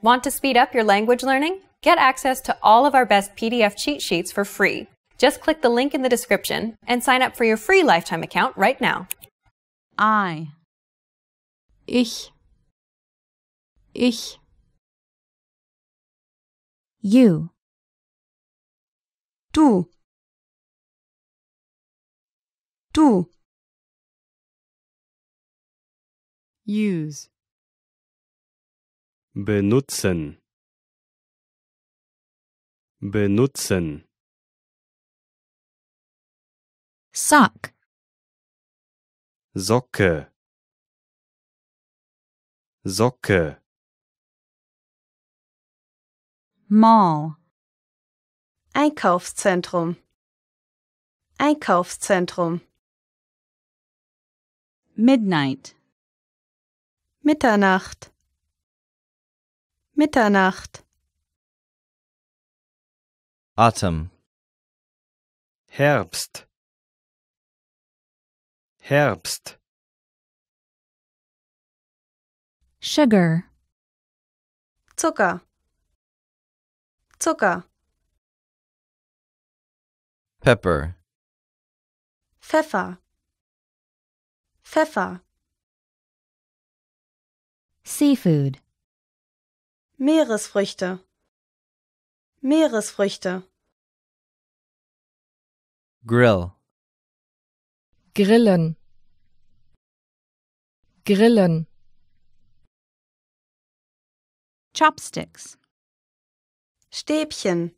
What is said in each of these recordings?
Want to speed up your language learning? Get access to all of our best PDF cheat sheets for free. Just click the link in the description and sign up for your free lifetime account right now. I. Ich. Ich. You. Du. Du. Use. benutzen benutzen sock Socke Socke Mall Einkaufszentrum Einkaufszentrum Midnight Mitternacht Mitternacht. Autumn. Herbst. Herbst. Sugar. Zucker. Zucker. Pepper. Pfeffer. Pfeffer. Seafood. Meeresfrüchte Meeresfrüchte Grill Grillen Grillen Chopsticks Stäbchen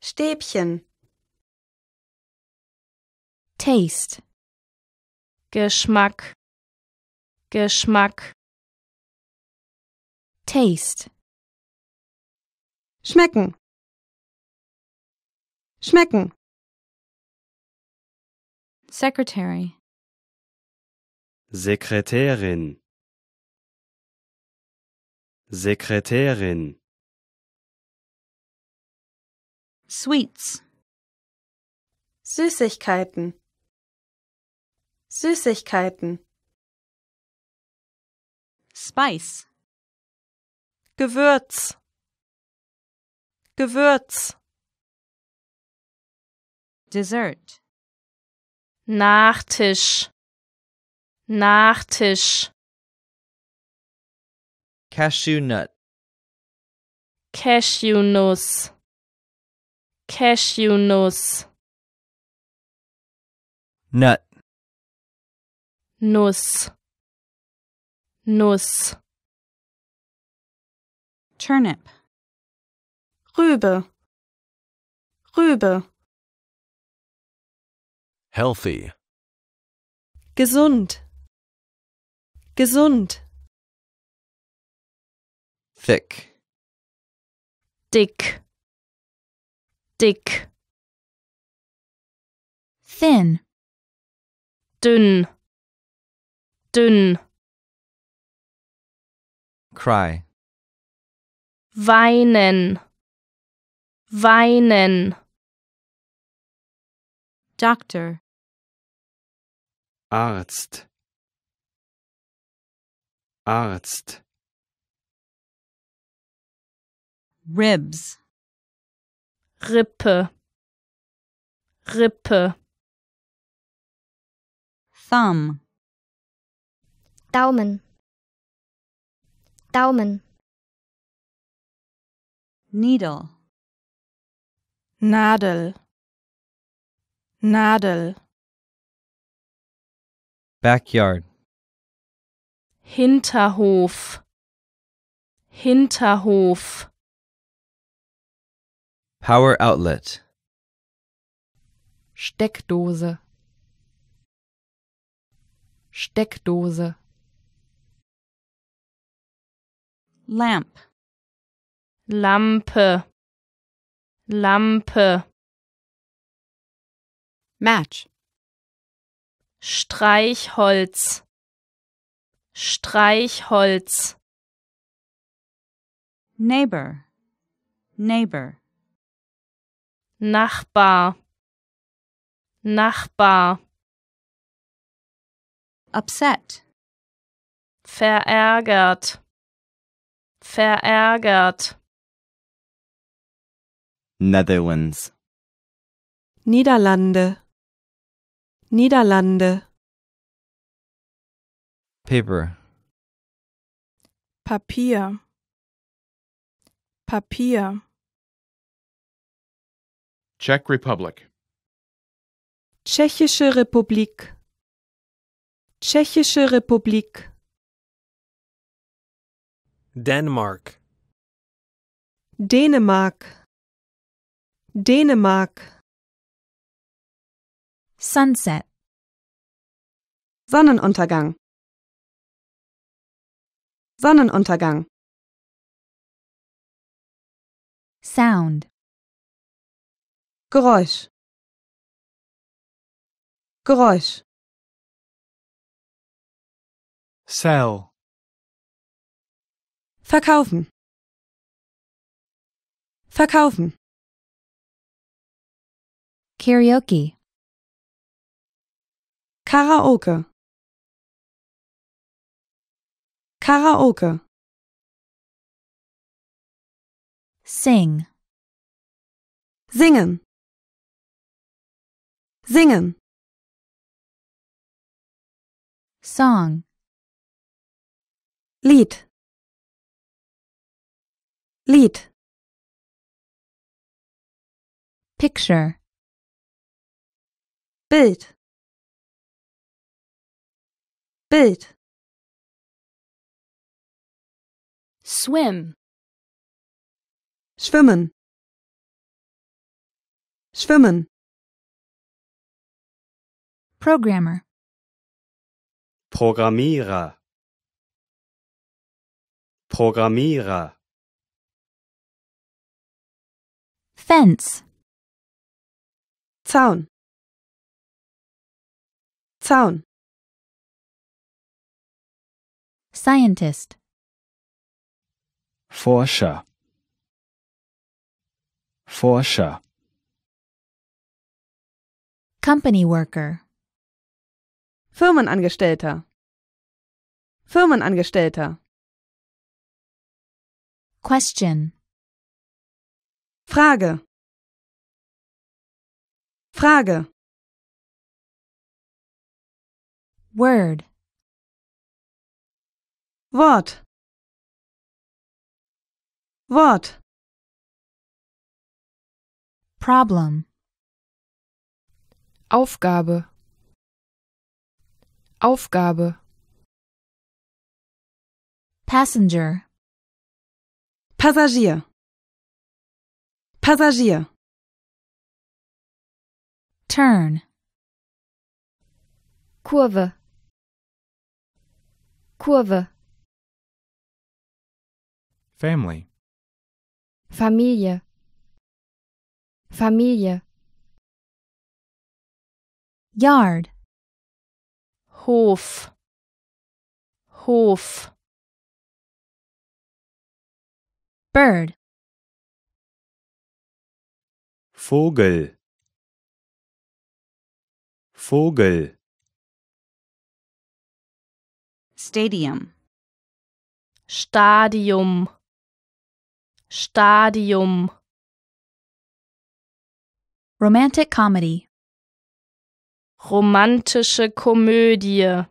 Stäbchen Taste Geschmack Geschmack Taste. Schmecken. Schmecken. Secretary. Sekretärin. Sekretärin. Sweets. Süßigkeiten. Süßigkeiten. Spice. Gewürz Gewürz Dessert Nachtisch Nachtisch Cashewnut Cashewnuss Cashewnuss Nut Nuss Nuss turnip. Rübe, Rübe. Healthy. Gesund, gesund. Thick. Dick, dick. Thin. Dünn, dünn. Cry weinen, weinen. Doctor. Arzt. Arzt. Ribs. Rippe. Rippe. Thumb. Daumen. Daumen needle Nadel Nadel backyard Hinterhof Hinterhof power outlet Steckdose Steckdose Lamp Lampe, Lampe. Match. Streichholz, Streichholz. Neighbor, Neighbor. Nachbar, Nachbar. Upset. Verärgert, verärgert. Netherlands Niederlande Niederlande Paper Papier Papier Czech Republic Tschechische Republik Tschechische Republik Denmark Dänemark Dänemark Sunset Sonnenuntergang Sonnenuntergang Sound Geräusch Geräusch Sell Verkaufen Verkaufen Karaoke. Karaoke. Karaoke. Sing. Singen. Singen. Song. Lied. Lied. Picture. Bild Bild swim schwimmen schwimmen programmer Programmierer Programmierer fence Zaun Zaun. Scientist. Forscher. Forscher. Company Worker. Firmenangestellter. Firmenangestellter. Question. Frage. Frage. Word. Wort. Wort. Problem. Aufgabe. Aufgabe. Passenger. Passagier. Passagier. Turn. Kurve. Kurve. Family. Familie. Familie. Yard. Hof. Hof. Bird. Vogel. Vogel. Stadium. Stadium. Stadium. Romantic Comedy. Romantische Komödie.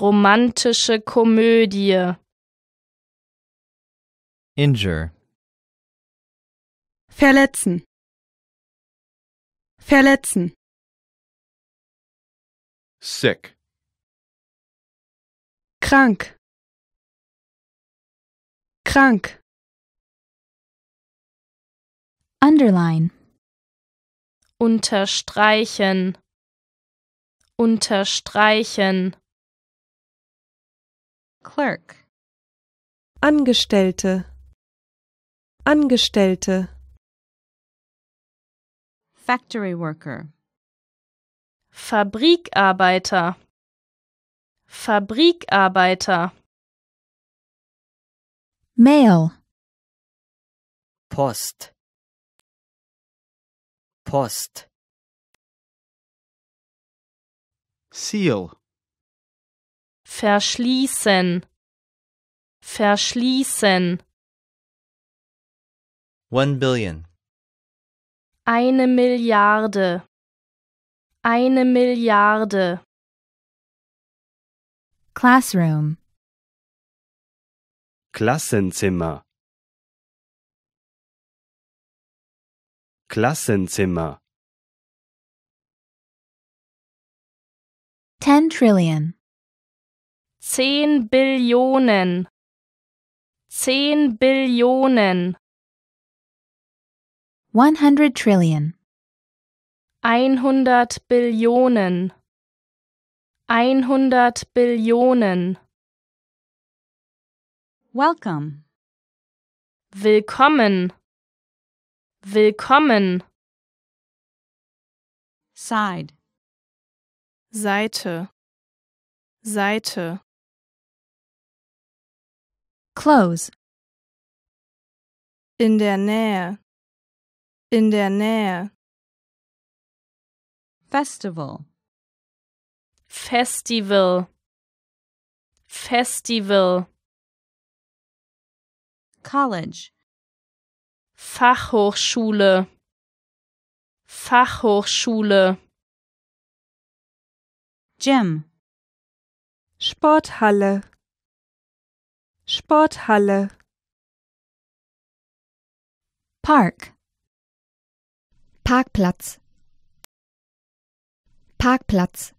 Romantische Komödie. Injure. Verletzen. Verletzen. Sick krank krank underline unterstreichen unterstreichen clerk Angestellte Angestellte Factory Worker Fabrikarbeiter Fabrikarbeiter Mail Post Post Seal Verschließen Verschließen One billion Eine Milliarde Eine Milliarde Classroom Klassenzimmer Klassenzimmer 10 trillion Zehn Billionen Zehn Billionen 100 trillion Einhundert Billionen 100 Billionen. Welcome. Willkommen. Willkommen. Side. Seite. Seite. Close. In der Nähe. In der Nähe. Festival. Festival. Festival. College. Fachhochschule. Fachhochschule. Gym. Sporthalle. Sporthalle. Park. Parkplatz. Parkplatz.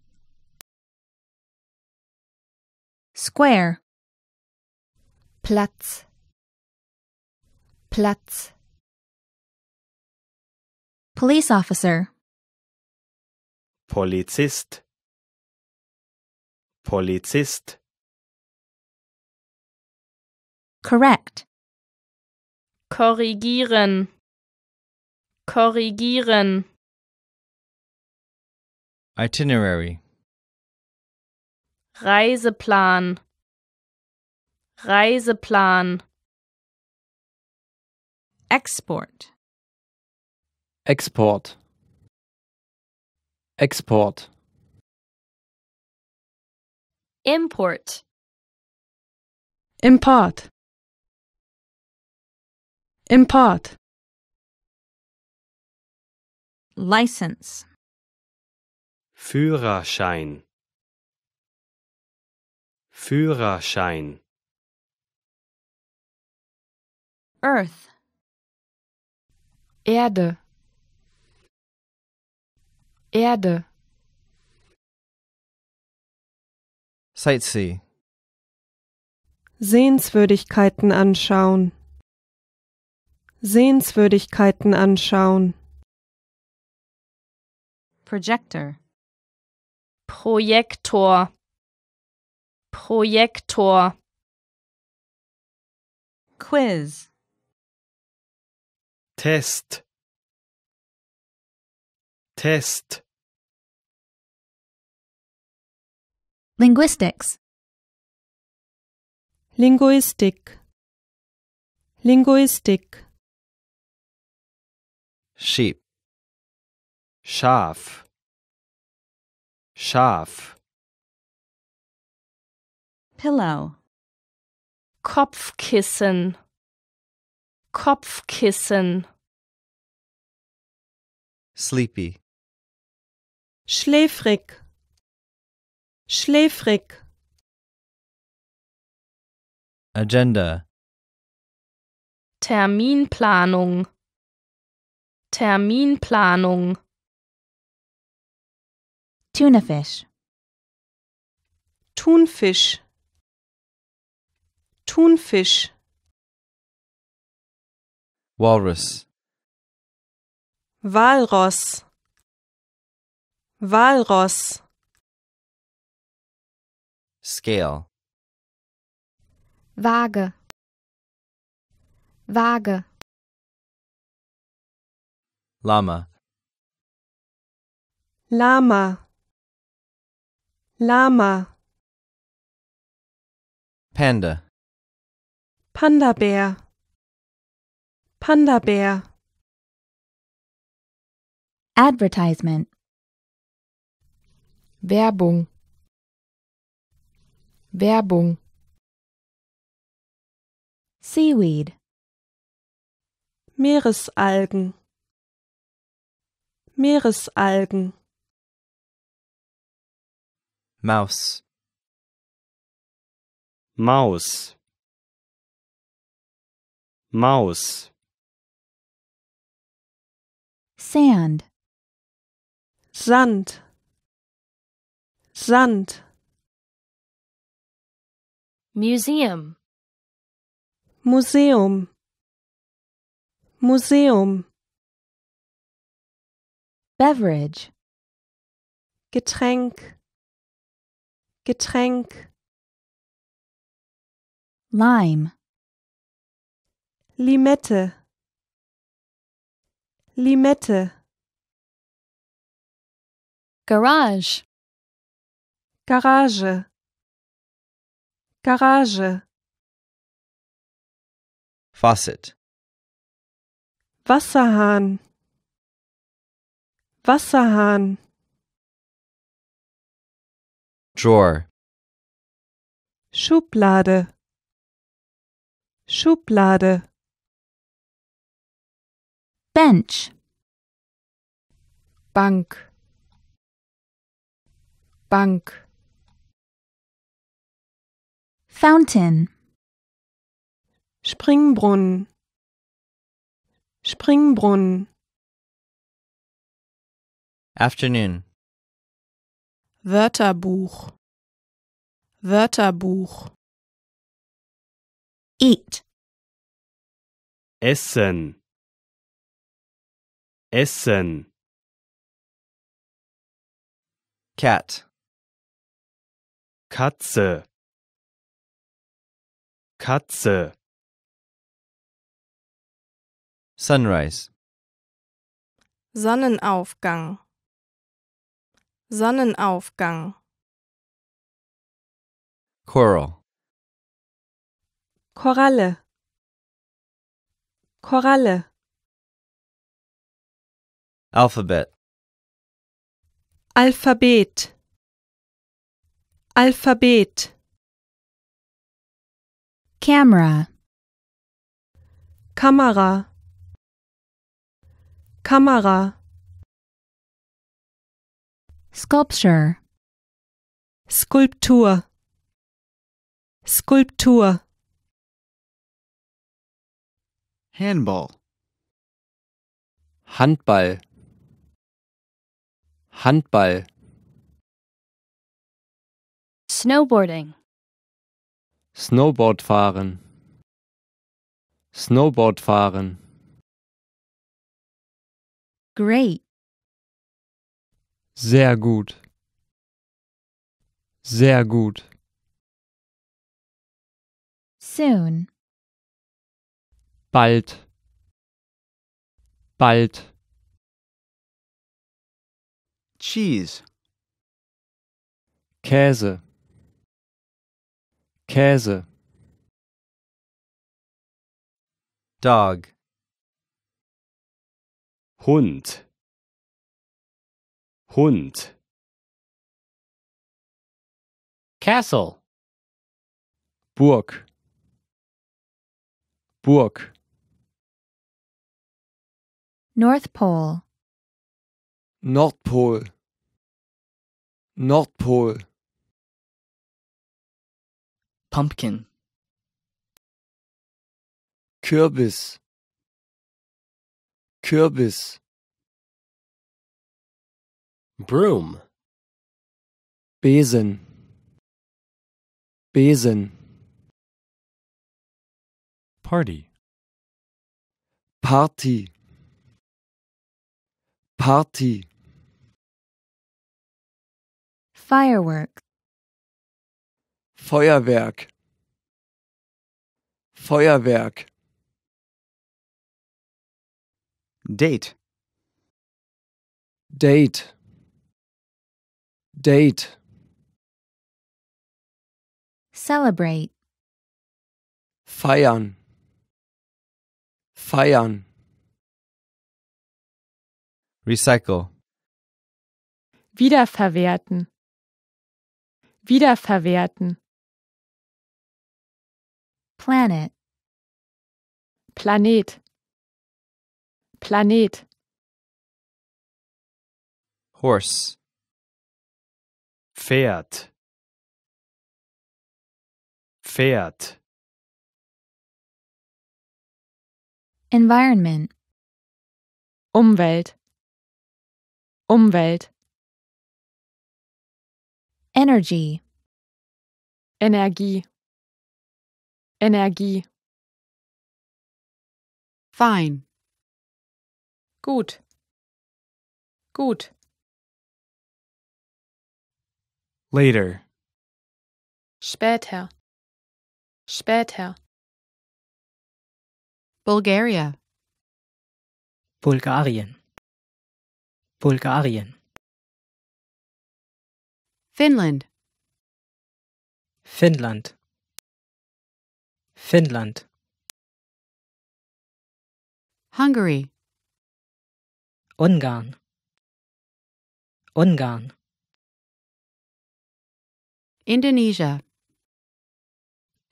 Square. Platz. Platz. Police officer. Polizist. Polizist. Correct. Korrigieren. Korrigieren. Itinerary. Reiseplan Reiseplan Export Export Export Import Import Import License Führerschein Führerschein Earth Erde Erde Sightsee Sehenswürdigkeiten anschauen Sehenswürdigkeiten anschauen Projector Projektor Projektor Quiz Test Test Linguistics Linguistic Linguistic Sheep Schaf Schaf pillow. Kopfkissen. Kopfkissen. Sleepy. Schläfrig. Schläfrig. Agenda. Terminplanung. Terminplanung. Tunafish. Thunfisch. Thunfisch Walrus Walross Walross Scale Waage Waage Lama Lama Lama Panda Panda-Bär Panda-Bär Advertisement Werbung Werbung Seaweed Meeresalgen Meeresalgen Maus Maus Maus Sand Sand Sand Museum Museum Museum Beverage Getränk Getränk Lime Limette Limette Garage Garage Garage Faucet Wasserhahn Wasserhahn Drawer Schublade Schublade Bench Bank Bank Fountain Springbrunnen Springbrunnen Afternoon Wörterbuch Wörterbuch Eat Essen Essen. Cat. Katze. Katze. Sunrise. Sonnenaufgang. Sonnenaufgang. Coral. Koralle. Koralle. Alphabet Alphabet Alphabet Camera Kamera Kamera Sculpture Skulptur Skulptur Handball Handball Handball Snowboarding Snowboard fahren Snowboard fahren Great Sehr gut Sehr gut Soon Bald Bald Cheese. Käse. Käse. Dog. Hund. Hund. Castle. Burg. Burg. North Pole. Nordpol Nordpol Pumpkin Kürbis Kürbis Broom Besen Besen Party Party Party Firework. Feuerwerk. Feuerwerk. Date. Date. Date. Celebrate. Feiern. Feiern. Recycle. Wiederverwerten. wiederverwerten. Planet. Planet. Planet. Horse. Pferd. Pferd. Environment. Umwelt. Umwelt. Energy. Energie. Energie. Fine. Gut. Gut. Later. Später. Später. Bulgaria. Bulgarien. Bulgarien. Finnland. Finnland. Finnland. Hungary. Ungarn. Ungarn. Indonesia.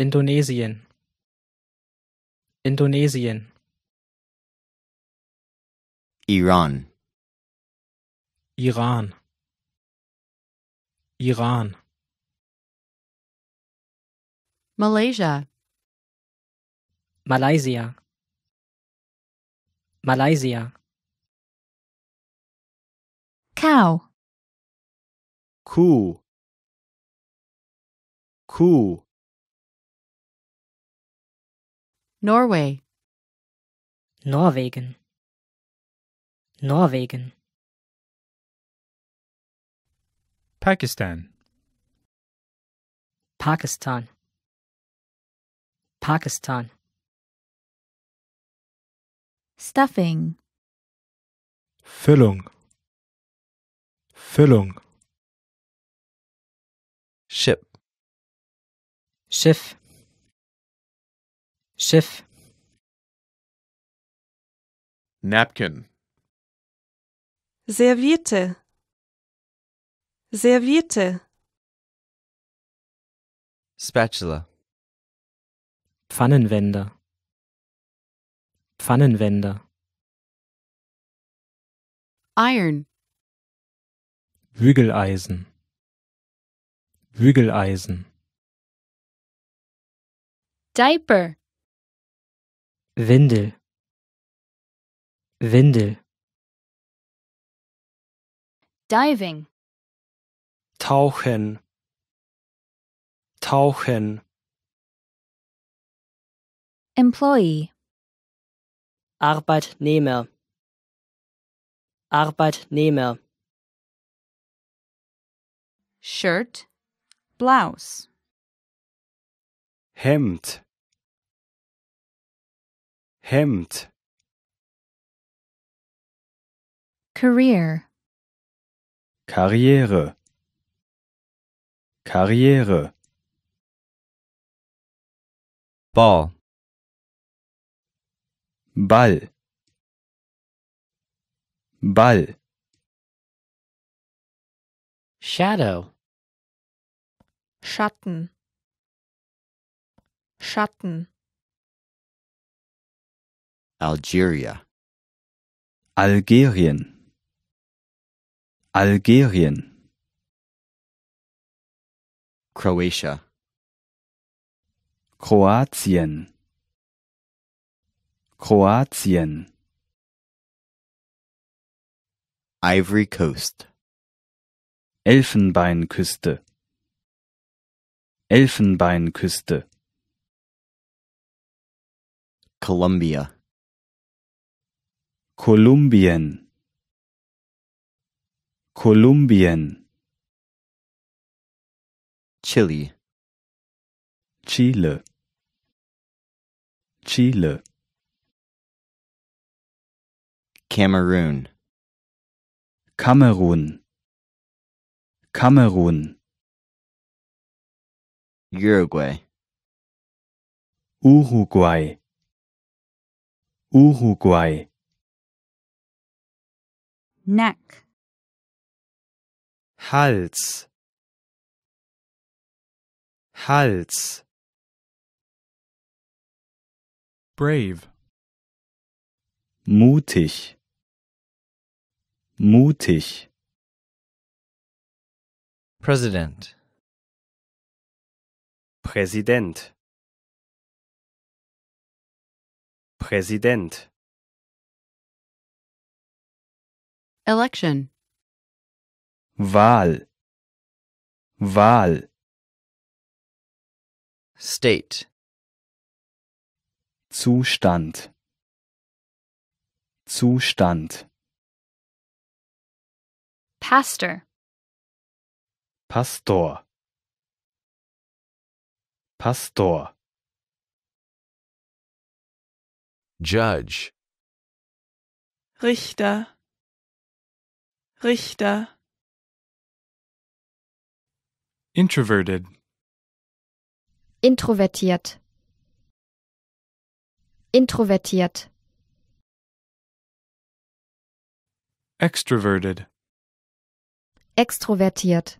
Indonesien. Indonesien. Iran. Iran. Iran Malaysia Malaysia Malaysia Cow Kuh Kuh Norway Norwegen Norwegen Pakistan Pakistan Pakistan Stuffing Füllung Füllung Ship Schiff Schiff Napkin Serviette Serviette. Spatula. Pfannenwender. Pfannenwender. Iron. Bügeleisen. Bügeleisen. Diaper. Windel. Windel. Diving tauchen tauchen employee Arbeitnehmer Arbeitnehmer Shirt Blouse Hemd Hemd Career Karriere Karriere Ball Ball Ball Shadow Schatten Schatten Algeria Algerien Algerien Croatia. Kroatien Kroatien Ivory Coast Elfenbeinküste Elfenbeinküste Colombia Kolumbien Kolumbien Chile. Chile. Chile. Cameroon. Cameroon, Cameroon, Uruguay. Uruguay. Uruguay. Neck. Hals. Hals brave mutig mutig President Präsident Präsident Election Wahl Wahl state Zustand Zustand Pastor Pastor Pastor Judge Richter Richter Introverted introvertiert introvertiert extroverted extrovertiert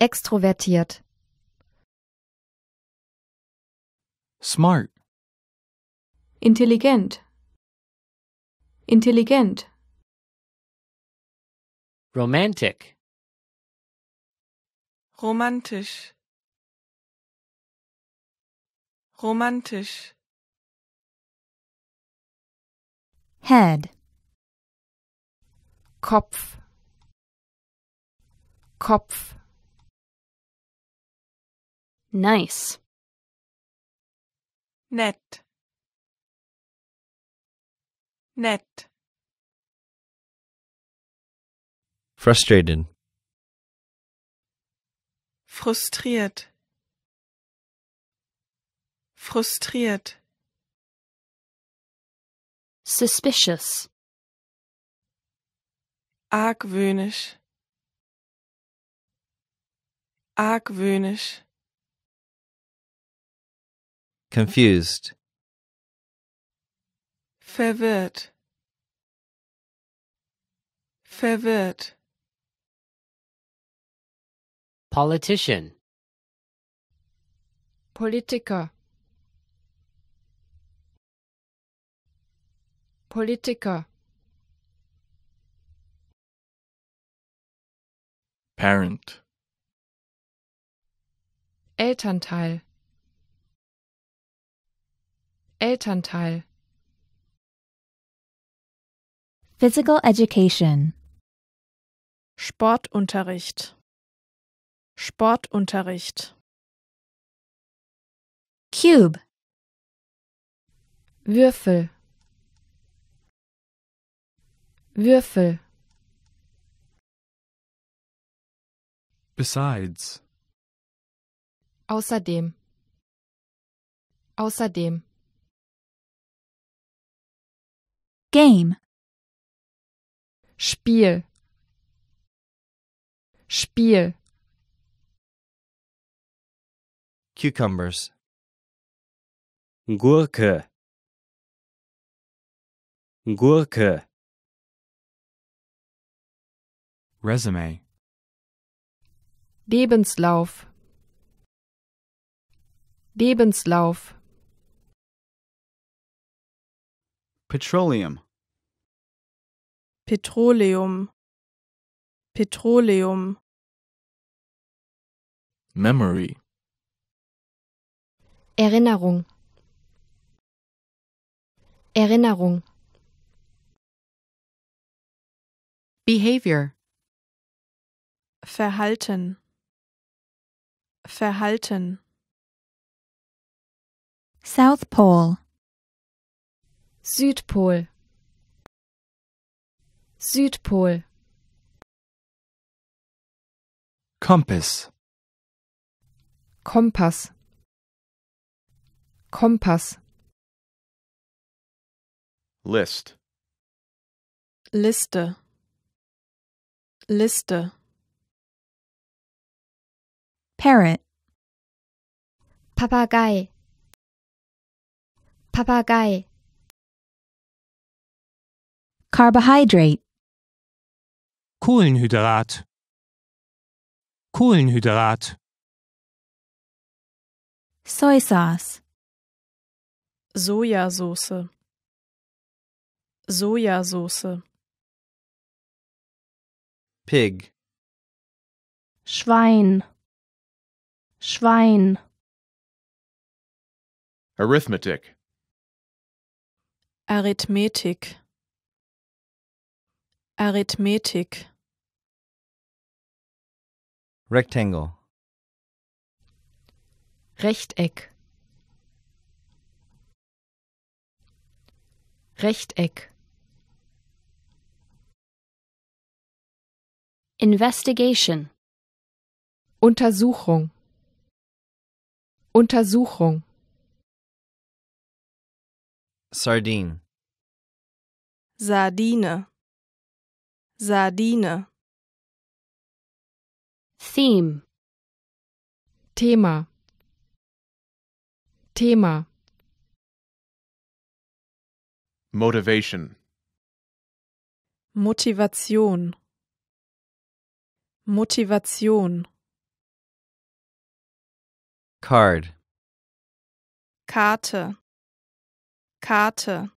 extrovertiert smart intelligent intelligent romantic romantisch romantisch head Kopf Kopf nice Net. Net. frustrated frustriert frustriert suspicious argwöhnisch argwöhnisch confused verwirrt verwirrt politician politiker Politiker Parent Elternteil Elternteil Physical Education Sportunterricht Sportunterricht Cube Würfel Würfel. Besides. Außerdem. Außerdem. Game. Spiel. Spiel. Cucumbers. Gurke. Gurke. Resume Lebenslauf Lebenslauf Petroleum Petroleum Petroleum Memory Erinnerung Erinnerung Behavior Verhalten Verhalten South Pole Südpol Südpol Kompass Kompass Kompass List Liste Liste Parrot. Papagei. Papagei. Carbohydrate. Kohlenhydrat. Kohlenhydrat. Soy sauce. Sojasauce. Sojasauce. Pig. Schwein. Schwein. Arithmetic. Arithmetik. Arithmetik. Rectangle. Rechteck. Rechteck. Investigation. Untersuchung. Untersuchung Sardine Sardine Sardine Theme Thema Thema Motivation Motivation Motivation Card. Karte. Karte.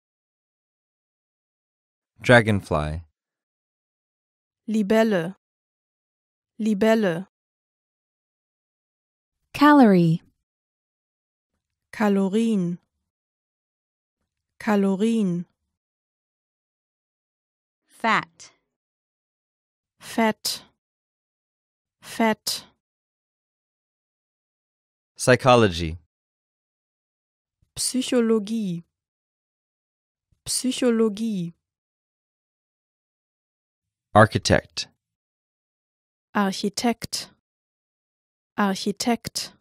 Dragonfly. Libelle. Libelle. Calorie. Kalorien. Kalorien. Fat. Fett. Fett. Psychology. Psychologie. Psychologie. Architect. Architekt. Architekt.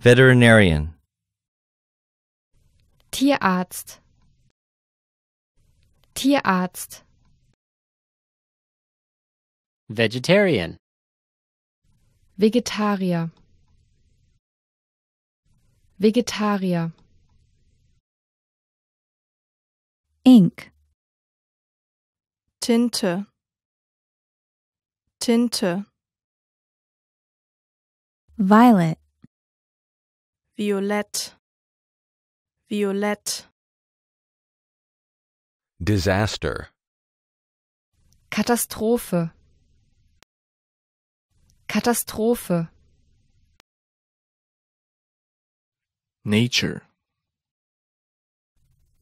Veterinarian. Tierarzt. Tierarzt. Vegetarian. Vegetarier Vegetarier Ink Tinte Tinte Violet Violett Violett Disaster Katastrophe Katastrophe Nature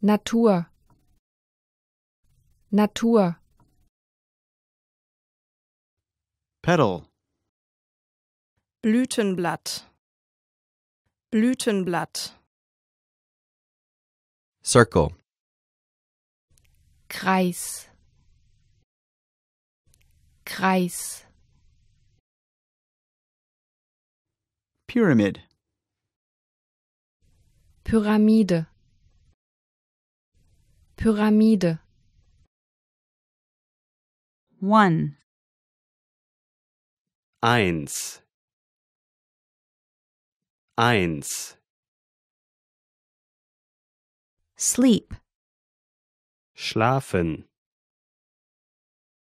Natur Natur Petal Blütenblatt Blütenblatt Circle Kreis Kreis Pyramid. Pyramide. Pyramide. 1. Eins. Eins. Sleep. Schlafen.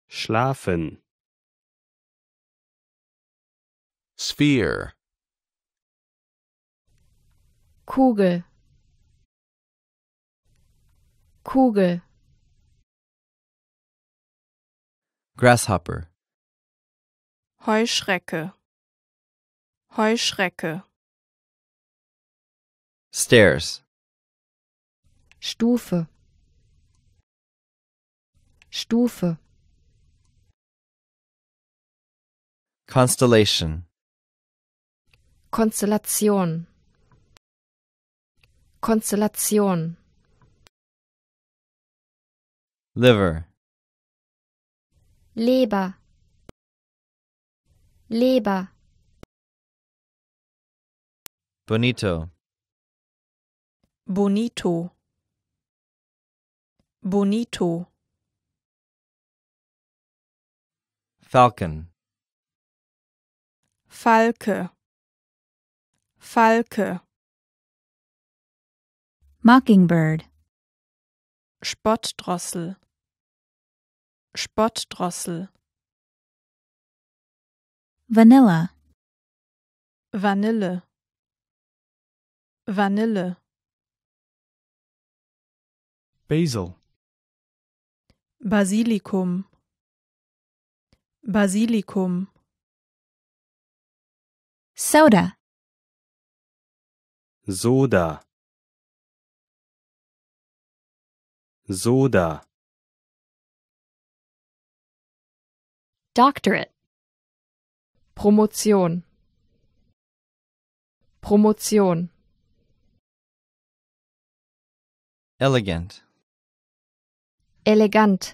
Schlafen. Sphere. Kugel Kugel Grasshopper Heuschrecke Heuschrecke Stairs Stufe Stufe Constellation Konstellation Konstellation Liver Leber Leber Bonito Bonito Bonito Falcon Falke Falke Mockingbird. Spottdrossel. Spottdrossel. Vanilla. Vanille. Vanille. Basil. Basilikum. Basilikum. Soda. Soda. Soda Doctorate Promotion Promotion Elegant Elegant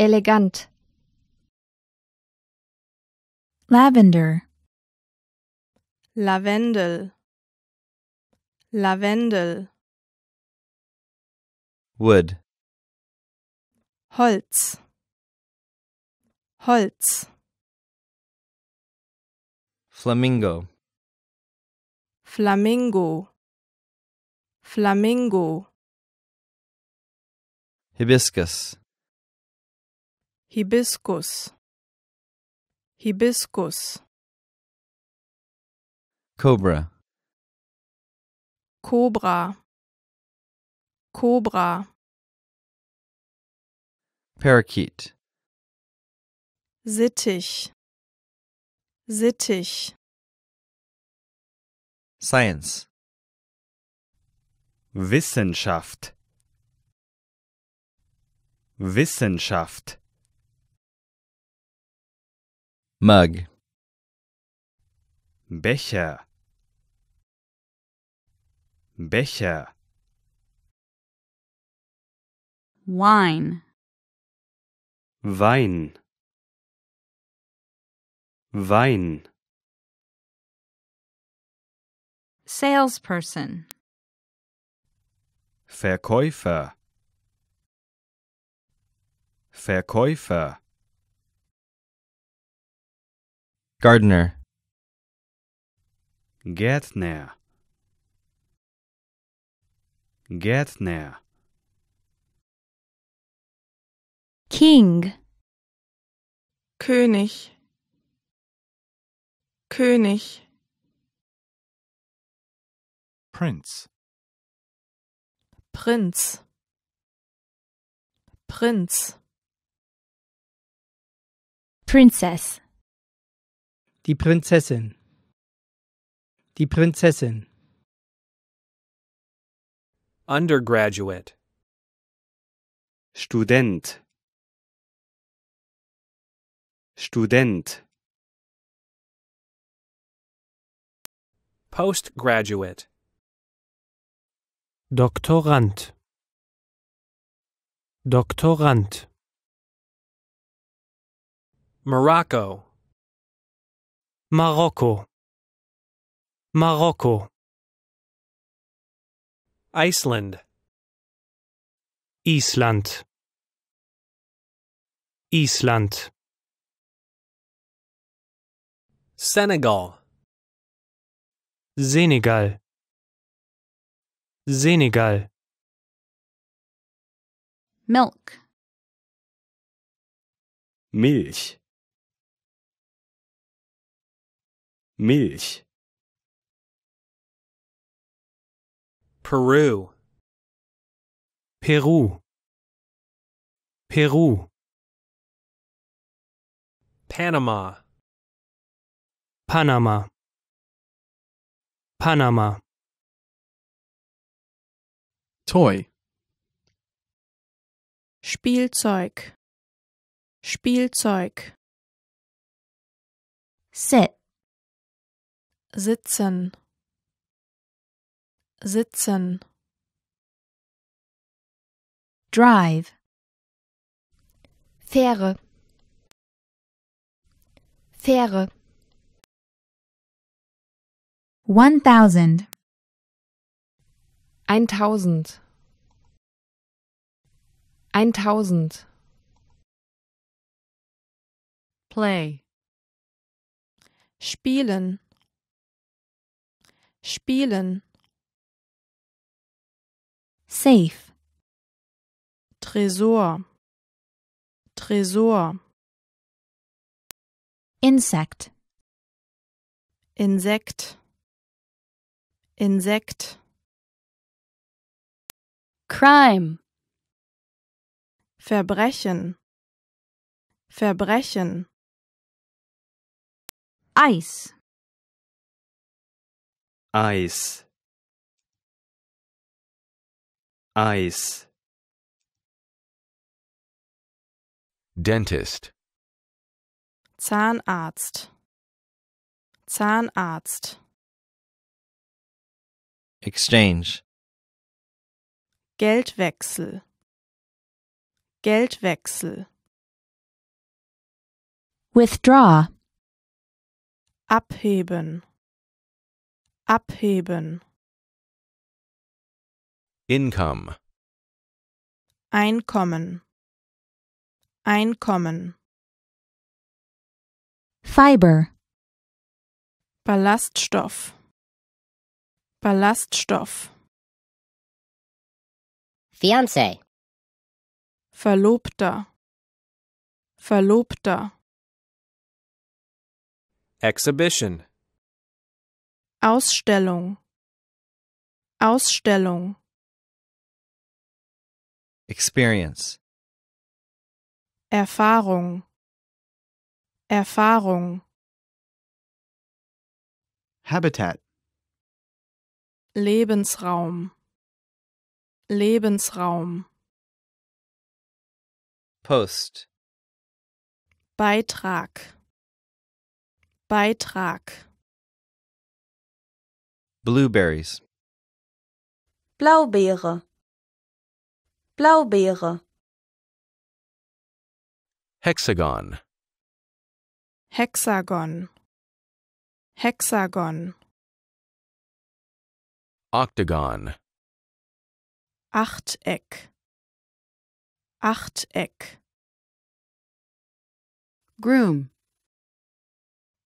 Elegant Lavender Lavendel Lavendel Wood. Holz. Holz. Flamingo. Flamingo. Flamingo. Hibiscus. Hibiscus. Hibiscus. Cobra. Cobra. Cobra. Parakeet. Sittich. Sittich. Science. Wissenschaft. Wissenschaft. Mug. Becher. Becher. Wine. Wein Wein Salesperson Verkäufer Verkäufer Gardener Gärtner Gärtner King König König Prinz Prinz Prinz Princess Die Prinzessin Die Prinzessin Undergraduate Student Student Postgraduate Doctorant. Doctorant. Morocco Morocco Morocco Iceland Island Island Senegal Senegal Senegal Milk Milch Milch Peru Peru Peru Panama Panama Panama Toy Spielzeug Spielzeug Sit Sitzen Sitzen Drive Fähre Fähre 1000 1000 1000 play spielen spielen safe Tresor Tresor insect Insekt Insekt Crime Verbrechen Verbrechen Eis Eis Eis Dentist Zahnarzt Zahnarzt Exchange. Geldwechsel. Geldwechsel. Withdraw. Abheben. Abheben. Income. Einkommen. Einkommen. Fiber. Ballaststoff. Ballaststoff. Fiancé. Verlobter. Verlobter. Exhibition. Ausstellung. Ausstellung. Experience. Erfahrung. Erfahrung. Habitat. Lebensraum Lebensraum Post Beitrag Beitrag Blueberries Blaubeere Blaubeere Hexagon Hexagon Hexagon Octagon. Achteck. Achteck. Groom.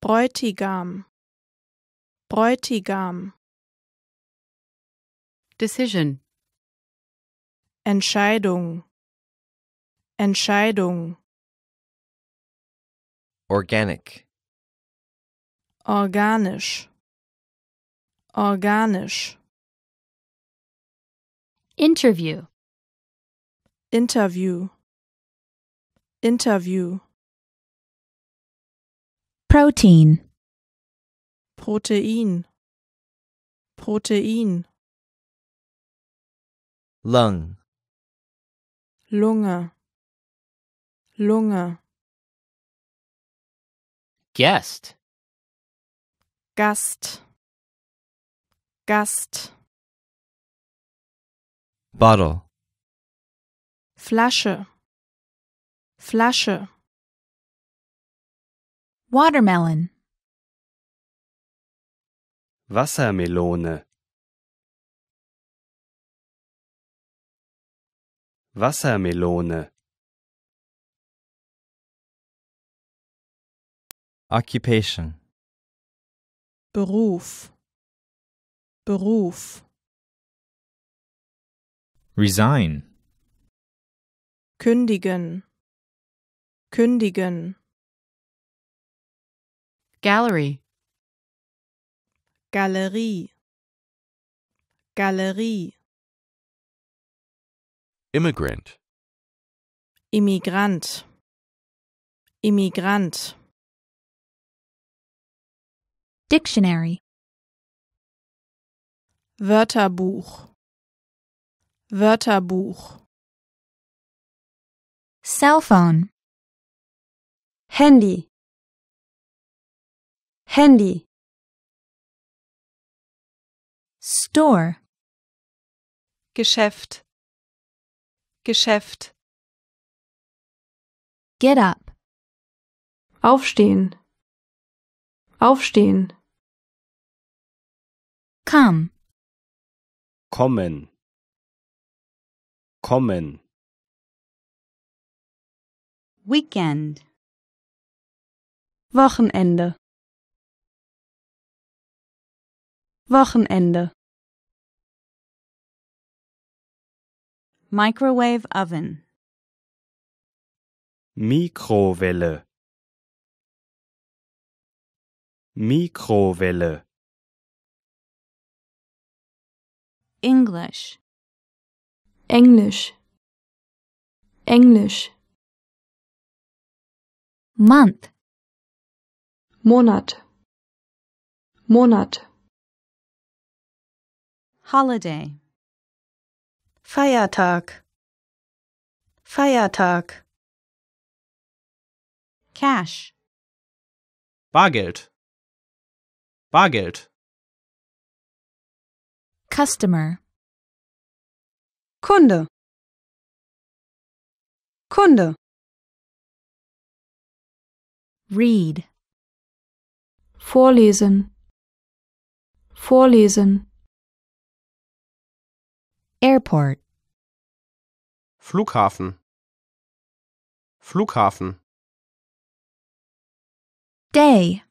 Bräutigam. Bräutigam. Decision. Entscheidung. Entscheidung. Organic. Organisch. Organisch. Interview. Interview. Interview. Protein. Protein. Protein. Lung. Lunge. Lunge. Guest. Gast. Gast. Bottle. Flasche. Flasche. Watermelon. Wassermelone. Wassermelone. Occupation. Beruf. Beruf resign kündigen kündigen gallery Galerie Galerie immigrant Immigrant Immigrant Dictionary Wörterbuch Wörterbuch Cellphone Handy Handy Store Geschäft Geschäft Get up Aufstehen Aufstehen Come kommen kommen Weekend Wochenende Wochenende Microwave Oven Mikrowelle Mikrowelle English Englisch Englisch Month Monat Monat Holiday Feiertag Feiertag Cash Bargeld Bargeld Customer Kunde Kunde Read Vorlesen Vorlesen Airport Flughafen Flughafen Day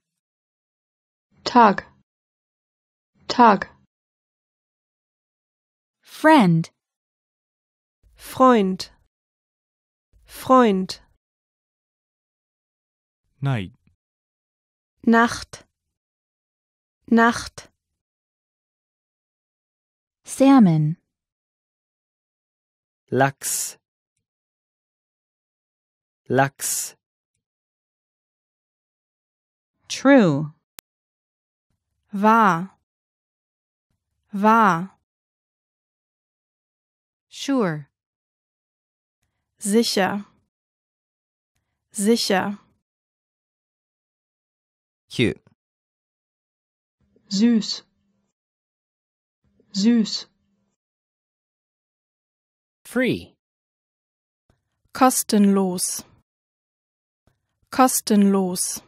Tag Tag Friend Freund Freund Nein. Nacht Nacht Salmon Lachs Lachs True wahr wahr sure sicher, sicher. 9 süß, süß. Free, kostenlos, kostenlos.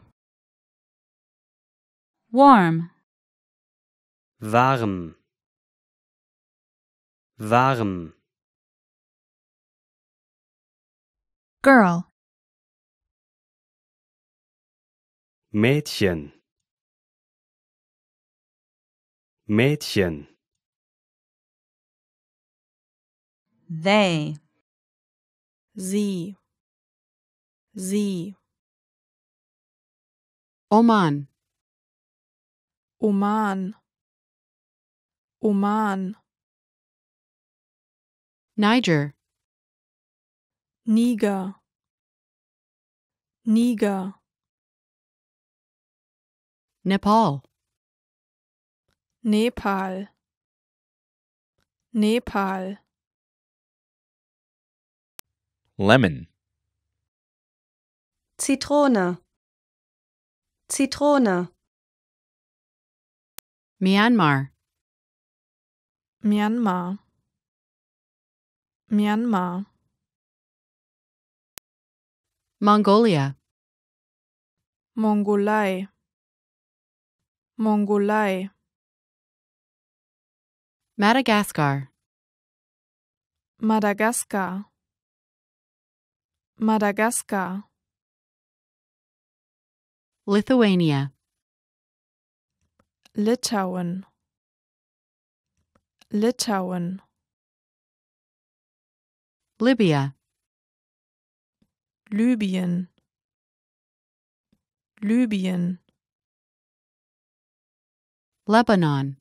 Warm, warm, warm. Girl. Mädchen. Mädchen. They. Sie. Sie. Oman. Oman. Oman. Niger. Niger. Niger Nepal Nepal Nepal Lemon Zitrone Zitrone Myanmar Myanmar Myanmar Mongolia. Mongolai. Mongolai. Madagascar. Madagascar. Madagascar. Lithuania. Litauen. Litauen. Libya. Libyen Libyen Lebanon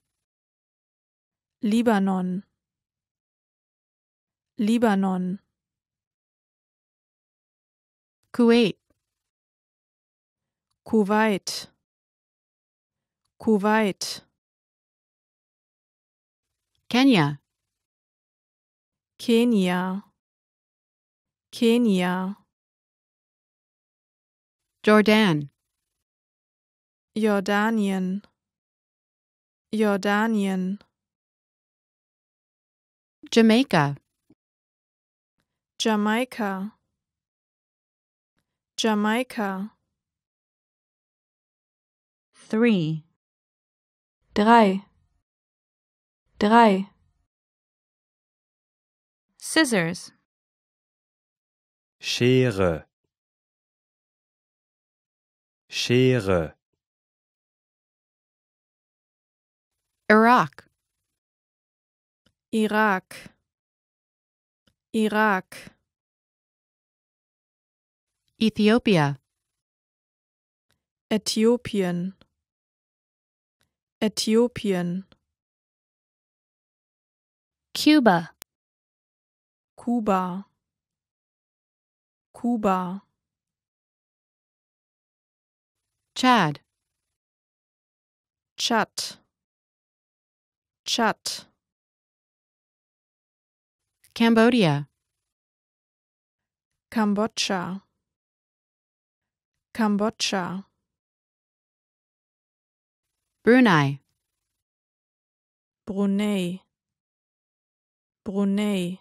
Libanon Libanon Kuwait Kuwait Kuwait Kenya Kenia Kenia Jordan. Jordanien. Jordanien. Jamaica. Jamaica. Jamaica. Three. Drei. Drei. Scissors. Schere. Schere Iraq Irak Irak Ethiopia Äthiopien Äthiopien Kuba Kuba Kuba Chad. Chat. Chat. Cambodia. Cambodia. Cambodia. Brunei. Brunei. Brunei.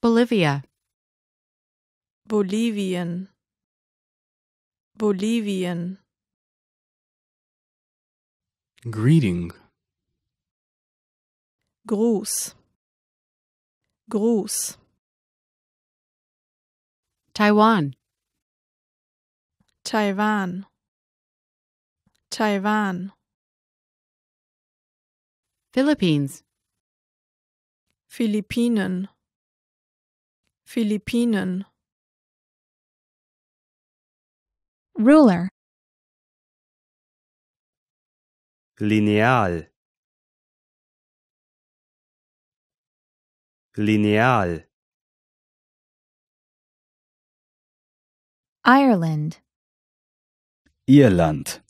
Bolivia. Bolivian. Bolivien. Greeting. Gruß. Gruß. Taiwan. Taiwan. Taiwan. Philippines. Philippinen. Philippinen. Ruler. Lineal. Lineal. Ireland. Irland.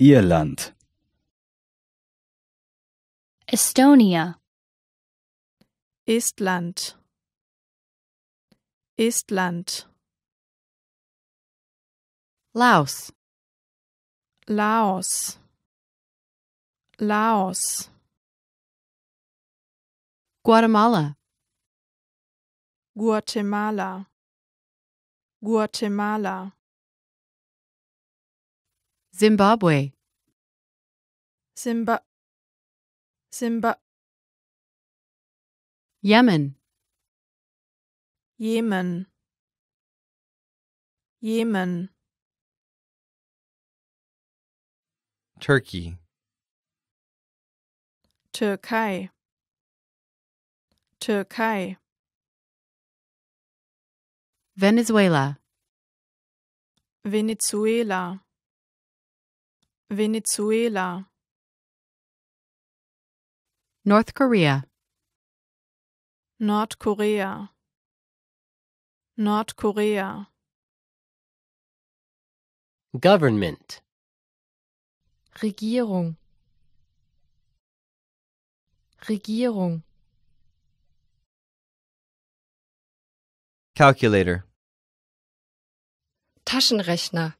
Irland. Estonia. Estland. Estland. Laos. Laos. Laos. Guatemala. Guatemala. Guatemala. Zimbabwe. Zimba. Zimba. Yemen. Yemen. Yemen. Turkey Türkei Türkei Venezuela Venezuela Venezuela North Korea North Korea. Government Regierung Regierung Calculator Taschenrechner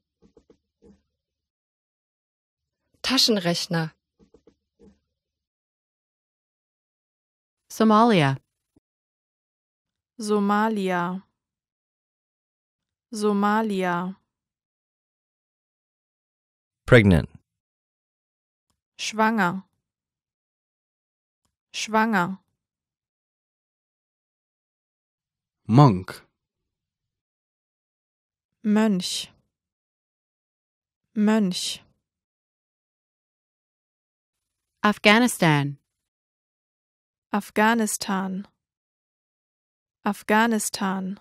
Taschenrechner Somalia Somalia Somalia Pregnant schwanger schwanger Monk Mönch Mönch Afghanistan Afghanistan Afghanistan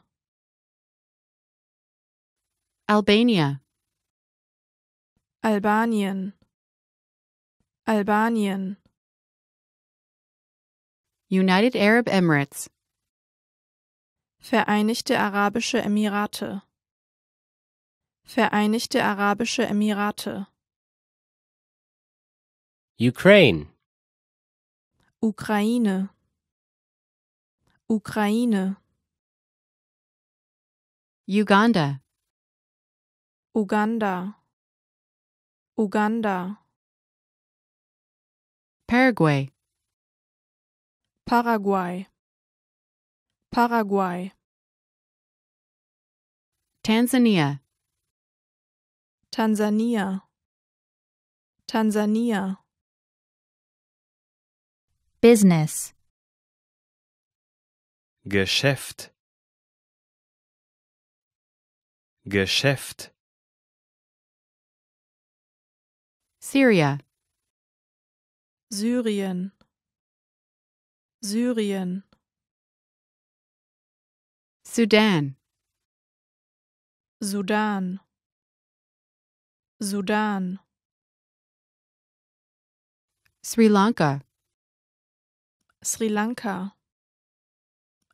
Albania Albanien Albanien United Arab Emirates Vereinigte Arabische Emirate Vereinigte Arabische Emirate Ukraine Ukraine Ukraine Uganda Uganda Uganda Paraguay. Paraguay. Paraguay. Tanzania. Tanzania. Tanzania. Business. Geschäft. Geschäft. Syria. Syrien Syrien Sudan Sudan Sudan Sri Lanka Sri Lanka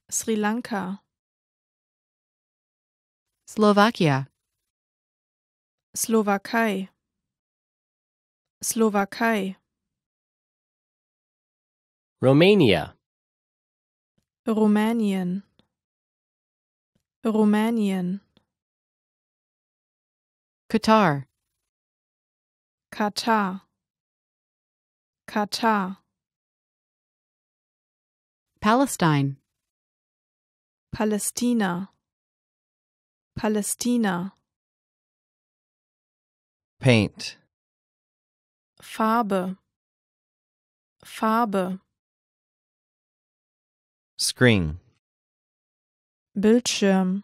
Sri Lanka Slowakia Slowakei Slowakei Romania Rumänien Rumänien Qatar Qatar Qatar Palestine Palestina. Palestina. Paint Farbe Farbe Screen. Bildschirm.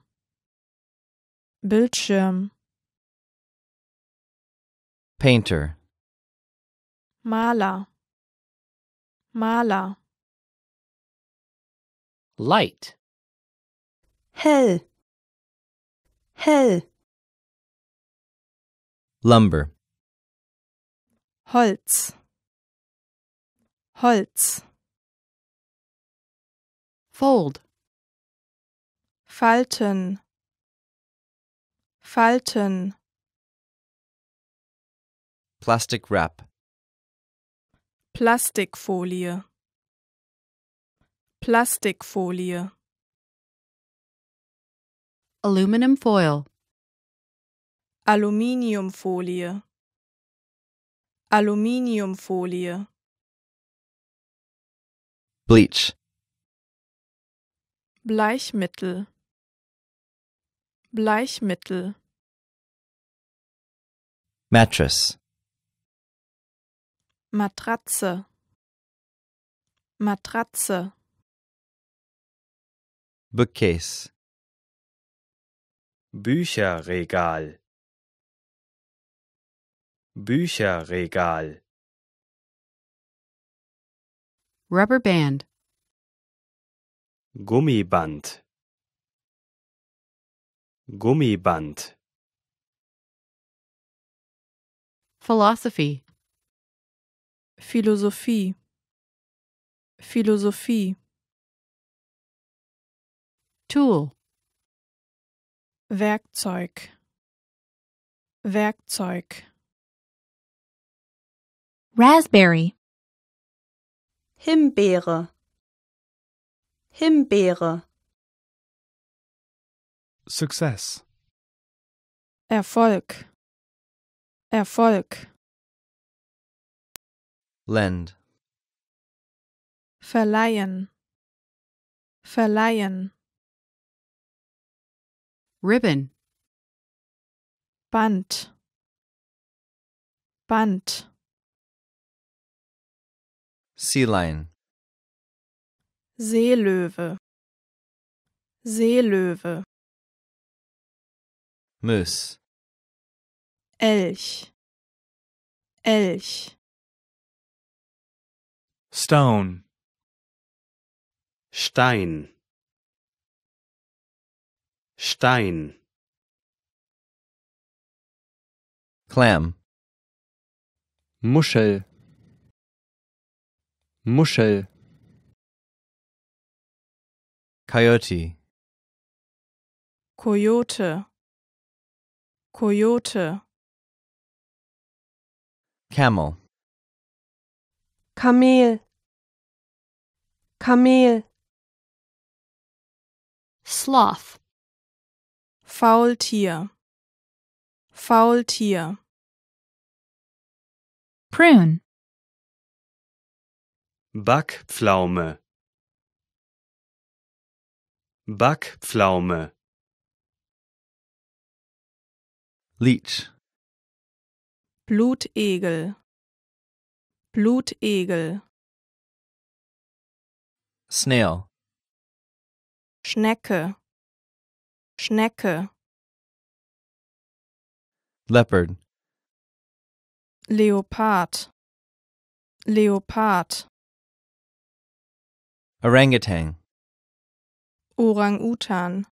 Bildschirm. Painter. Maler. Maler. Light. Hell. Hell. Lumber. Holz. Holz. Fold. Falten. Falten. Plastic wrap. Plastikfolie. Plastikfolie. Aluminum foil. Aluminiumfolie. Aluminiumfolie. Bleach. Bleichmittel Bleichmittel Mattress Matratze Matratze Bookcase Bücherregal Bücherregal Rubber Band Gummiband Gummiband Philosophy Philosophie Philosophie Tool Werkzeug Werkzeug Raspberry Himbeere Himbeere Success Erfolg Erfolg Lend Verleihen Verleihen Ribbon Band Band Sea Lion Seelöwe Seelöwe Müss Elch Elch Stone Stein Stein Clam Muschel Muschel Coyote. Coyote. Coyote. Camel. Kamel. Kamel. Sloth. Faultier. Faultier. Prune. Backpflaume. Backpflaume Leech Blutegel Blutegel Snail Schnecke Schnecke Leopard Leopard Leopard Orangutan Orang-Utan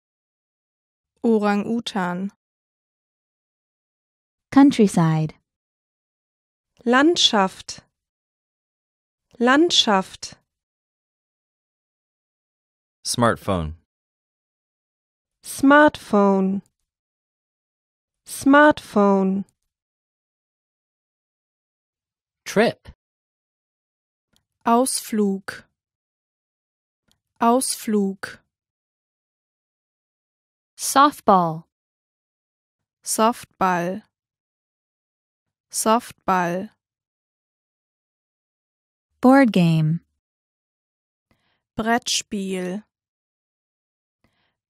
Orang-Utan Countryside Landschaft Landschaft Smartphone Smartphone Smartphone Trip Ausflug Ausflug Softball. Softball. Softball. Board game. Brettspiel.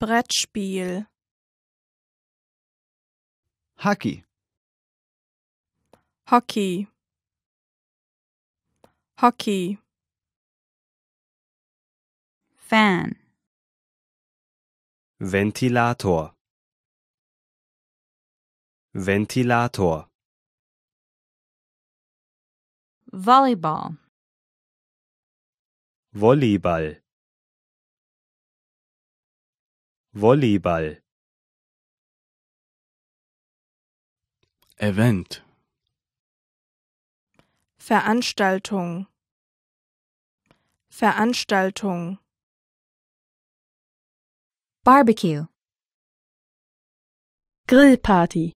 Brettspiel. Hockey. Hockey. Hockey. Fan. Ventilator Ventilator Volleyball Volleyball Volleyball Event Veranstaltung Veranstaltung Barbecue. Grill party.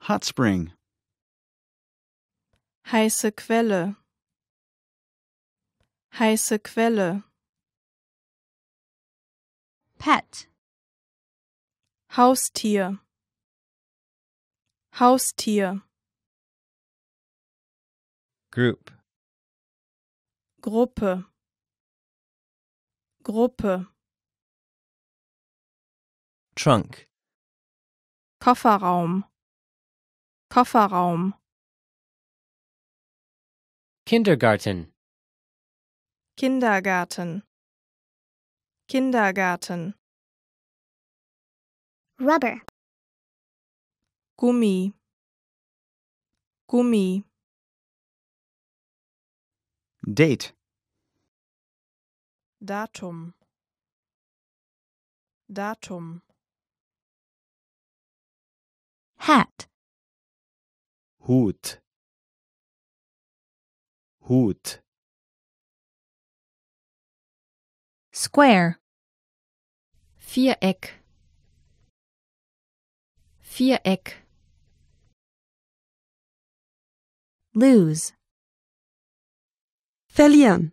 Hot spring. Heiße Quelle. Heiße Quelle. Pet. Haustier. Haustier. Group. Gruppe Gruppe Trunk Kofferraum Kofferraum Kindergarten Kindergarten Kindergarten Rubber Gummi Gummi Date. Datum. Datum. Hat. Hut. Hut. Square. Viereck. Viereck. Lose. verlieren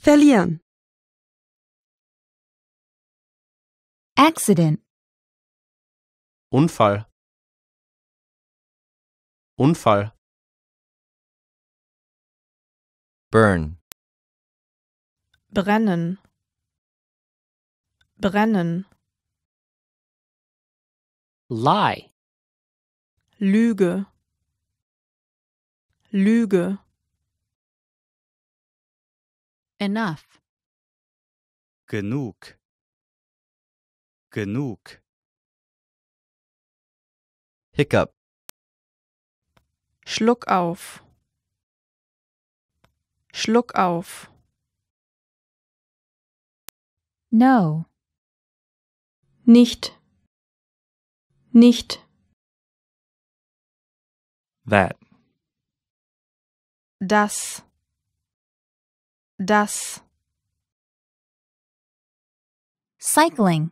verlieren accident Unfall Unfall burn brennen brennen lie Lüge Lüge. Enough. Genug. Genug. Hiccup. Schluck auf. Schluck auf. No. Nicht. Nicht. That das das cycling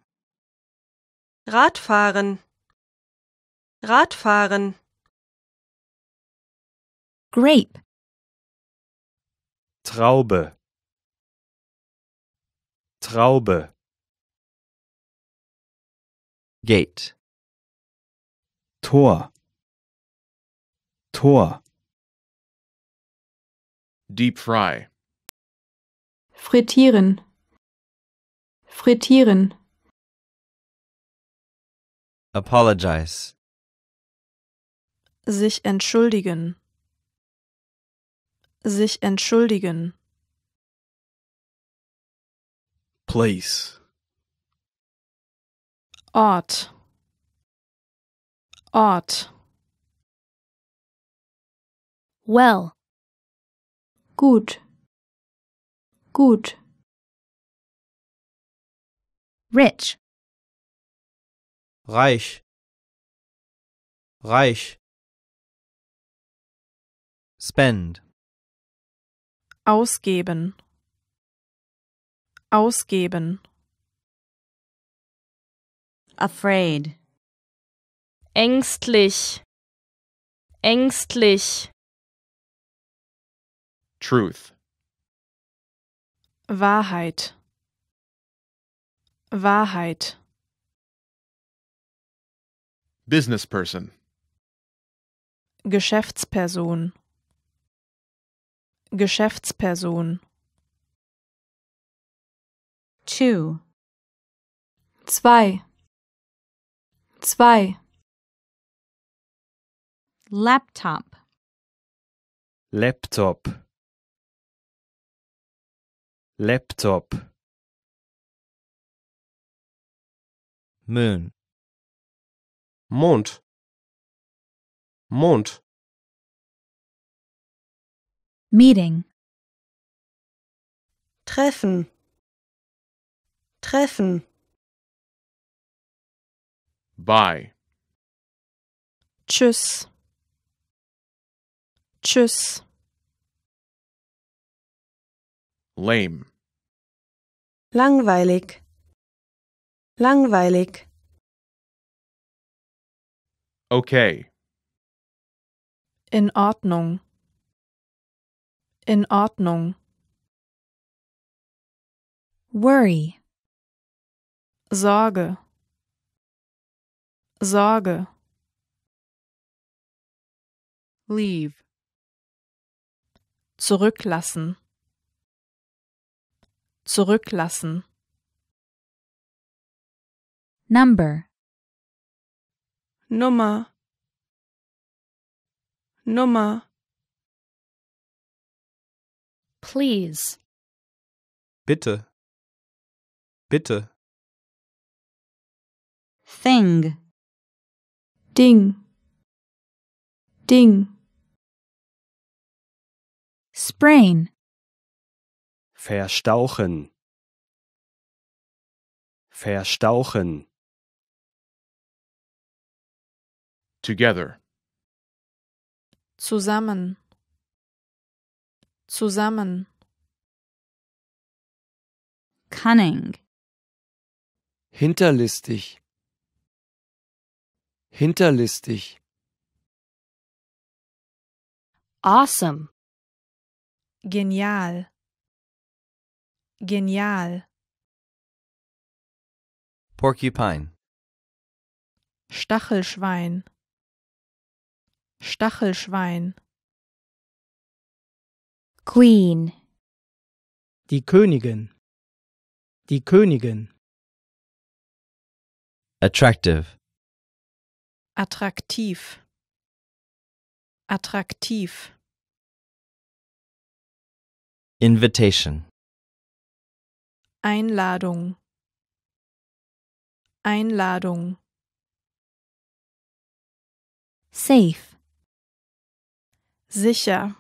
Radfahren Radfahren grape Traube Traube Gate Tor Tor Deep fry. Frittieren. Frittieren. Apologize. Sich entschuldigen. Sich entschuldigen. Place. Ort. Ort. Well gut, gut. Rich, reich, reich. Spend, ausgeben, ausgeben. Afraid, ängstlich, ängstlich. Truth. Wahrheit. Wahrheit. Businessperson. Geschäftsperson. Geschäftsperson. Two. Zwei. Zwei. Laptop. Laptop. Laptop Moon Mond Mond Meeting Treffen Treffen Bye Tschüss Tschüss lame. Langweilig. Langweilig. Okay. In Ordnung. In Ordnung. Worry. Sorge. Sorge. Leave. Zurücklassen zurücklassen. Number Nummer Nummer Please Bitte Bitte Thing Ding Ding Sprain Verstauchen. Verstauchen. Together. Zusammen. Zusammen. Cunning. Hinterlistig. Hinterlistig. Awesome. Genial. Genial. Porcupine. Stachelschwein. Stachelschwein. Queen. Die Königin. Die Königin. Attractive. Attraktiv. Attraktiv. Invitation. Einladung Einladung Safe Sicher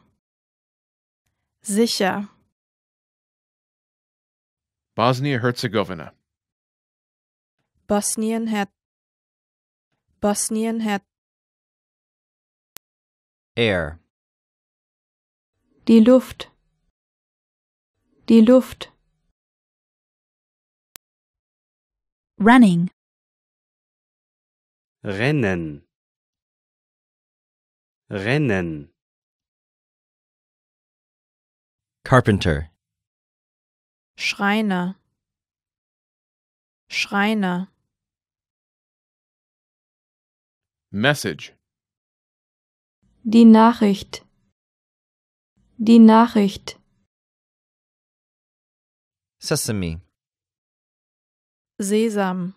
Sicher Bosnia-Herzegowina Bosnien-Her Bosnien-Her Air Die Luft Die Luft Running. Rennen. Rennen. Carpenter. Schreiner. Schreiner. Message. Die Nachricht. Die Nachricht. Sesame. Sesam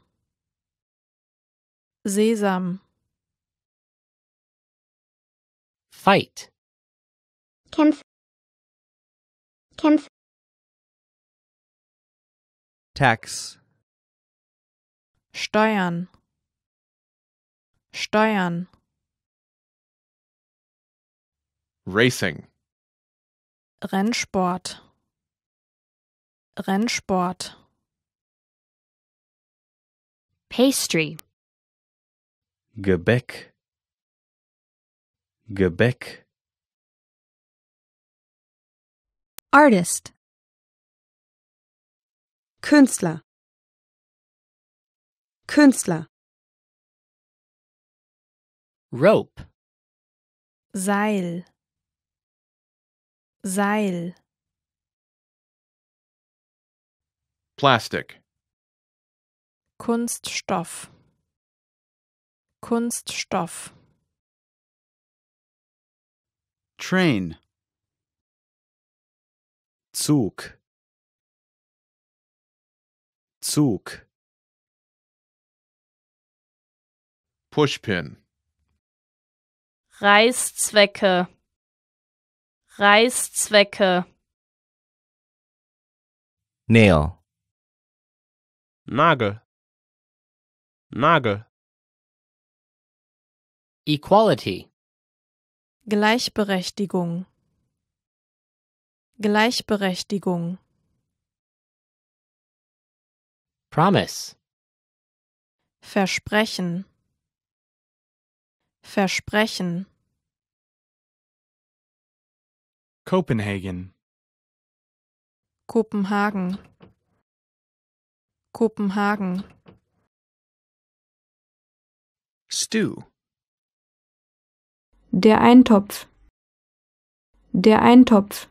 Sesam Fight Kämpf Kämpf Tax Steuern Steuern Racing Rennsport Rennsport Pastry. Gebäck. Gebäck. Artist. Künstler. Künstler. Rope. Seil. Seil. Plastic. Kunststoff Kunststoff Train Zug Zug Pushpin Reißzwecke Reißzwecke Nail Nagel Nagel Equality Gleichberechtigung Gleichberechtigung Promise Versprechen Versprechen Copenhagen Kopenhagen Kopenhagen Stew. Der Eintopf. Der Eintopf.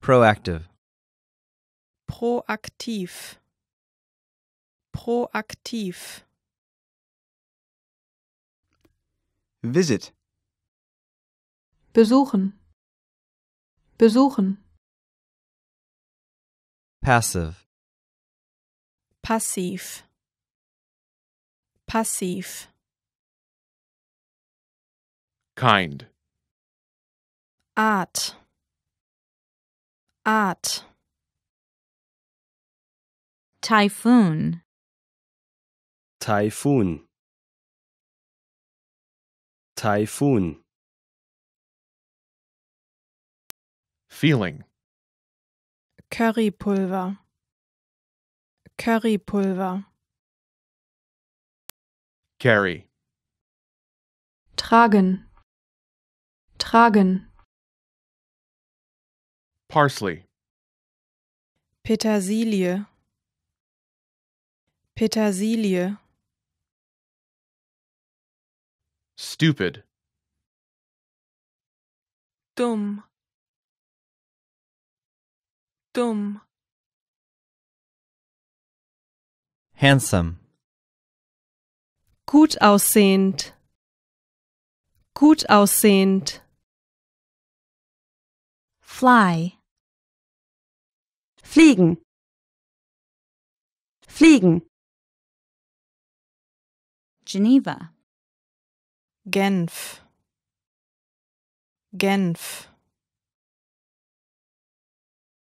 Proactive. Proaktiv. Proaktiv. Visit. Besuchen. Besuchen. Passive. Passiv. passiv kind art art typhoon typhoon typhoon feeling currypulver currypulver carry tragen tragen parsley Petersilie Petersilie Stupid Dumm Dumm Handsome gut aussehend gut aussehend fly fliegen fliegen Geneva Genf Genf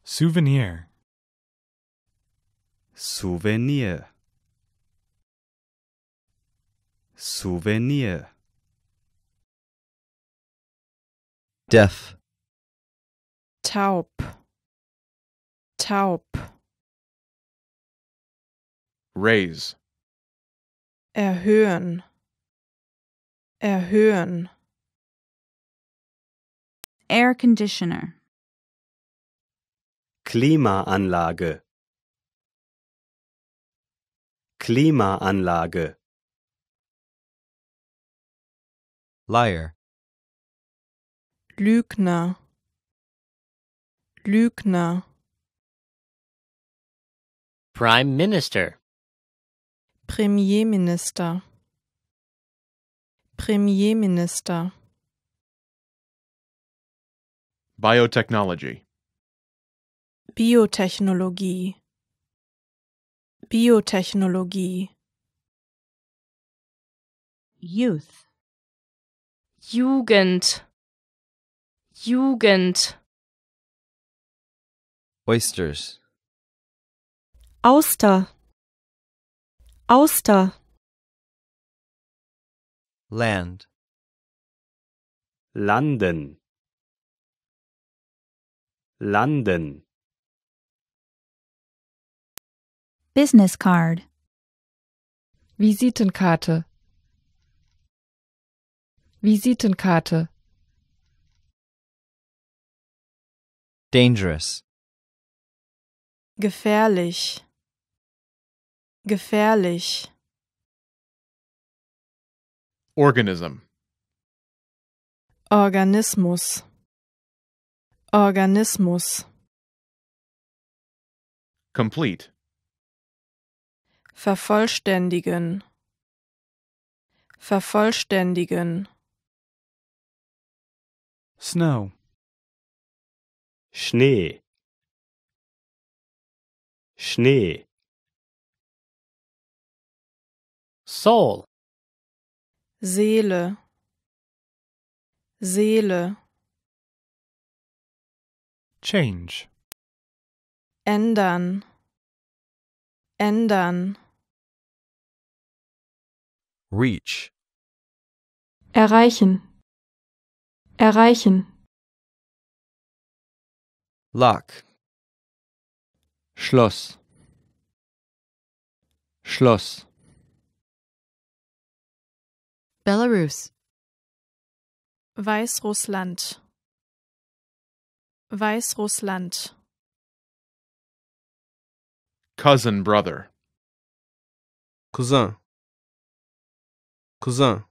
Souvenir Souvenir Souvenir. Deaf. Taub. Taub. Raise. Erhöhen. Erhöhen. Air Conditioner. Klimaanlage. Klimaanlage. liar. Lügner, Lügner. Prime Minister, Premierminister, Premierminister. Biotechnology. Biotechnologie, Biotechnologie. Youth. Jugend Jugend Oysters Auster Auster Land Landen Landen Business Card Visitenkarte Visitenkarte Dangerous Gefährlich Gefährlich Organism Organismus Organismus Complete Vervollständigen Vervollständigen Snow. Schnee. Schnee. Soul. Seele. Seele. Change. Ändern. Ändern. Reach. Erreichen. Erreichen. Lock. Schloss. Schloss. Belarus. Weißrussland. Weißrussland. Cousin brother. Cousin. Cousin.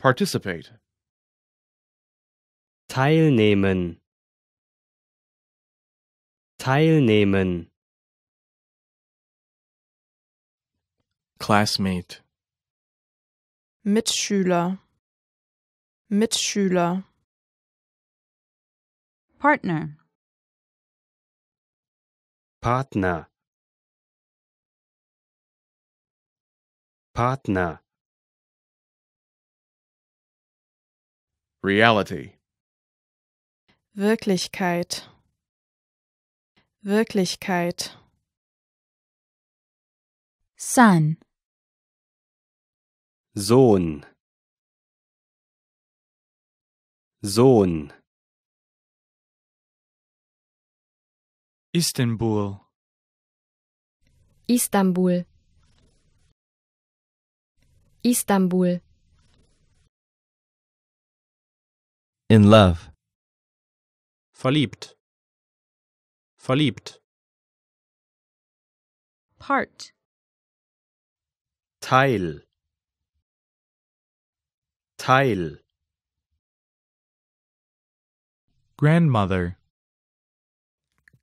Participate. Teilnehmen. Teilnehmen. Classmate. Mitschüler. Mitschüler. Partner. Partner. Partner. Reality. Wirklichkeit. Wirklichkeit. Son. Sohn. Sohn. Istanbul. Istanbul. Istanbul. In love. Verliebt. Verliebt. Part. Teil. Teil. Grandmother.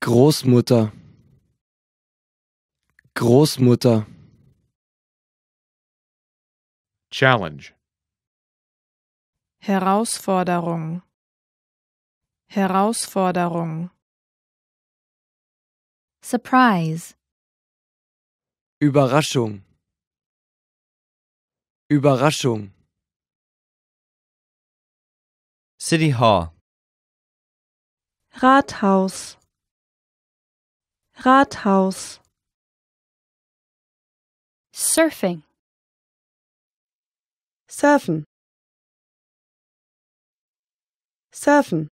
Großmutter. Großmutter. Challenge. Herausforderung Herausforderung Surprise Überraschung Überraschung City Hall Rathaus Rathaus Surfing Surfen Surfen.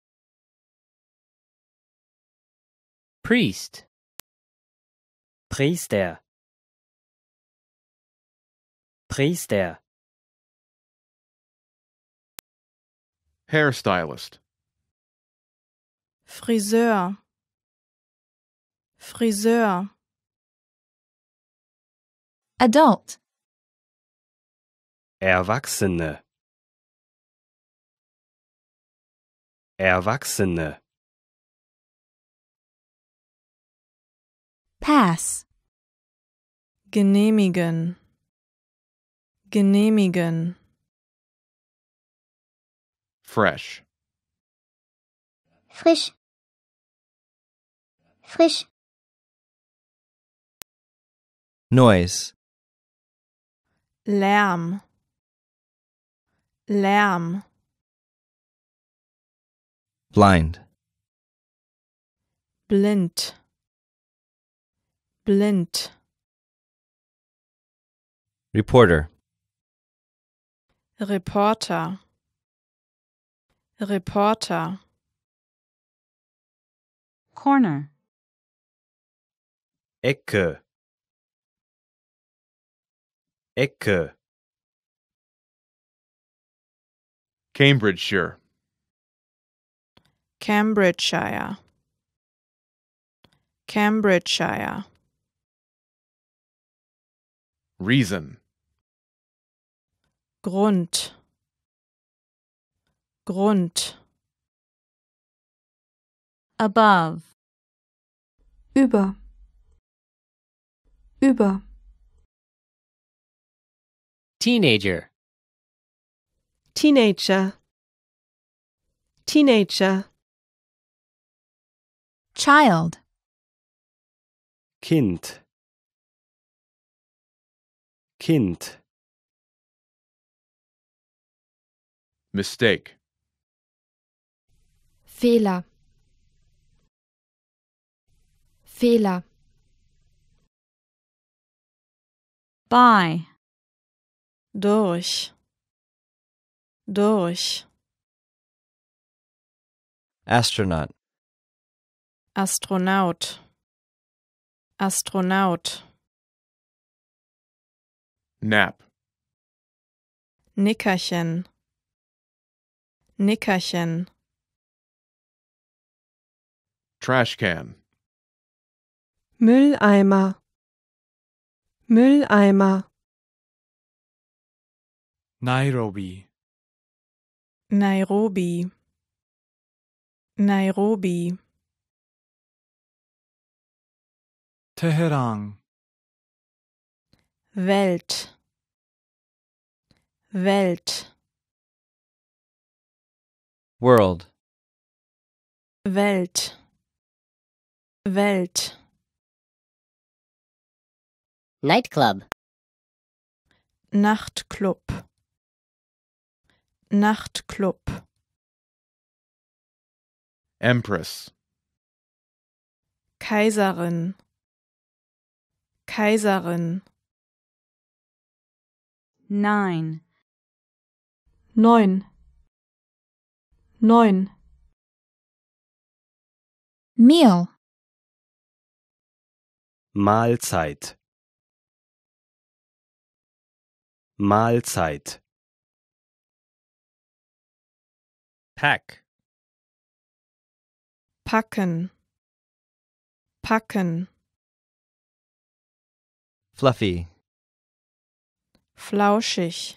Priest. Priester. Priester. Hairstylist. Friseur. Friseur. Adult. Erwachsene. Erwachsene Pass genehmigen genehmigen fresh frisch frisch noise Lärm Lärm blind blind blind reporter reporter reporter corner Ecke Ecke Cambridgeshire Cambridgeshire Cambridgeshire Reason Grund Grund above über über teenager teenager teenager Child. Kind. Kind. Mistake. Fehler. Fehler. By. Durch. Durch. Astronaut. Astronaut Astronaut Nap Nickerchen Nickerchen Trashcan Mülleimer Mülleimer Nairobi Nairobi Nairobi Teheran Welt Welt World Welt Welt Nightclub Nachtclub Nachtclub Empress Kaiserin Kaiserin. Nein. Neun. Neun. Meal. Mahlzeit. Mahlzeit. Pack. Packen. Packen. Fluffy. Flauschig.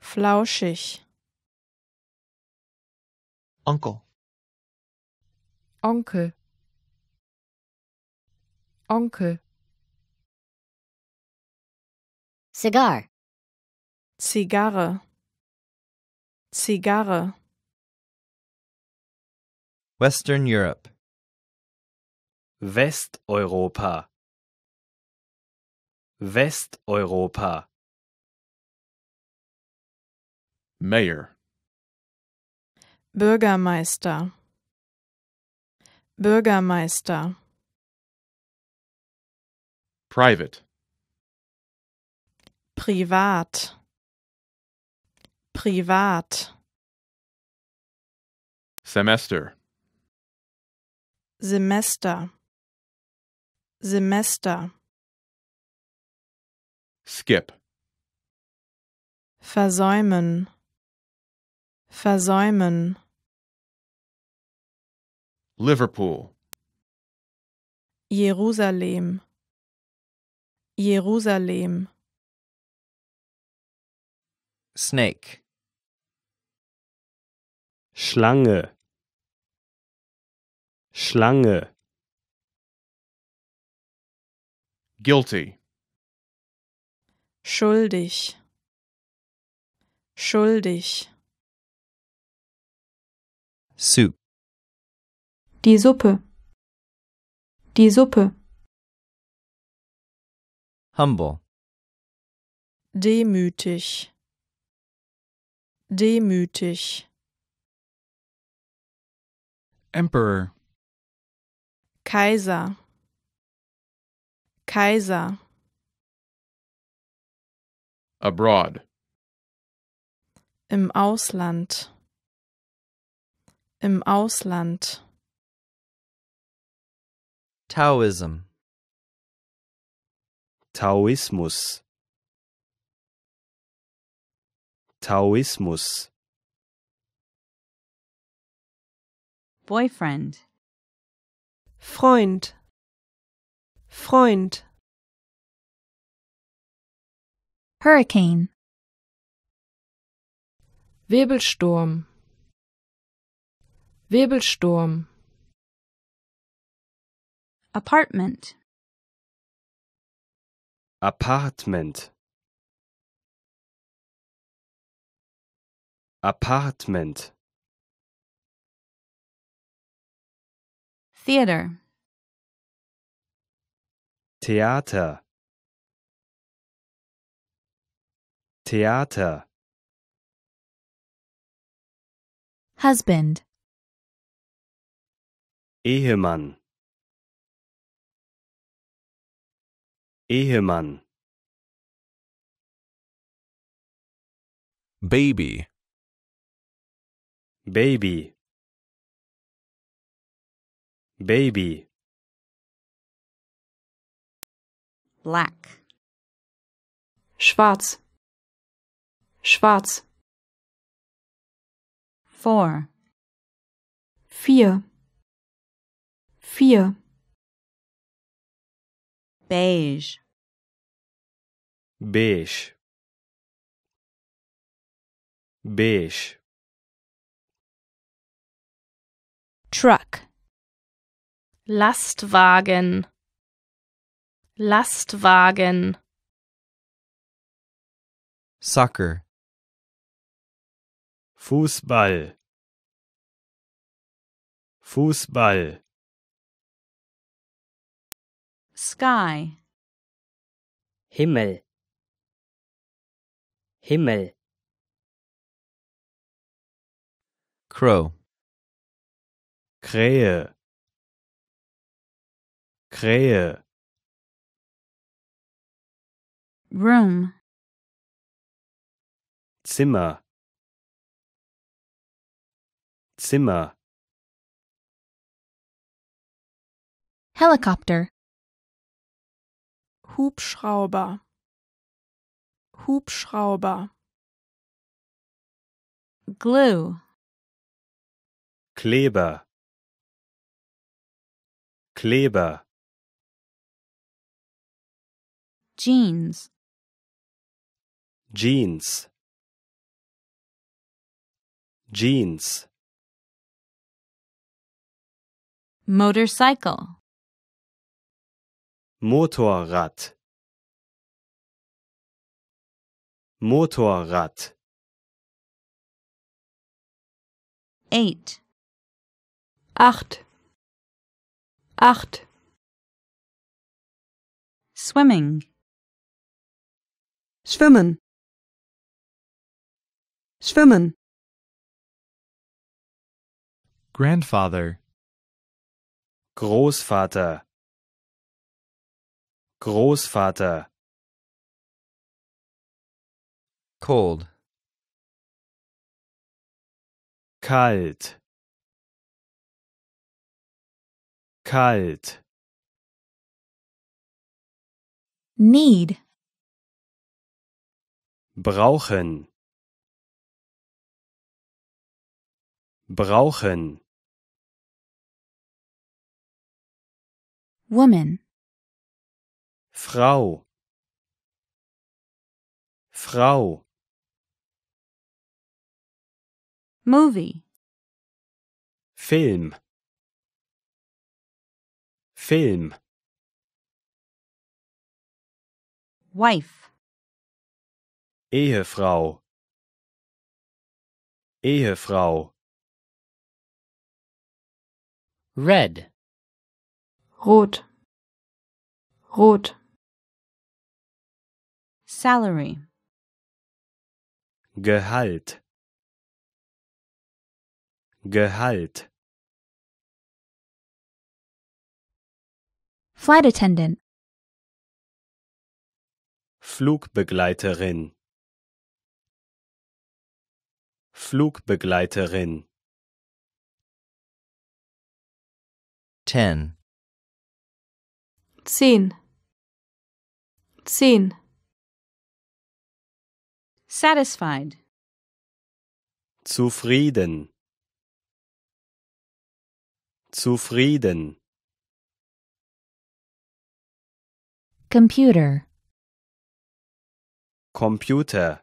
Flauschig. Onkel. Onkel. Onkel. Cigar. Zigarre. Zigarre. Western Europe. Westeuropa. Westeuropa. Mayor. Bürgermeister. Bürgermeister. Private. Privat. Privat. Semester. Semester. Semester. Skip. Versäumen. Versäumen. Liverpool. Jerusalem. Jerusalem. Snake. Schlange. Schlange. Guilty. schuldig, schuldig. Soup. Die Suppe, die Suppe. Humble. Demütig, demütig. Emperor. Kaiser, Kaiser abroad im Ausland im Ausland Taoism Taoismus Taoismus Boyfriend Freund Freund Hurricane. Wirbelsturm. Wirbelsturm. Apartment. Apartment. Apartment. Theater. Theater. Theater Husband Ehemann Ehemann Baby Baby Baby Black Schwarz schwarz. Four. Vier. Vier. Beige. Beige. Beige. Truck. Lastwagen. Lastwagen. Soccer. Fußball Fußball Sky Himmel Himmel Crow Krähe Krähe Room Zimmer Zimmer Helicopter Hubschrauber Hubschrauber Glue Kleber Kleber Jeans Jeans Jeans Motorcycle. Motorrad. Motorrad. 8 8 8 Swimming Schwimmen Schwimmen Grandfather Großvater Großvater cold kalt kalt need brauchen brauchen Woman. Frau. Frau. Movie. Film. Film. Wife. Ehefrau. Ehefrau. Red. Rot. Rot. Salary. Gehalt. Gehalt. Flight attendant. Flugbegleiterin. Flugbegleiterin. 10. zehn, zehn. Satisfied. Zufrieden. Zufrieden. Computer. Computer.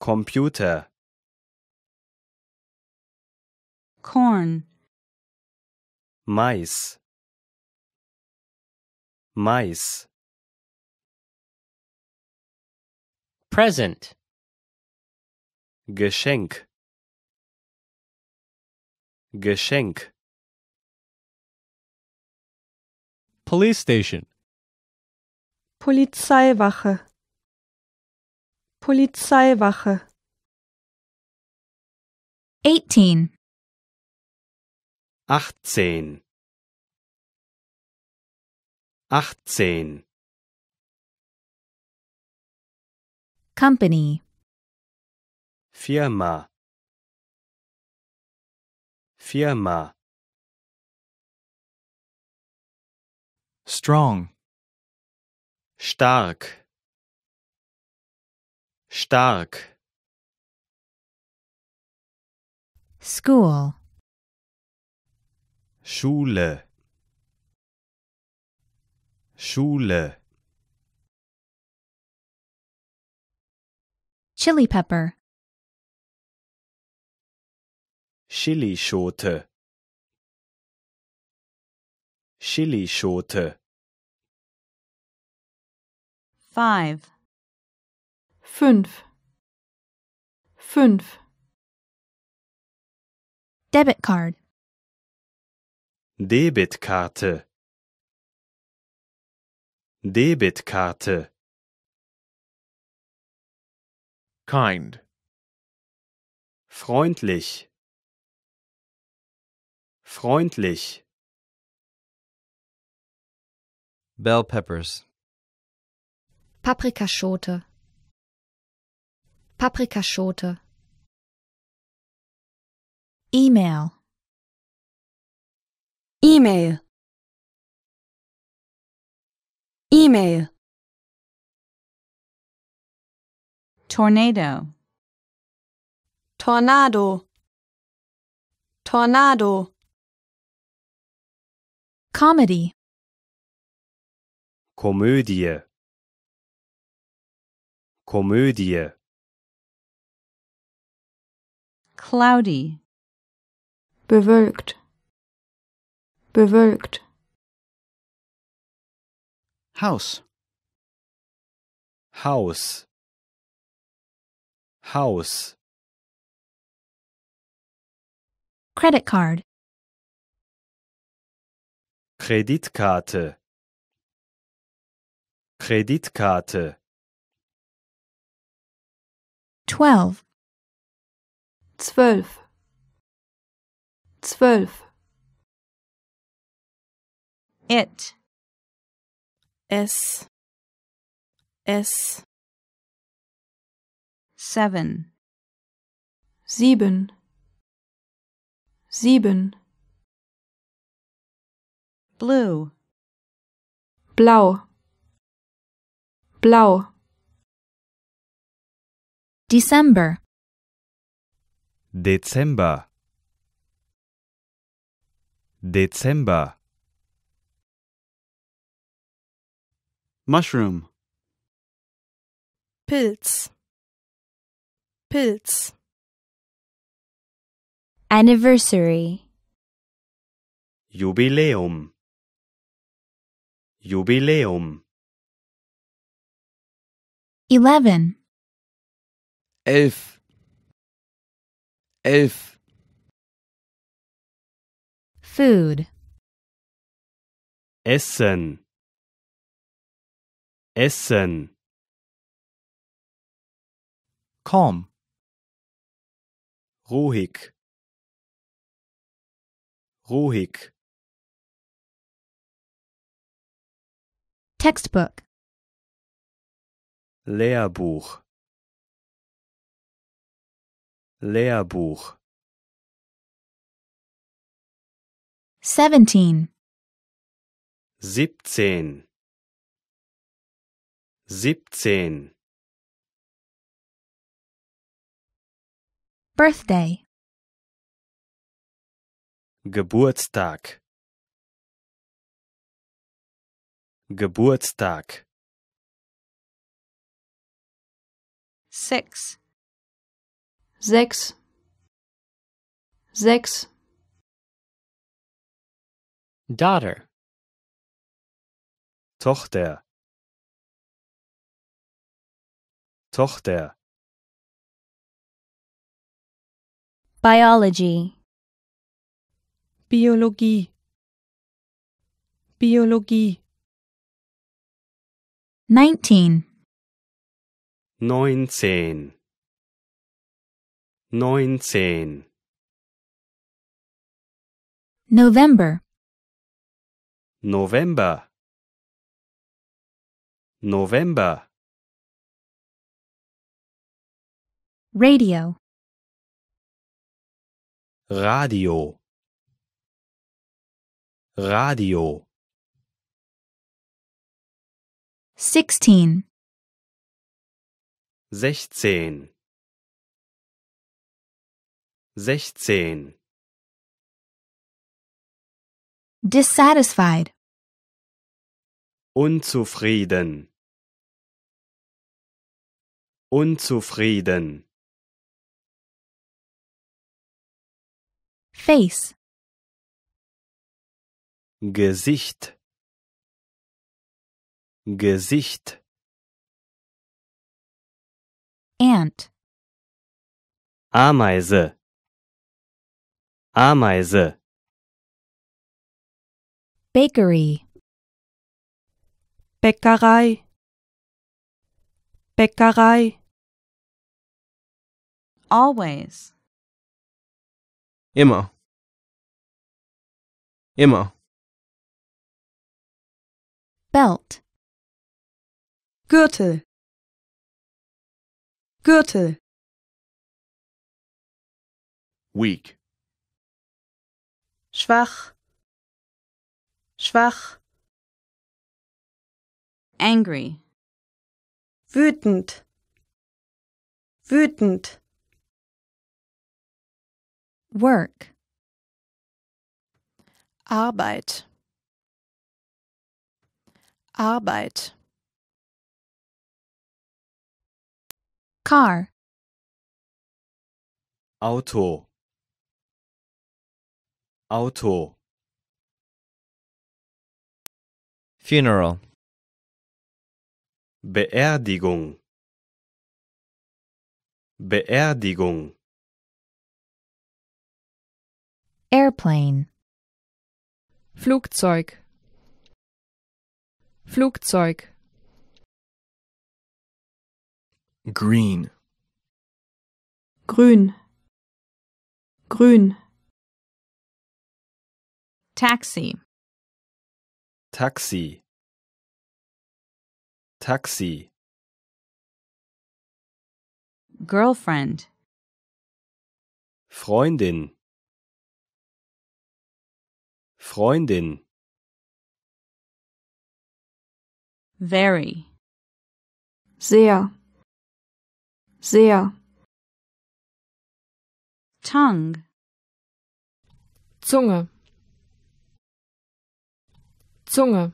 Computer. Corn. Mais. Mais Present Geschenk Geschenk Police Station Polizeiwache Polizeiwache 18 18 achtzehn Company Firma Firma Strong Stark Stark School Schule Schule. Chili pepper. Chili Schote. Five. Fünf. Fünf. Debit card. Debitkarte. Debitkarte kind freundlich freundlich bell peppers paprikaschote paprikaschote email email E-Mail Tornado Tornado Tornado Comedy Komödie Komödie Cloudy bewölkt bewölkt Haus Haus Haus Credit card Kreditkarte Kreditkarte 12 zwölf zwölf it S S seven sieben sieben blue blau blau December Dezember Dezember mushroom Pilz Pilz anniversary Jubiläum Jubiläum 11 elf elf food Essen Essen. Calm. Ruhig. Ruhig. Textbook. Lehrbuch. Lehrbuch. 17 17 siebzehn Birthday Geburtstag Geburtstag six sechs sechs Daughter Tochter Tochter Biology Biologie Biologie 19 19 19 November November November Radio Radio Radio 16 16 16 dissatisfied unzufrieden unzufrieden Face. Gesicht. Gesicht. Ant. Ameise. Ameise. Bakery. Bäckerei. Bäckerei. Always. immer immer belt Gürtel Gürtel weak schwach schwach angry wütend wütend Work. Arbeit. Arbeit. Car. Auto. Auto. Funeral. Beerdigung. Beerdigung. Airplane Flugzeug Flugzeug Green Grün Grün Taxi Taxi Taxi Girlfriend Freundin Freundin very sehr sehr tongue Zunge Zunge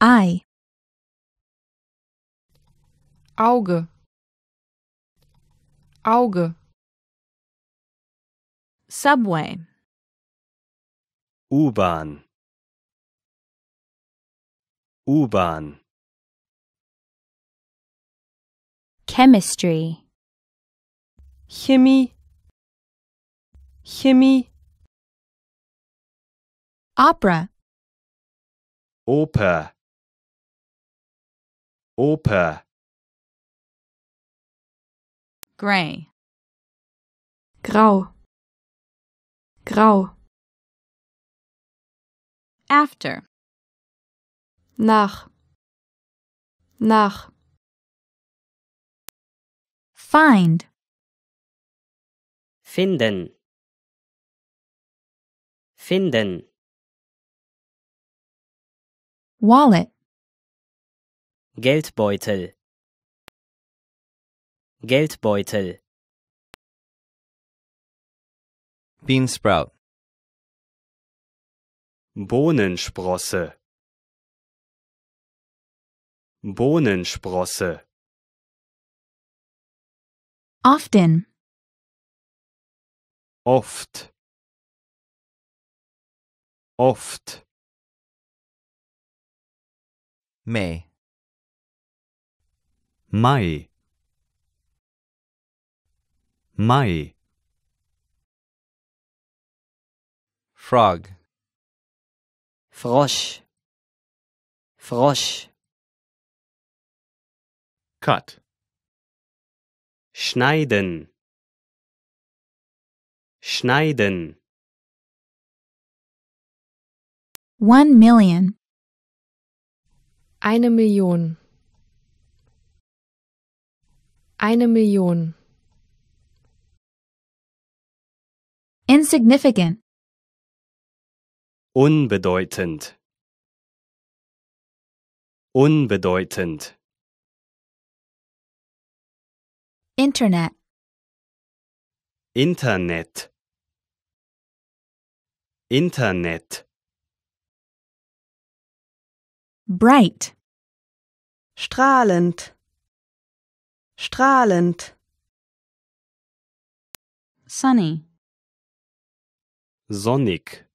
Ei Auge Auge Subway. U-Bahn. U-Bahn. Chemistry. Chemie. Chemie. Opera. Oper. Oper. Gray. Grau. grau after nach nach find finden finden wallet Geldbeutel Geldbeutel Bean sprout. Bohnensprosse. Bohnensprosse. Often. Oft. Oft. May. Mai. Mai. frog frosch frosch cut schneiden schneiden One million. Eine Million. Eine Million. Insignificant. unbedeutend unbedeutend Internet Internet Internet bright strahlend strahlend sunny sonnig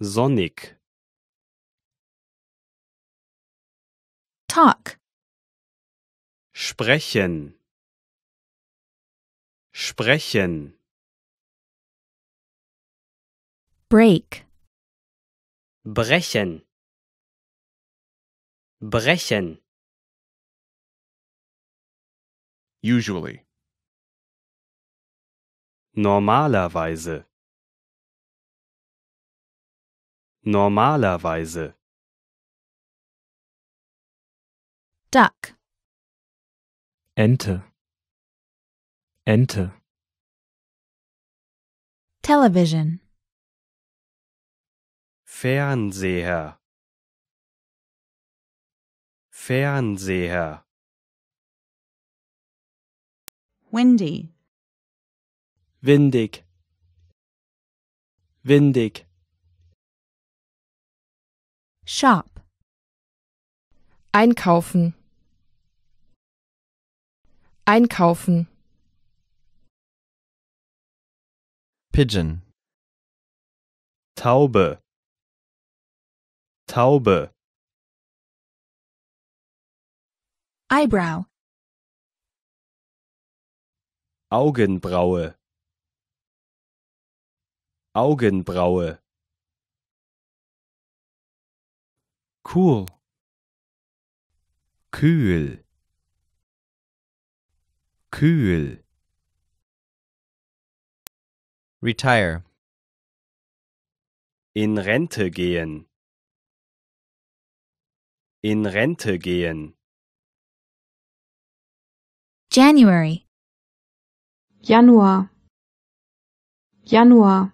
sonnig talk sprechen sprechen break brechen brechen usually normalerweise Normalerweise. Duck. Ente. Ente. Television. Fernseher. Fernseher. Windy. Windig. Windig. Shop. Einkaufen. Einkaufen. Pigeon. Taube. Taube. Eyebrow. Augenbraue. Augenbraue. cool kühl kühl retire in Rente gehen in Rente gehen January Januar Januar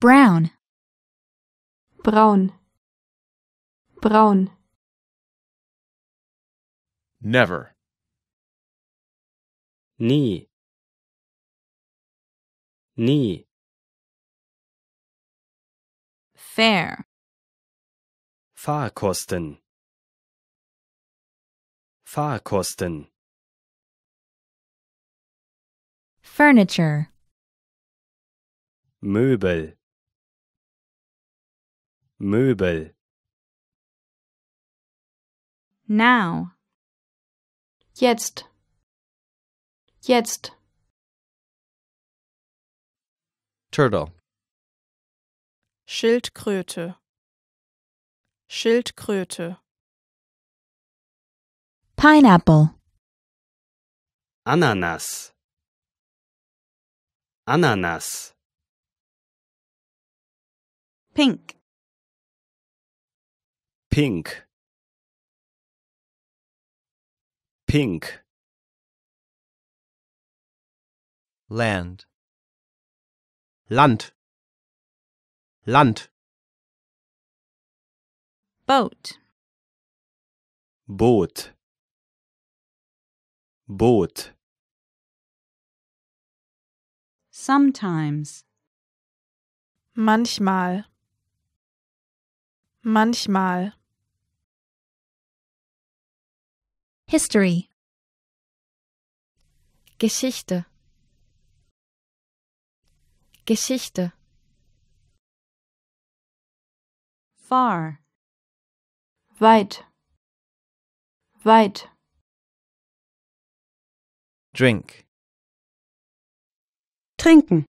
Brown braun braun never nie nie fair Fahrkosten Fahrkosten Furniture Möbel Möbel. Now. Jetzt. Jetzt. Turtle. Schildkröte. Schildkröte. Pineapple. Ananas. Ananas. Pink. pink pink land land land boat Boat. Boat. sometimes manchmal manchmal History Geschichte Geschichte Far Weit Weit Drink Trinken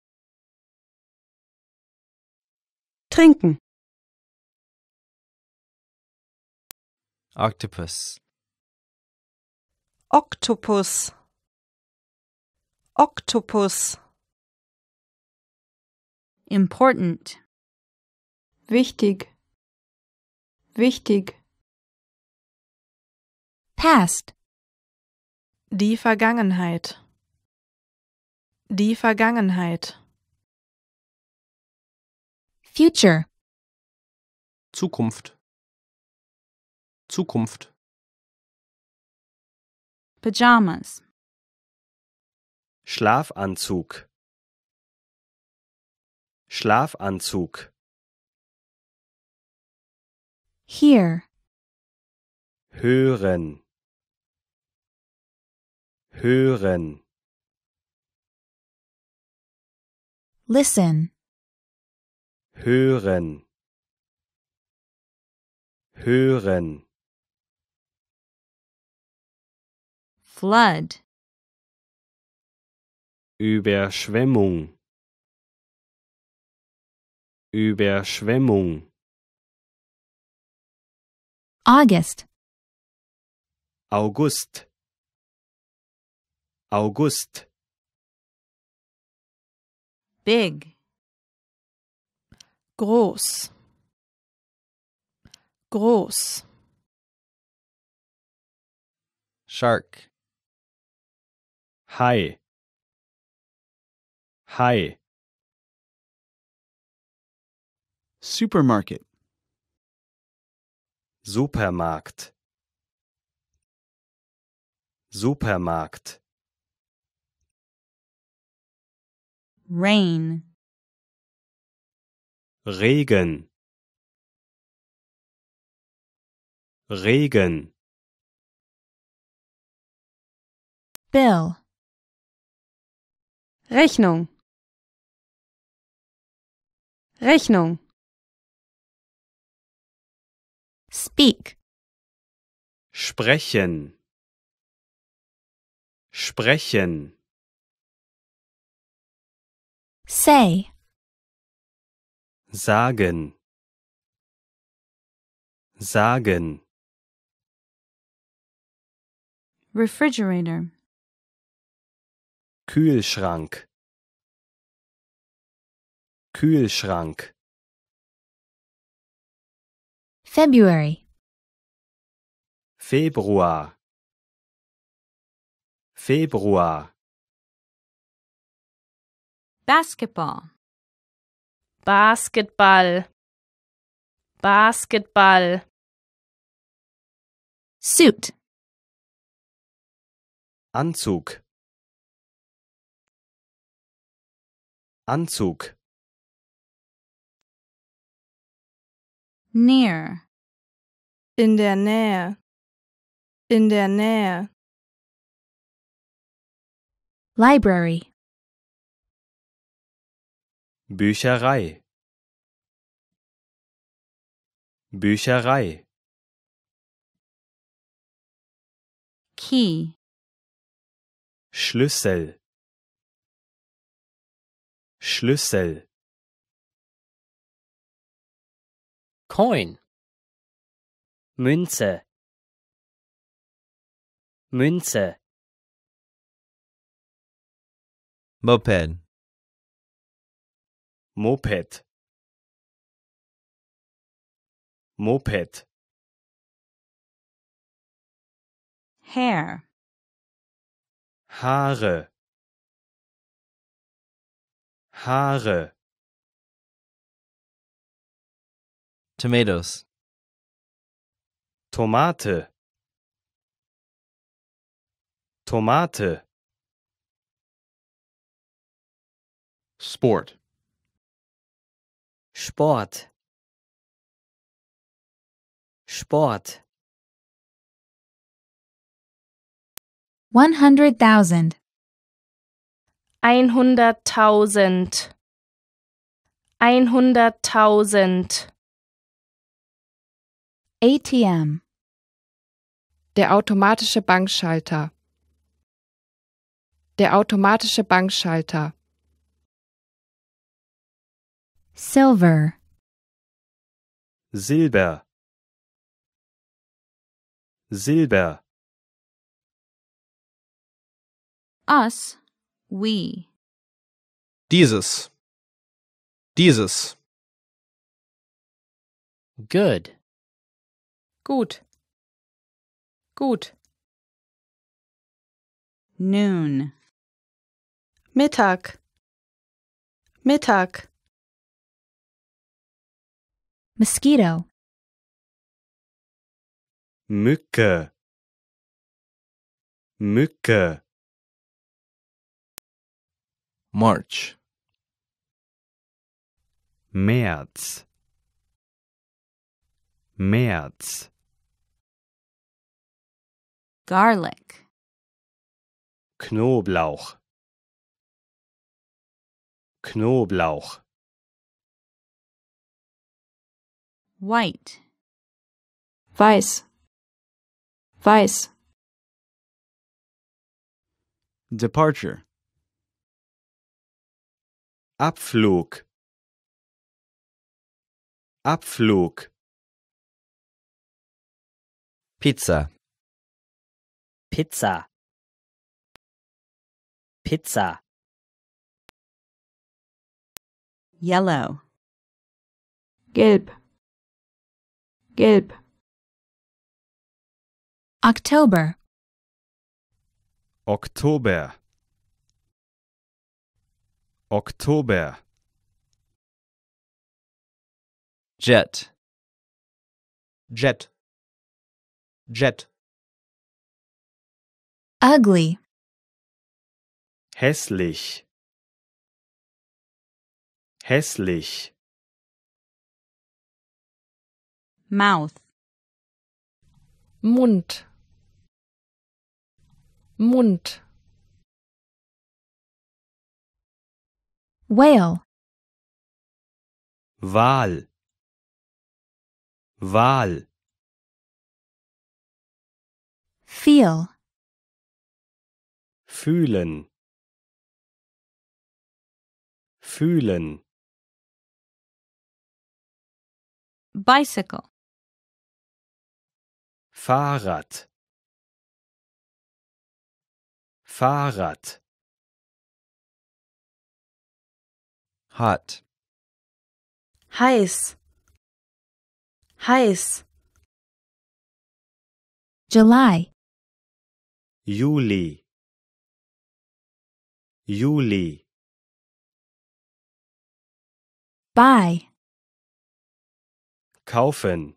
Trinken Octopus Oktopus Oktopus Important Wichtig Wichtig Past Die Vergangenheit Die Vergangenheit Future Zukunft Zukunft Pajamas. Schlafanzug. Schlafanzug. Hier. Hören. Hören. Listen. Hören. Hören. Flood. Überschwemmung. Überschwemmung. August. August. August. Big. Groß. Groß. Shark. Hi. Hi. Supermarket. Supermarkt. Supermarkt. Rain. Regen. Regen. Bill. Rechnung Rechnung Speak Sprechen Sprechen Say Sagen Sagen Refrigerator Kühlschrank Kühlschrank February Februar Februar Basketball Basketball Basketball Suit Anzug Anzug near in der Nähe in der Nähe library Bücherei Bücherei key Schlüssel Schlüssel Coin Münze Münze Moped Moped Moped Hair Haare Haare. Tomatoes. Tomate. Tomate. Sport. Sport. Sport. 100,000. einhunderttausend, einhunderttausend. ATM Der automatische Bankschalter Der automatische Bankschalter Silver Silber Silber Us We. Dieses. Dieses. Good. Gut. Gut. Noon. Mittag. Mittag. Mosquito. Mücke. Mücke. March März März Garlic Knoblauch Knoblauch White Weiß Weiß Departure Abflug Abflug Pizza Pizza Pizza Yellow Gelb Gelb October Oktober Oktober Jet Jet Jet Ugly hässlich hässlich mouth mund mund Whale. Wal. Wal. Feel. Fühlen. Fühlen. Bicycle. Fahrrad. Fahrrad. Hot. Heiß. Heiß. July. Juli. Juli. Buy. Kaufen.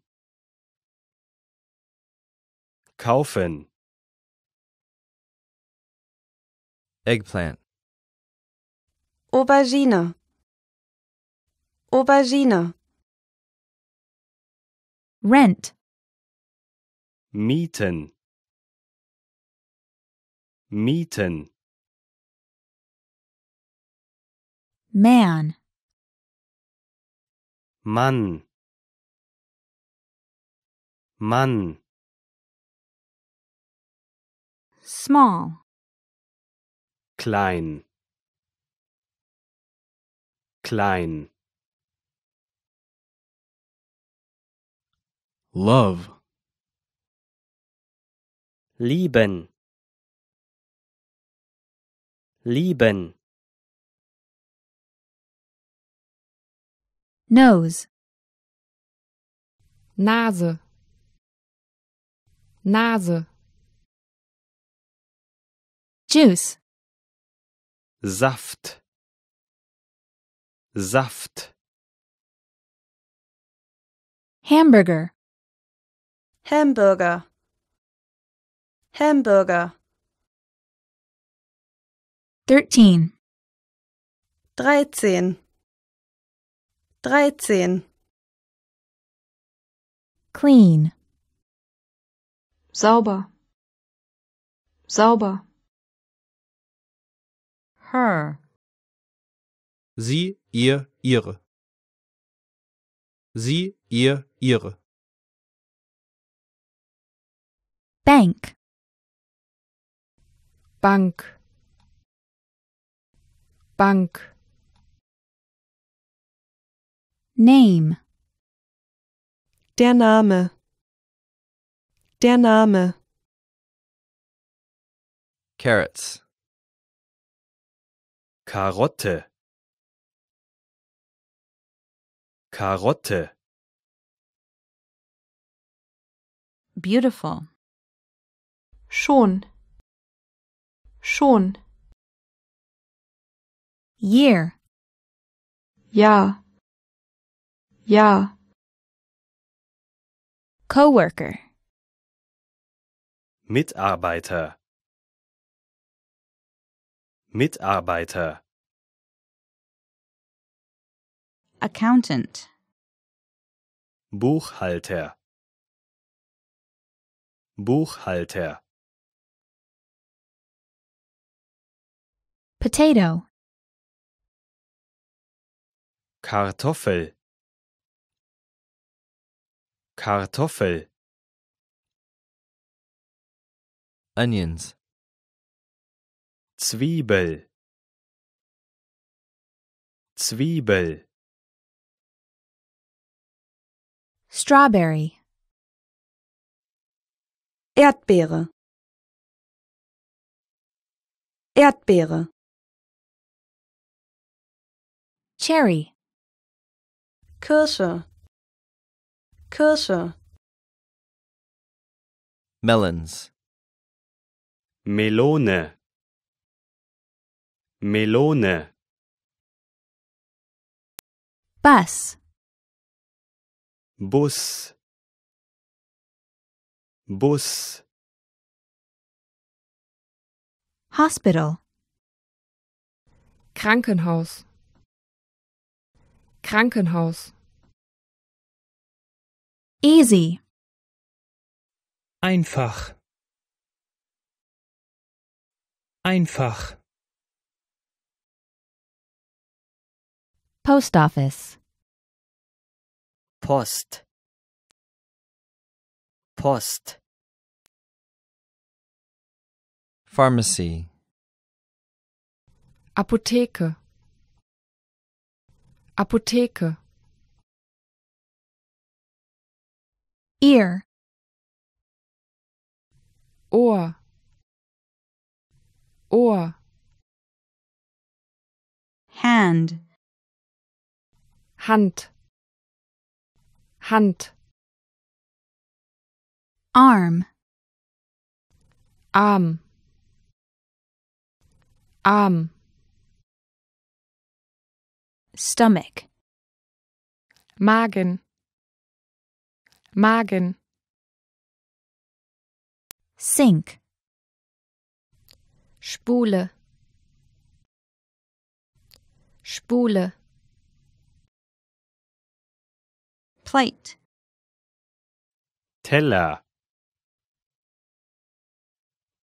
Kaufen. Eggplant. Aubergine. Aubergine. Rent. Mieten. Mieten. Man. Mann. Mann. Small. Klein. Klein. Love. Lieben. Lieben. Nose. Nase. Nase. Juice. Saft. Saft. Hamburger hamburger hamburger 13 13 13 clean sauber sauber her sie ihr ihre sie ihr ihre Bank Bank Bank Name Der Name Der Name Carrots Karotte Karotte Beautiful schon schon year ja ja coworker Mitarbeiter Mitarbeiter accountant Buchhalter Buchhalter Potato. Kartoffel. Kartoffel. Onions. Zwiebel. Zwiebel. Strawberry. Erdbeere. Erdbeere. cherry cursor cursor melons melone melone bus bus bus hospital Krankenhaus Krankenhaus. Easy. Einfach. Einfach. Post Office. Post. Post. Pharmacy. Apotheke. Apotheke Ear Ohr Ohr Hand Hand Hand Arm Arm Arm stomach. Magen, Magen. Sink. Spule, Spule. Plate. Teller,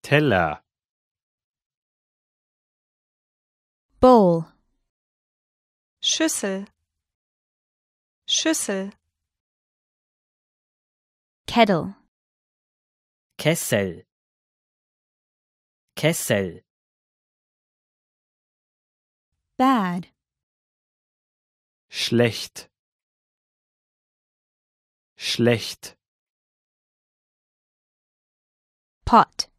Teller. Bowl. Schüssel Schüssel Kettle Kessel Kessel Bad Schlecht Schlecht Pot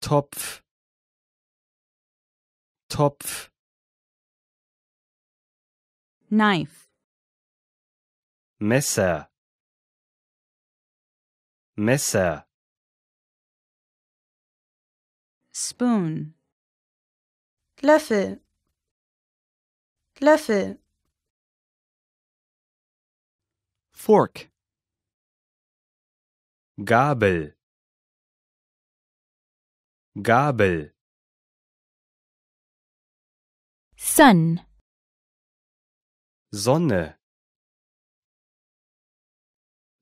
Topf Topf knife Messer Messer spoon Löffel Löffel Fork Gabel Gabel Sun Sonne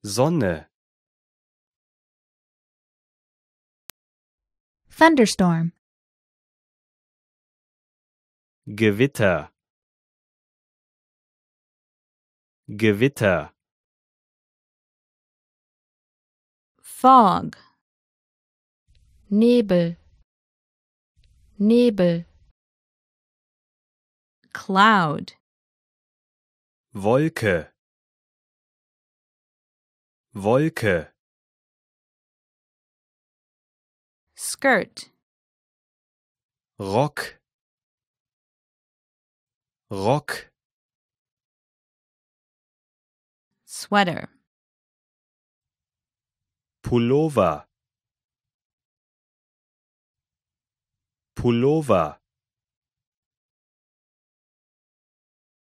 Sonne Thunderstorm Gewitter Gewitter Fog Nebel Nebel Cloud Wolke Wolke skirt Rock Rock sweater Pullover Pullover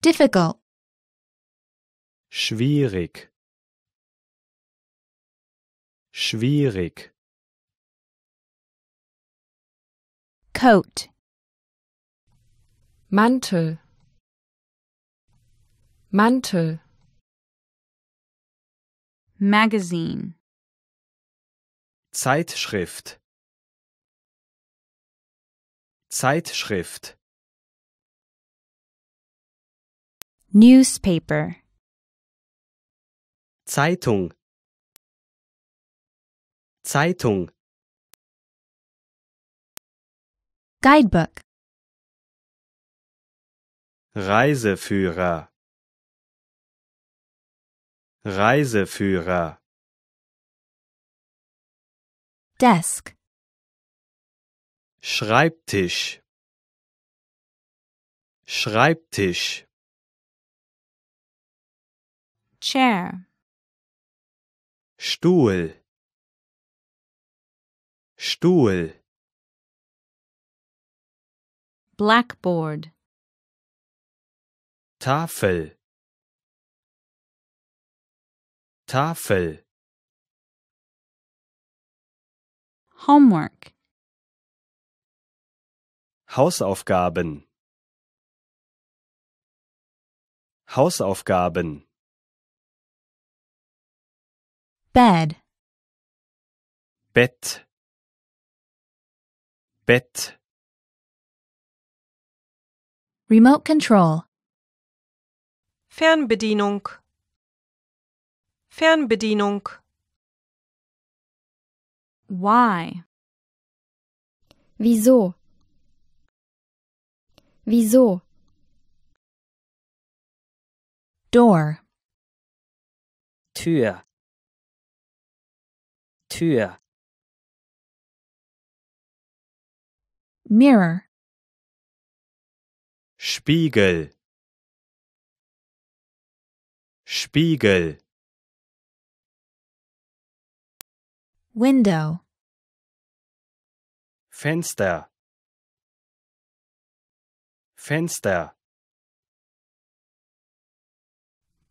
difficult schwierig schwierig coat Mantel Mantel Magazine Zeitschrift Zeitschrift Newspaper Zeitung Zeitung Guidebook Reiseführer Reiseführer Desk Schreibtisch Schreibtisch Chair Stuhl Stuhl Blackboard Tafel Tafel Homework Hausaufgaben Hausaufgaben bed Bett Bett remote control Fernbedienung Fernbedienung why Wieso? Wieso? door Tür Tür. Mirror. Spiegel. Spiegel. Window. Fenster. Fenster.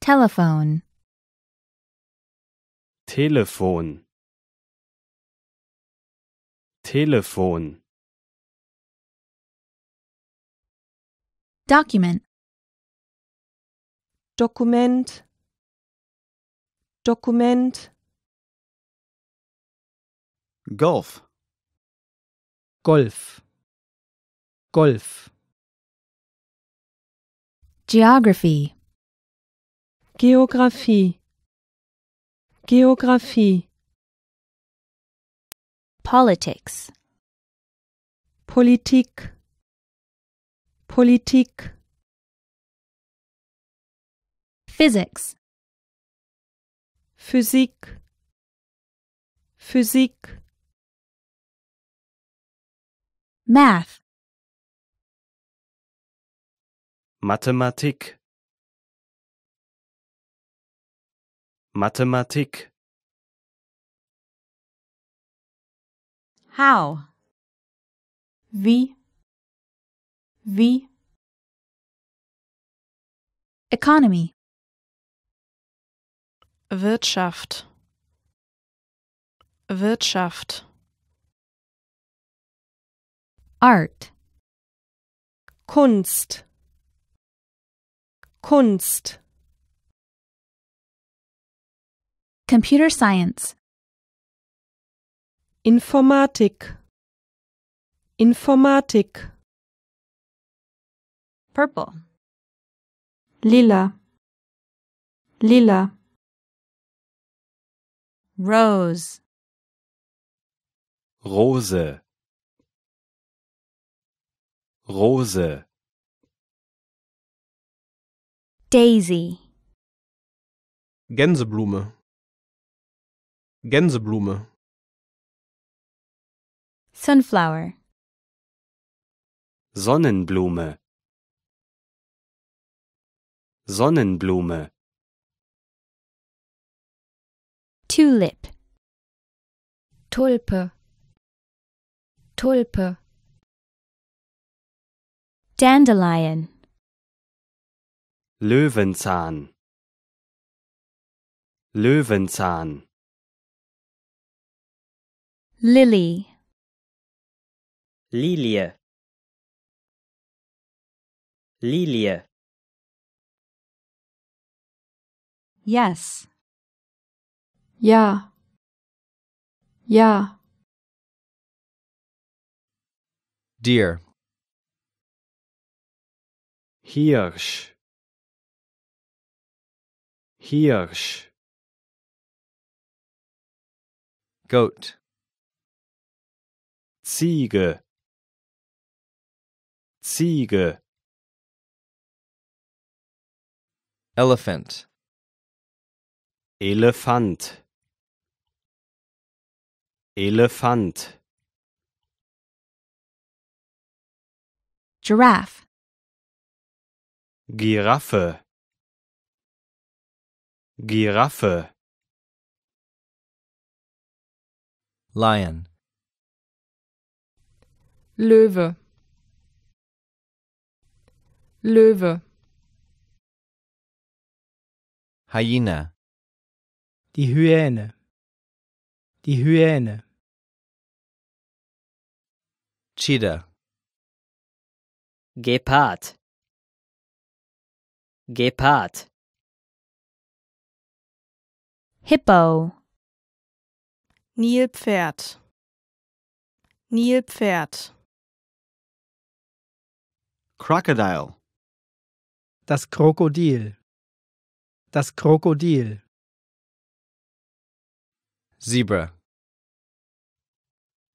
Telephone. Telefon. Telefon Document Dokument Dokument Golf Golf Golf Geography Geographie Geografie Politics. Politik. Politik. Physics. Physik. Physik. Math. Mathematik. Mathematik. How? Wie? Wie? Economy. Wirtschaft. Wirtschaft. Art. Kunst. Kunst. Computer Science. Informatik Informatik Purple Lila Lila Rose Rose Rose Daisy Gänseblume Gänseblume Sunflower. Sonnenblume. Sonnenblume. Tulip. Tulpe. Tulpe. Dandelion. Löwenzahn. Löwenzahn. Lily. Lilie Lilie Yes Ja Ja Dear Hirsch Hirsch Goat Ziege Ziege Elephant Elefant Elefant Giraffe Giraffe Giraffe Lion Löwe Löwe. Hyäne. Die Hyäne. Die Hyäne. Cheetah. Gepard. Gepard. Hippo. Nilpferd. Nilpferd. Crocodile. Das Krokodil. Das Krokodil. Zebra.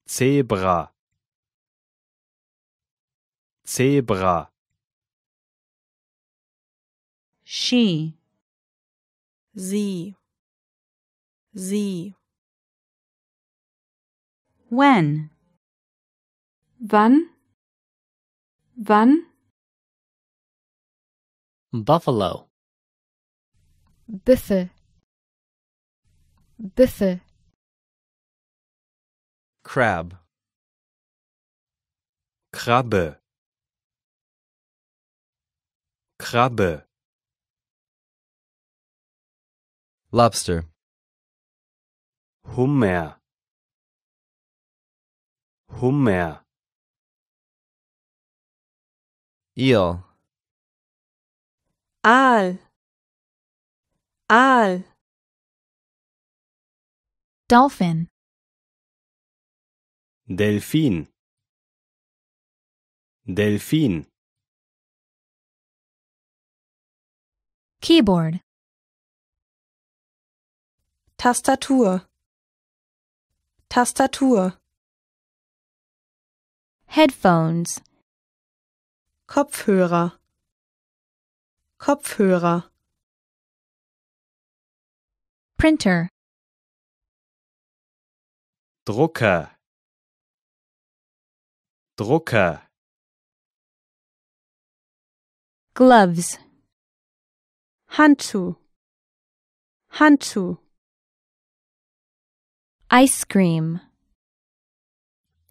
Zebra. Zebra. She. Sie. Sie. When. Wann? Wann? Buffalo Büffel Büffel Crab Krabbe Krabbe Lobster Hummer Hummer Eel Aal Aal Dolphin Delfin Delfin Keyboard Tastatur Tastatur Headphones Kopfhörer Kopfhörer Printer Drucker Drucker Gloves Handschuh Handschuh Ice cream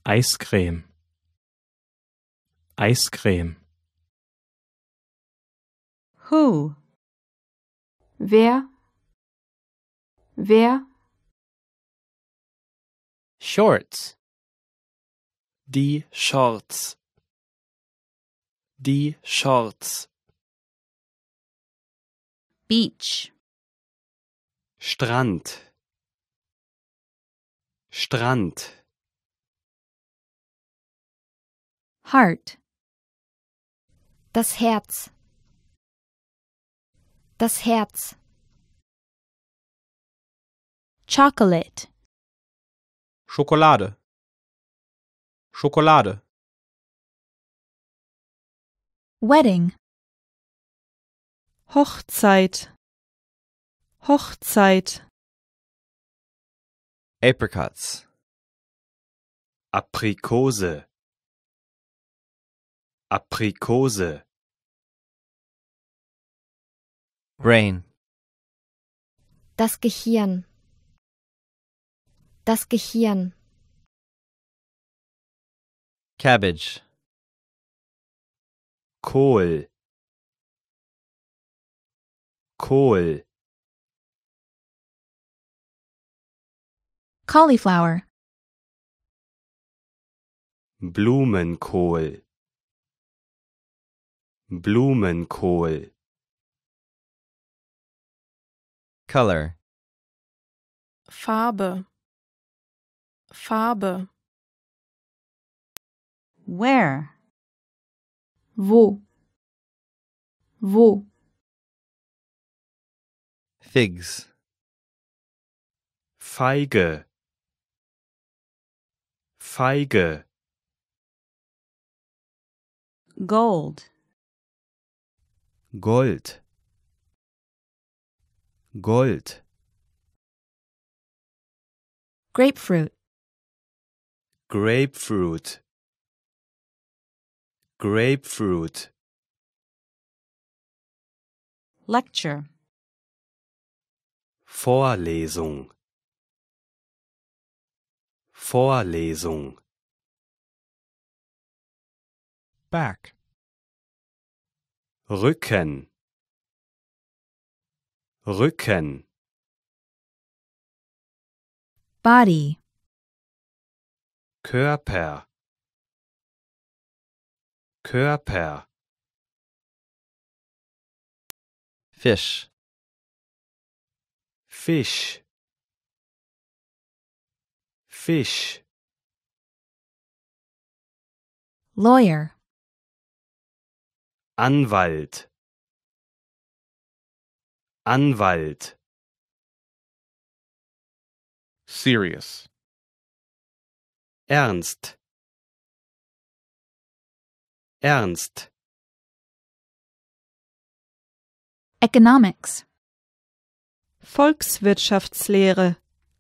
Eiscreme Eiscreme Who? Wer? Wer? Shorts. Die Shorts. Die Shorts. Beach. Strand. Strand. Heart. Das Herz. Das Herz. Chocolate. Schokolade. Schokolade. Wedding. Hochzeit. Hochzeit. Apricots. Aprikose. Aprikose. Brain. Das Gehirn. Das Gehirn. Cabbage. Kohl. Kohl. Cauliflower. Blumenkohl. Blumenkohl. color Farbe Farbe where wo wo figs feige feige gold gold Gold. Grapefruit. Grapefruit. Grapefruit. Lecture. Vorlesung. Vorlesung. Back. Rücken. Rücken Body Körper Körper Fisch Fisch Fisch Lawyer Anwalt Anwalt serious ernst ernst economics Volkswirtschaftslehre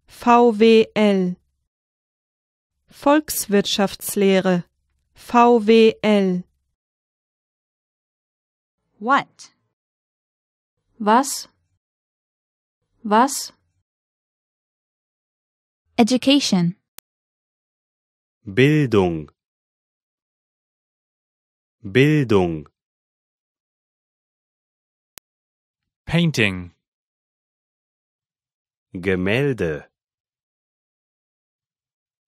VWL Volkswirtschaftslehre VWL What Was was? Education. Bildung. Bildung. Painting. Gemälde.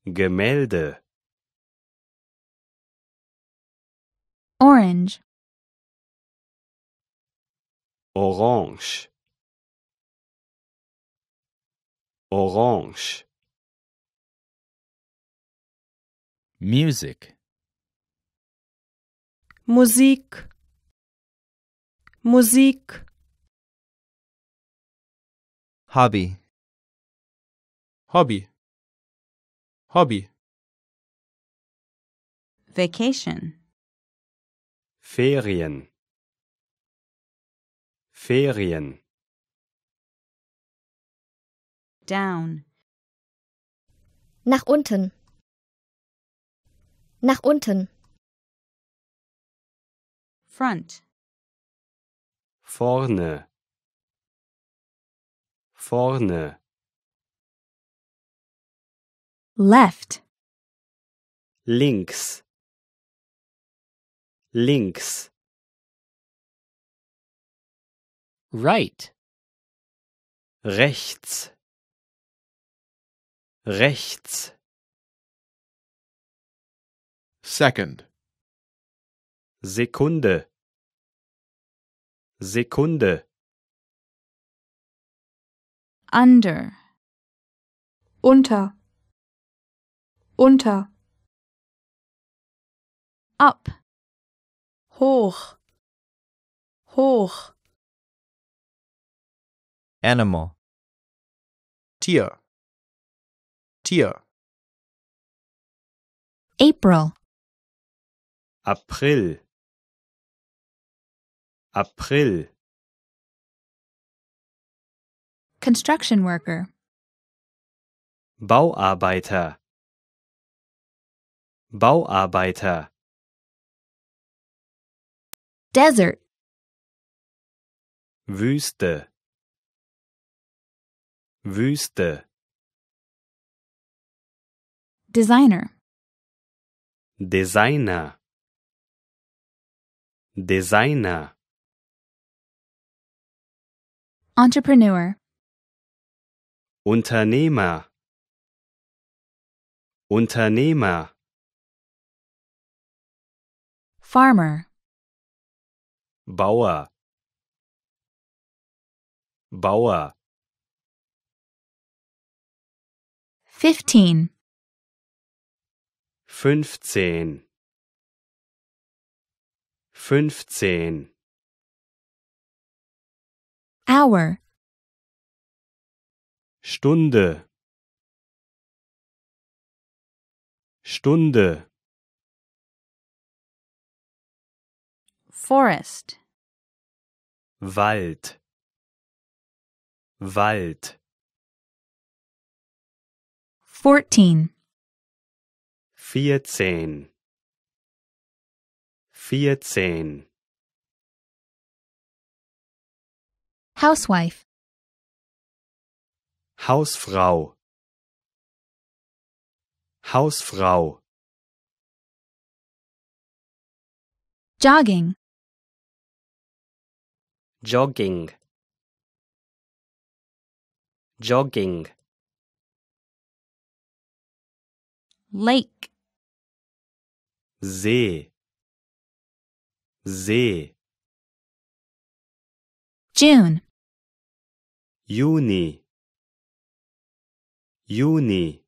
Gemälde. Orange. Orange. Orange. Music. Musik. Musik. Hobby. Hobby. Hobby. Vacation. Ferien. Ferien down. Nach unten. Nach unten. Front. Vorne. Vorne. Left. Links. Links. Right. Rechts rechts second Sekunde Sekunde under unter unter up hoch hoch animal Tier Tier. April. April. April. Construction worker. Bauarbeiter. Bauarbeiter. Desert. Wüste. Wüste. Designer. Designer. Designer. Entrepreneur. Unternehmer. Unternehmer. Farmer. Bauer. Bauer. Fifteen. fünfzehn fünfzehn hour Stunde Stunde forest Wald Wald 14 vierzehn vierzehn Housewife Hausfrau Hausfrau Jogging Jogging Jogging Lake See. See. June. Juni. Juni.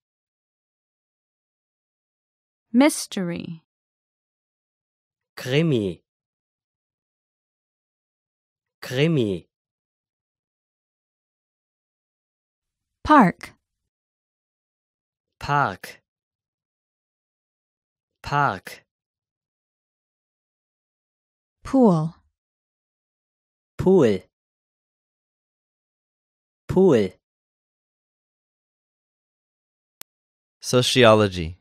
Mystery. Krimi. Krimi. Park. Park. Park. Pool. Pool. Pool. Sociology.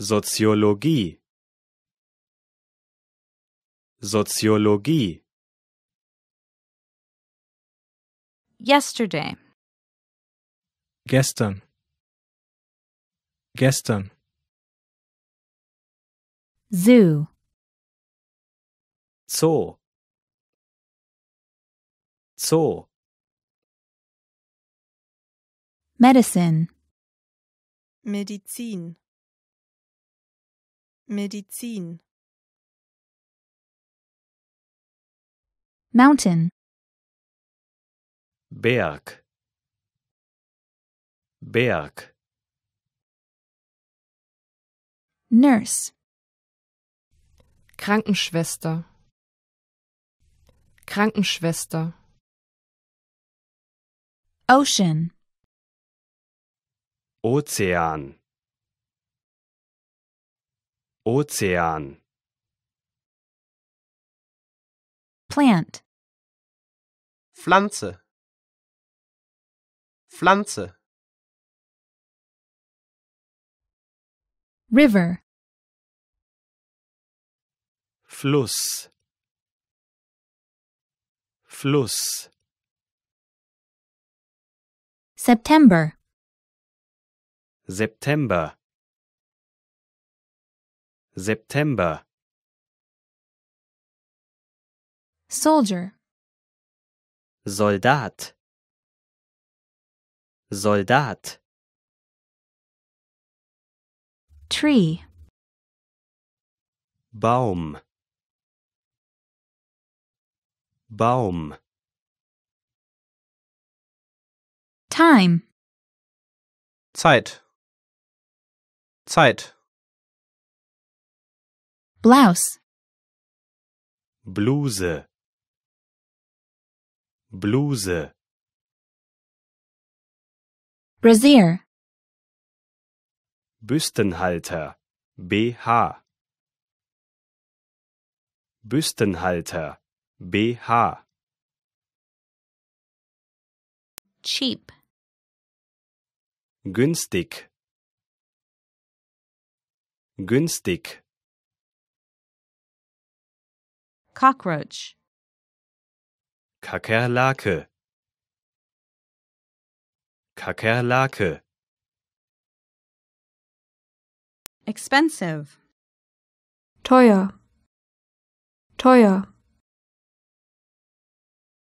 Soziologie. Soziologie. Yesterday. Gestern. Gestern. Zoo. Zoo Zoo Medicine Medizin Medizin Mountain Berg Berg Nurse Krankenschwester Krankenschwester Ocean Ozean Ozean Plant Pflanze Pflanze River Fluss Fluss September September September Soldier Soldat Soldat Tree Baum Baum Time Zeit Zeit Blouse Bluse Bluse Brasier Büstenhalter BH Büstenhalter Bh. Cheap. Günstig. Günstig. Cockroach. Kakerlake. Kakerlake. Expensive. Teuer. Teuer.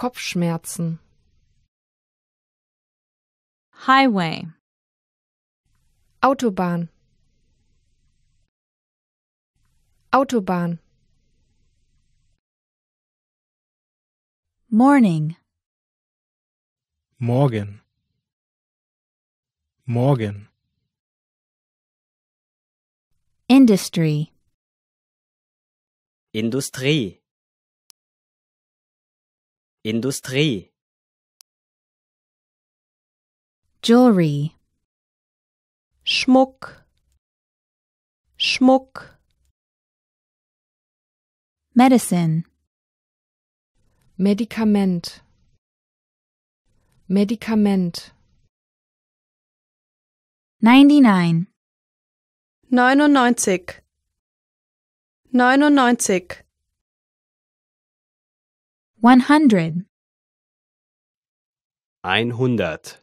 Kopfschmerzen. Highway. Autobahn. Autobahn. Morning. Morgen. Morgen. Industry. Industrie. Industrie Jewelry Schmuck Schmuck Medicine Medikament Medikament 99 99 99 100 100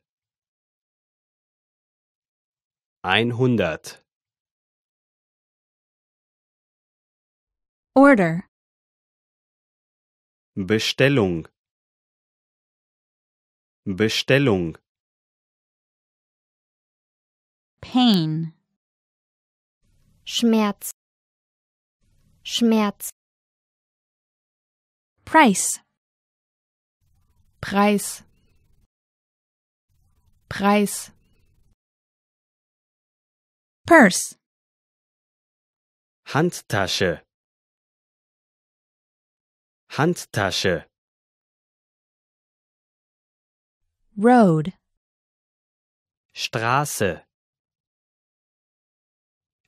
100 Order Bestellung Bestellung Pain Schmerz Schmerz Price Preis Preis Purse Handtasche Handtasche Road Straße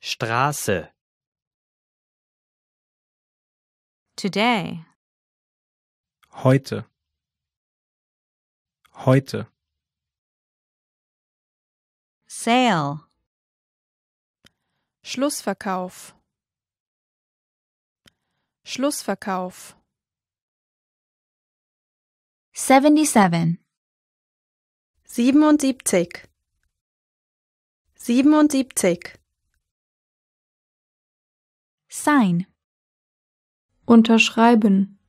Straße Today Heute heute Sale Schlussverkauf Schlussverkauf 77 77 77 Sein Unterschreiben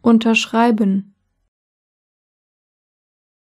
Unterschreiben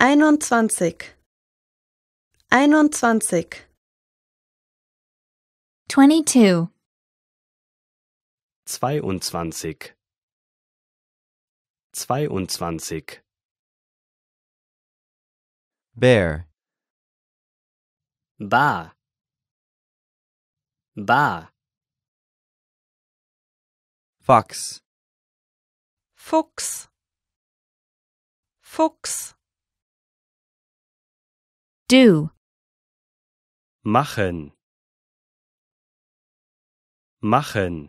einundzwanzig einundzwanzig twenty-two, zweiundzwanzig, zweiundzwanzig, bear, bar, bar, fox, fuchs, fuchs. Do. Machen. Machen.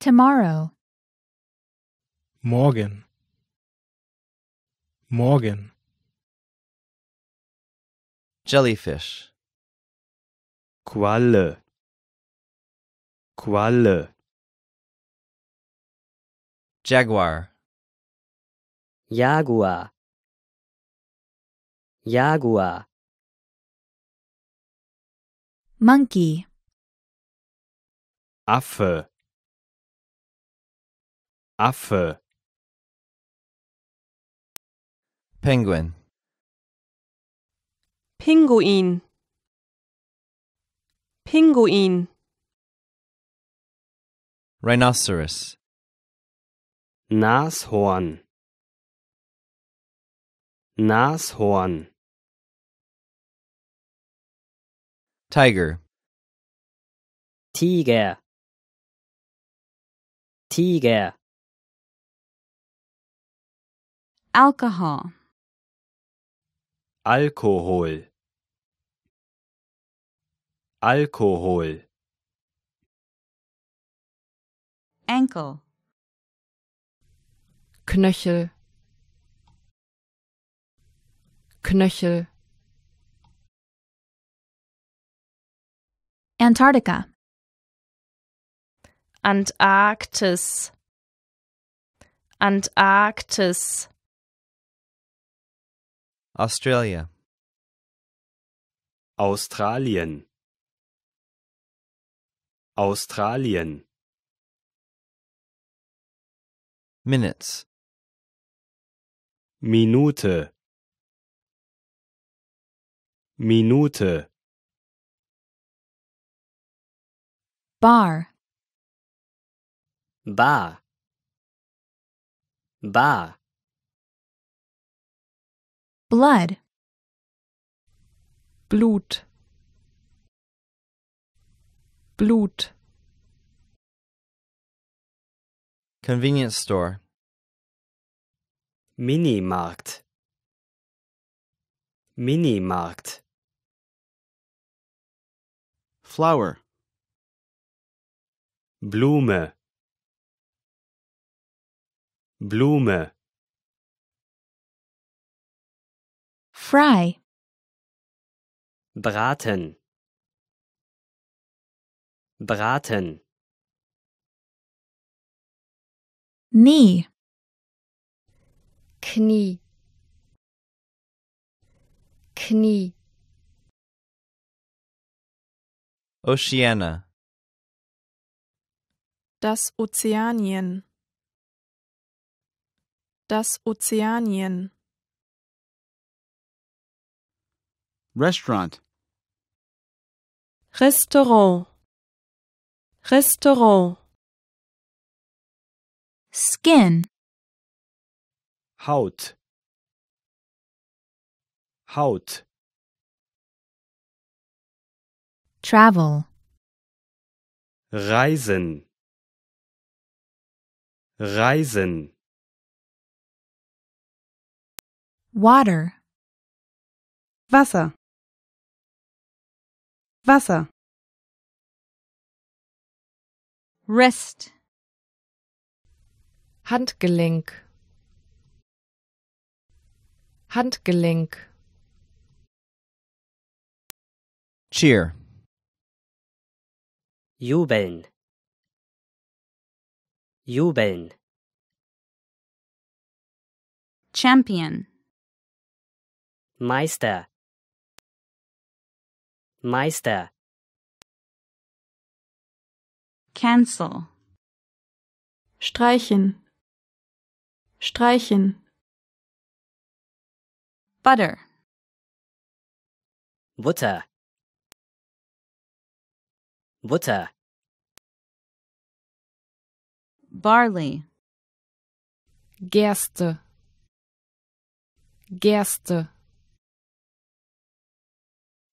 Tomorrow. Morgen. Morgen. Jellyfish. Qualle. Qualle. Jaguar. Jaguar. Jaguar Monkey Affe Affe Penguin Pinguin Pinguin Rhinoceros Nashorn Nashorn tiger tiger tiger alcohol alcohol alcohol ankle knöchel knöchel Antarctica. Antarktis. Antarktis. Australia. Australien. Australien. Minutes. Minute. Minute. bar bar bar blood blut blut convenience store Mini Markt. Mini Markt. flower Blume Blume Fry Braten Braten Knie Knie Knie Oceana Das Ozeanien. Das Ozeanien. Restaurant. Restaurant. Restaurant. Skin. Haut. Haut. Travel. Reisen. Reisen Water Wasser Wasser Rest Handgelenk Handgelenk Cheer Jubeln jubeln Champion Meister Meister Cancel Streichen Streichen Butter Butter Butter barley Gerste Gerste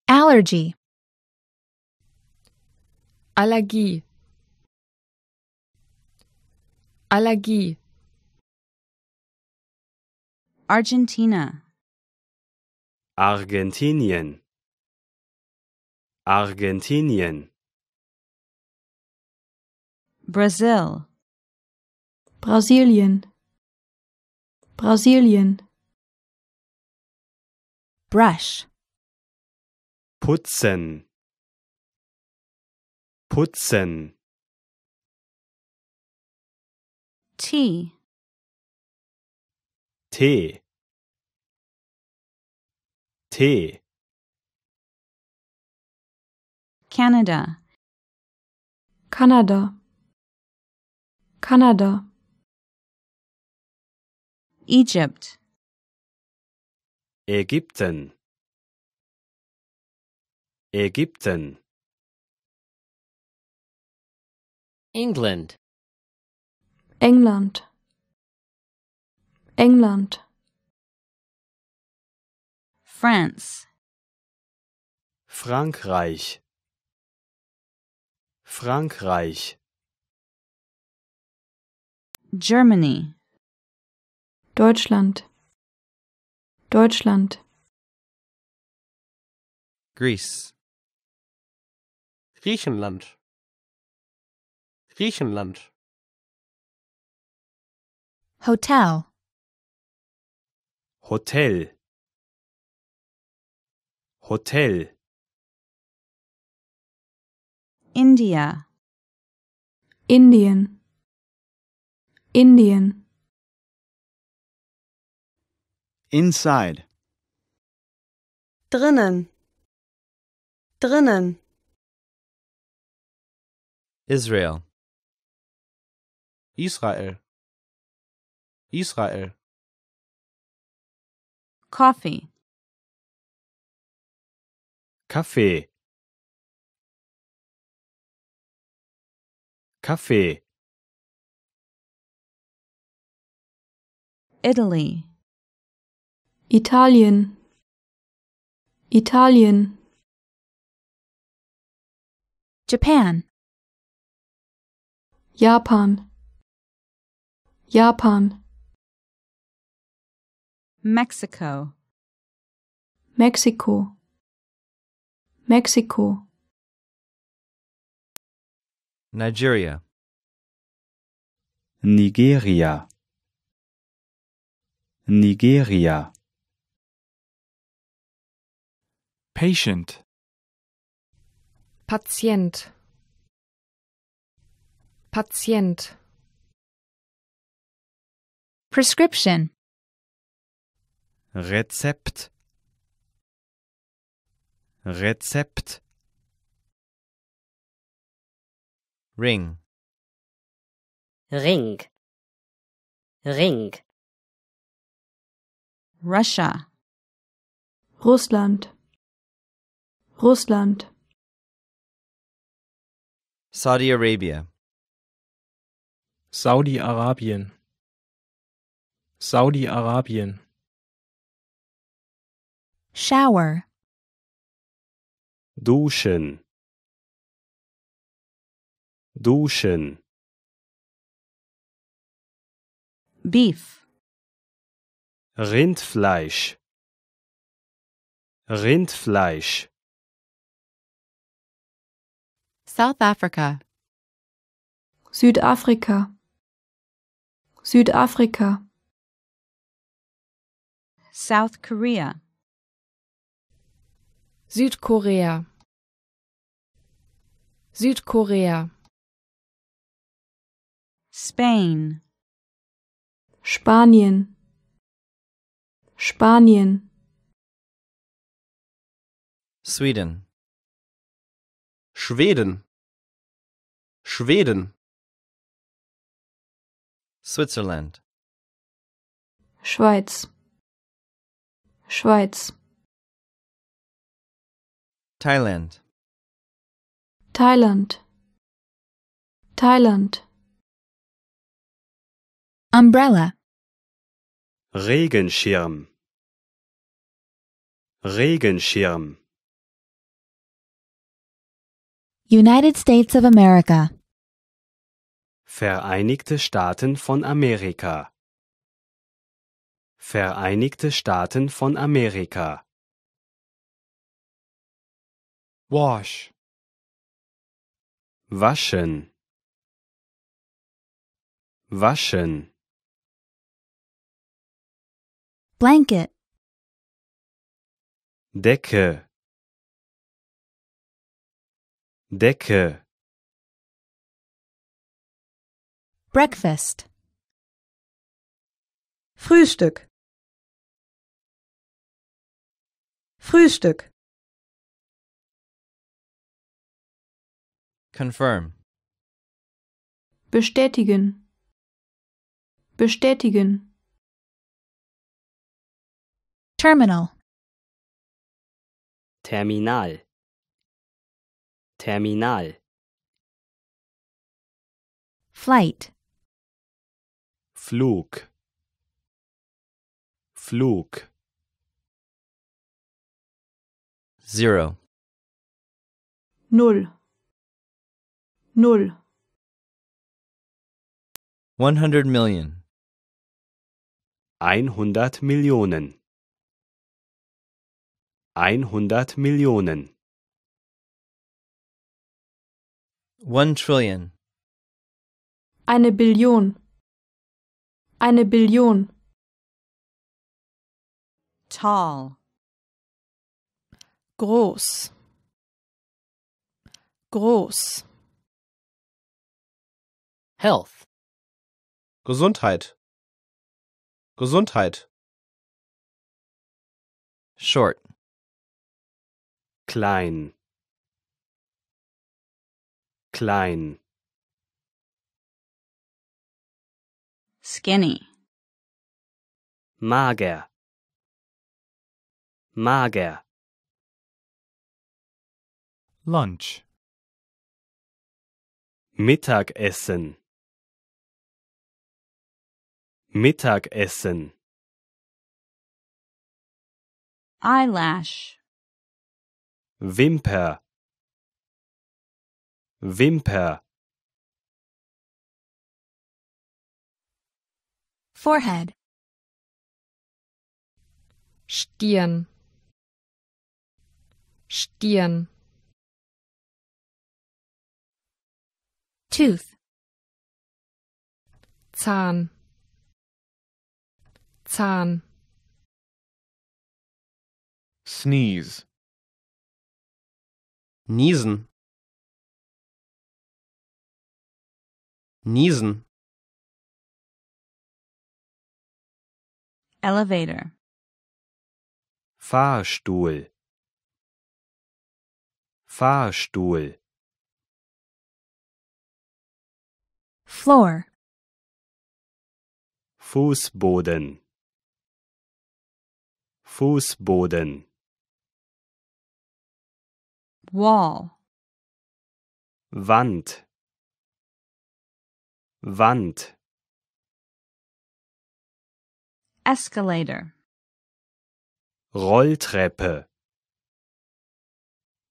allergy Allergie Allergie Argentina Argentinien Argentinien Brazil Brasilien Brasilien brush putzen putzen Tee Tee Tee Canada Kanada Kanada Egypt. Ägypten. Ägypten. England. England. England. France. Frankreich. Frankreich. Germany. Deutschland Deutschland Greece Griechenland Griechenland Hotel Hotel Hotel India Indien Indien Inside. Drinnen. Drinnen. Israel. Israel. Israel. Coffee. Kaffee. Kaffee. Italy. Italien Italien Japan Japan Japan Mexico Mexico Mexico Nigeria Nigeria Nigeria Patient. Patient. Patient. Prescription. Rezept. Rezept. Ring. Ring. Ring. Russia. Russland. Russland Saudi Arabia Saudi-Arabien Saudi-Arabien Shower Duschen Duschen Beef Rindfleisch Rindfleisch South Africa. Südafrika. Südafrika. South Korea. Südkorea. Südkorea. Spain. Spanien. Spanien. Sweden. Schweden. Schweden. Switzerland. Schweiz. Schweiz. Thailand. Thailand. Thailand. Umbrella. Regenschirm. Regenschirm. United States of America. Vereinigte Staaten von Amerika Vereinigte Staaten von Amerika Wash Waschen Waschen Blanket Decke Decke Breakfast. Frühstück. Frühstück. Confirm. Bestätigen. Bestätigen. Terminal. Terminal. Terminal. Flight. Flug Flug Zero Null Null One hundred million Einhundert Millionen Einhundert Millionen One trillion Eine Billion eine Billion. Tall. Groß. Groß. Health. Gesundheit. Gesundheit. Short. Klein. Klein. skinny. Mager. Mager. Lunch. Mittagessen. Mittagessen. Eyelash. Wimper. Wimper. Forehead. Stirn. Stirn. Tooth. Zahn. Zahn. Sneeze. Niesen. Niesen. Elevator. Fahrstuhl. Fahrstuhl. Floor. Fußboden. Fußboden. Wall. Wand. Wand. Escalator. Rolltreppe.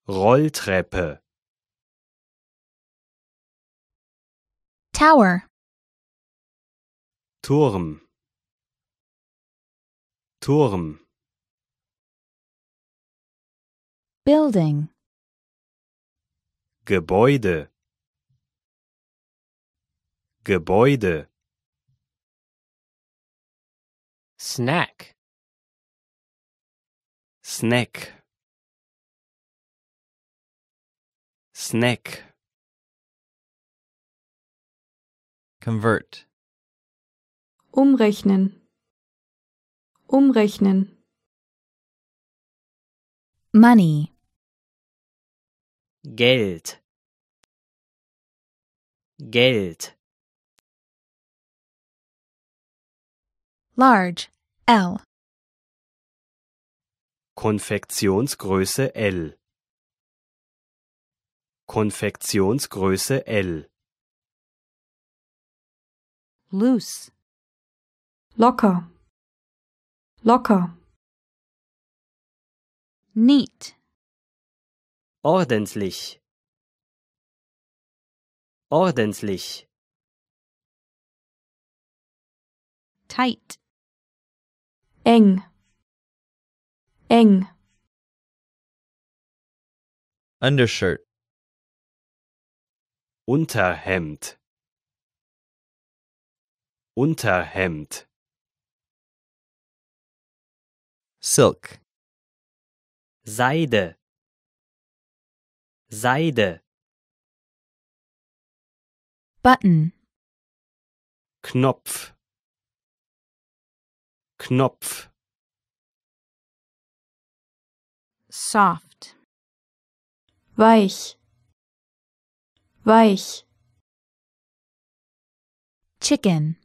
Rolltreppe. Tower. Turm. Turm. Building. Gebäude. Gebäude. Snack. Snack. Snack. Convert. Umrechnen. Umrechnen. Money. Geld. Geld. Large. L. Konfektionsgröße L. Konfektionsgröße L. Loose. Locker. Locker. Neat. Ordentlich. Ordentlich. Tight eng eng undershirt Unterhemd Unterhemd Silk Seide Seide Button Knopf Knopf soft weich weich chicken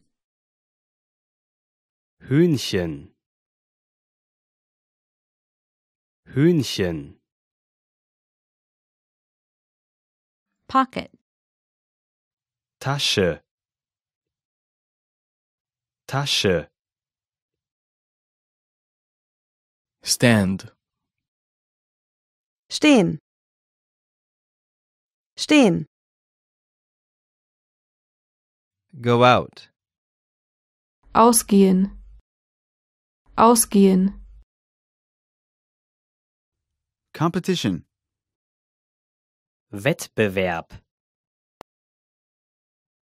Hühnchen Hühnchen Pocket Tasche Tasche Stand. Stehen. Stehen. Go out. Ausgehen. Ausgehen. Competition. Wettbewerb.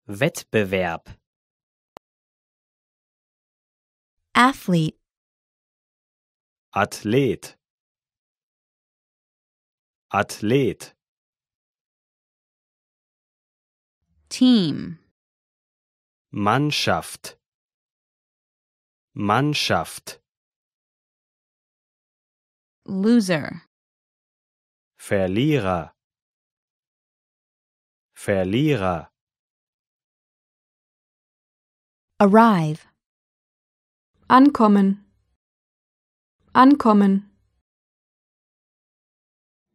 Wettbewerb. Athlete. Athlet Athlet Team Mannschaft Mannschaft Loser Verlierer Verlierer Arrive Ankommen Ankommen.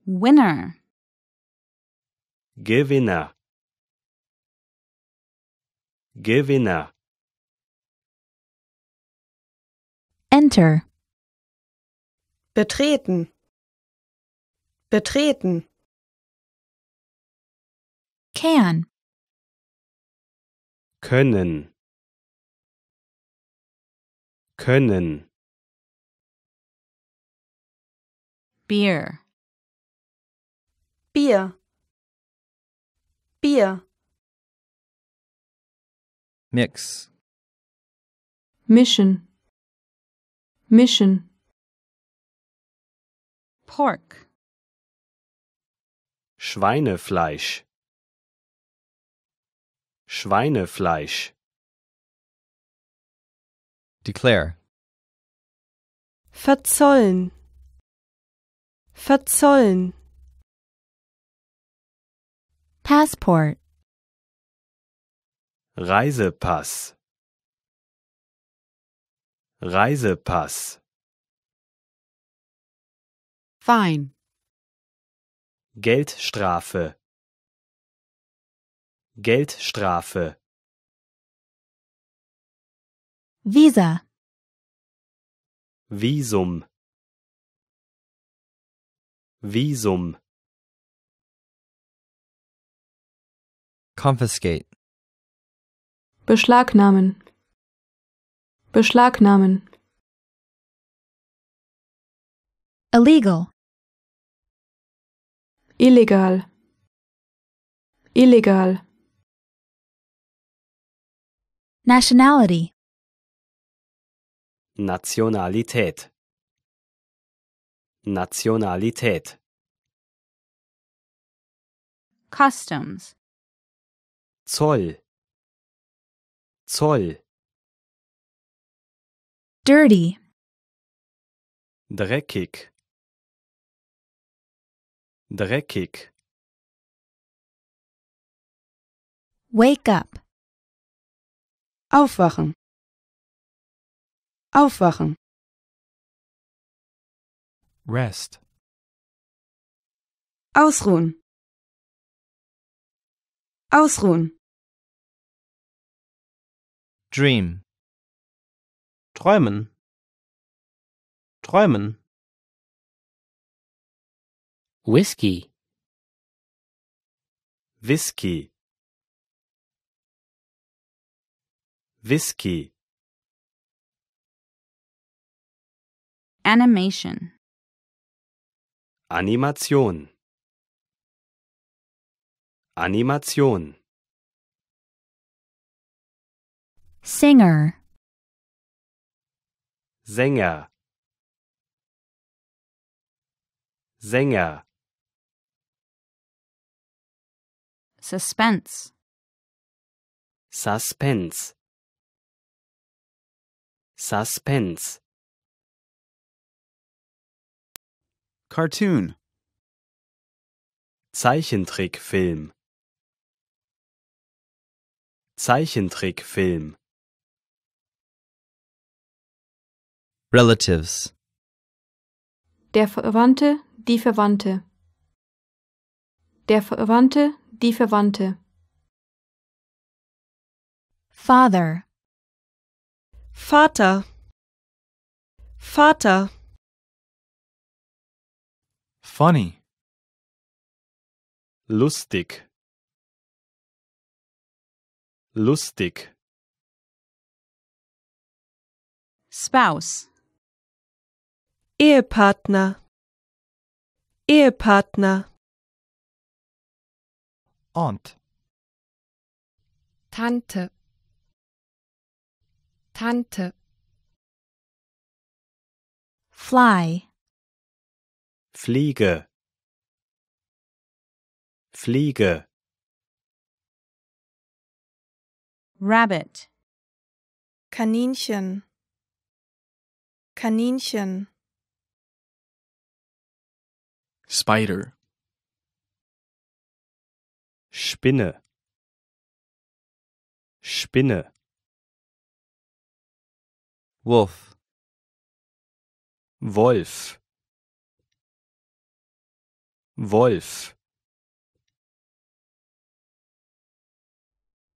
Winner. Gewinner. Gewinner. Enter. Betreten. Betreten. Can. Können. Können. Beer. Bier. Bier. Mix. Mischen. Mischen. Pork. Schweinefleisch. Schweinefleisch. Declare. Verzollen verzollen Passport Reisepass Reisepass Fine Geldstrafe Geldstrafe Visa Visum Visum confiscate beschlagnahmen beschlagnahmen illegal illegal illegal nationality Nationalität Nationalität Customs Zoll Zoll Dirty Dreckig Dreckig Wake up Aufwachen Aufwachen Rest. Ausruhen. Ausruhen. Dream. Träumen. Träumen. Whisky. Whisky. Whisky. Animation. Animation Animation Singer Sänger Sänger Suspense Suspense Suspense Cartoon Zeichentrickfilm Zeichentrickfilm Relatives Der Verwandte, die Verwandte Der Verwandte, die Verwandte Father Vater Vater Funny. Lustig. Lustig. Spouse. Ehepartner. Ehepartner. Aunt. Tante. Tante. Fly. Fliege Fliege Rabbit Kaninchen Kaninchen Spider Spinne Spinne Wolf Wolf Wolf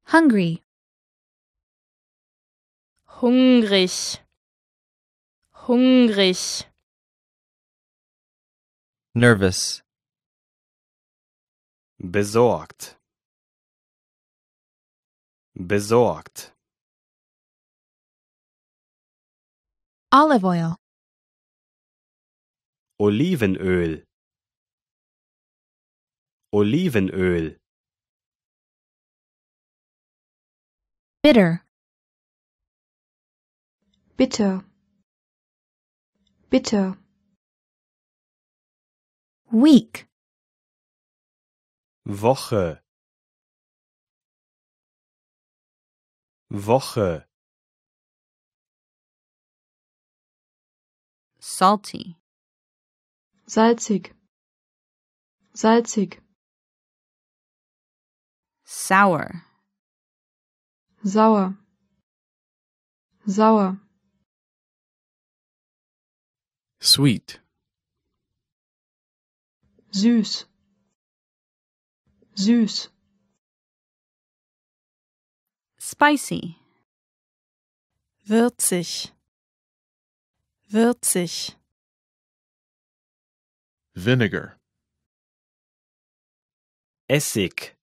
hungry hungrig hungrig nervous besorgt besorgt olive oil Olivenöl Olivenöl bitter bitter bitter week Woche Woche salty salzig salzig Sour. Sauer. Sauer. Sweet. Süß. Süß. Spicy. Würzig. Würzig. Vinegar. Essig.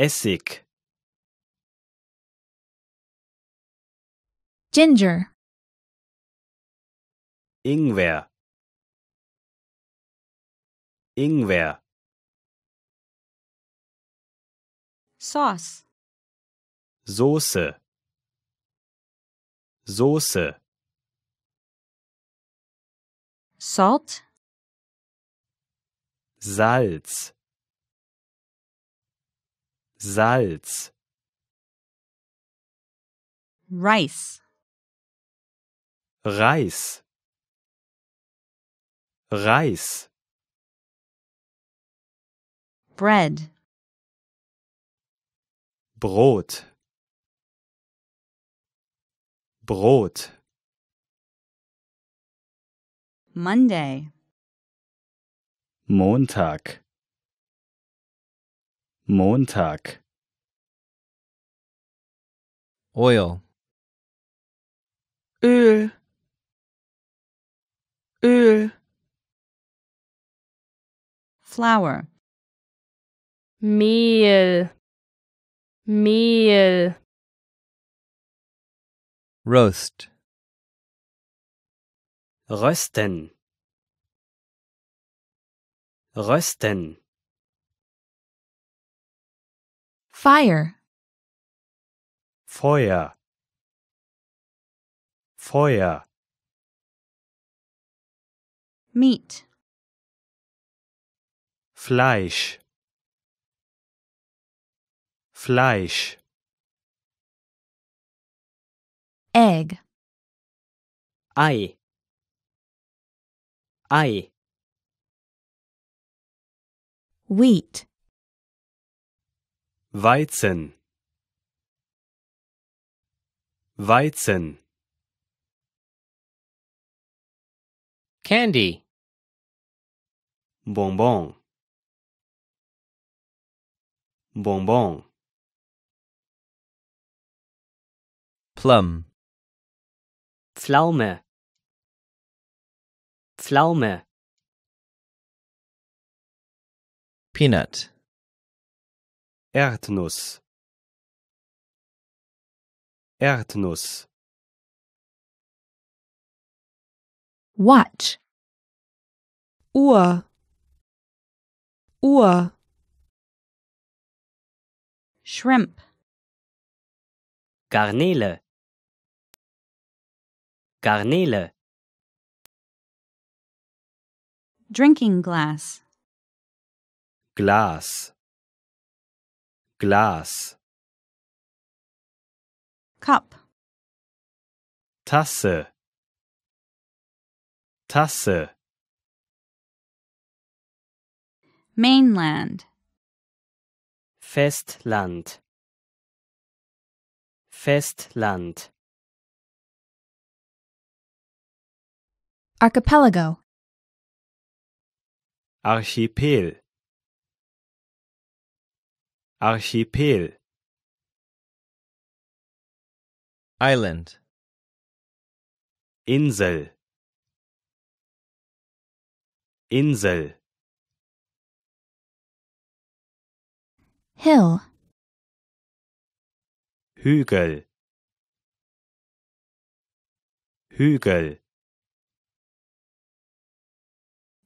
Essig Ginger Ingwer Ingwer Sauce Soße Soße Salt Salz Salz Reis. Reis Reis Bread Brot Brot Monday Montag Montag Oil Öl Öl Flour Mehl Mehl Roast Rösten Rösten Fire. Feuer. Feuer. Meat. Fleisch. Fleisch. Egg. Ei. Ei. Wheat. Weizen Weizen Candy Bonbon Bonbon Plum Pflaume Pflaume Peanut Erdnuss Erdnuss Watch Uhr Uhr Shrimp Garnele Garnele Drinking glass Glas Glas Cup Tasse Tasse Mainland Festland Festland Archipelago Archipel Archipel Island Insel Insel Hill Hügel Hügel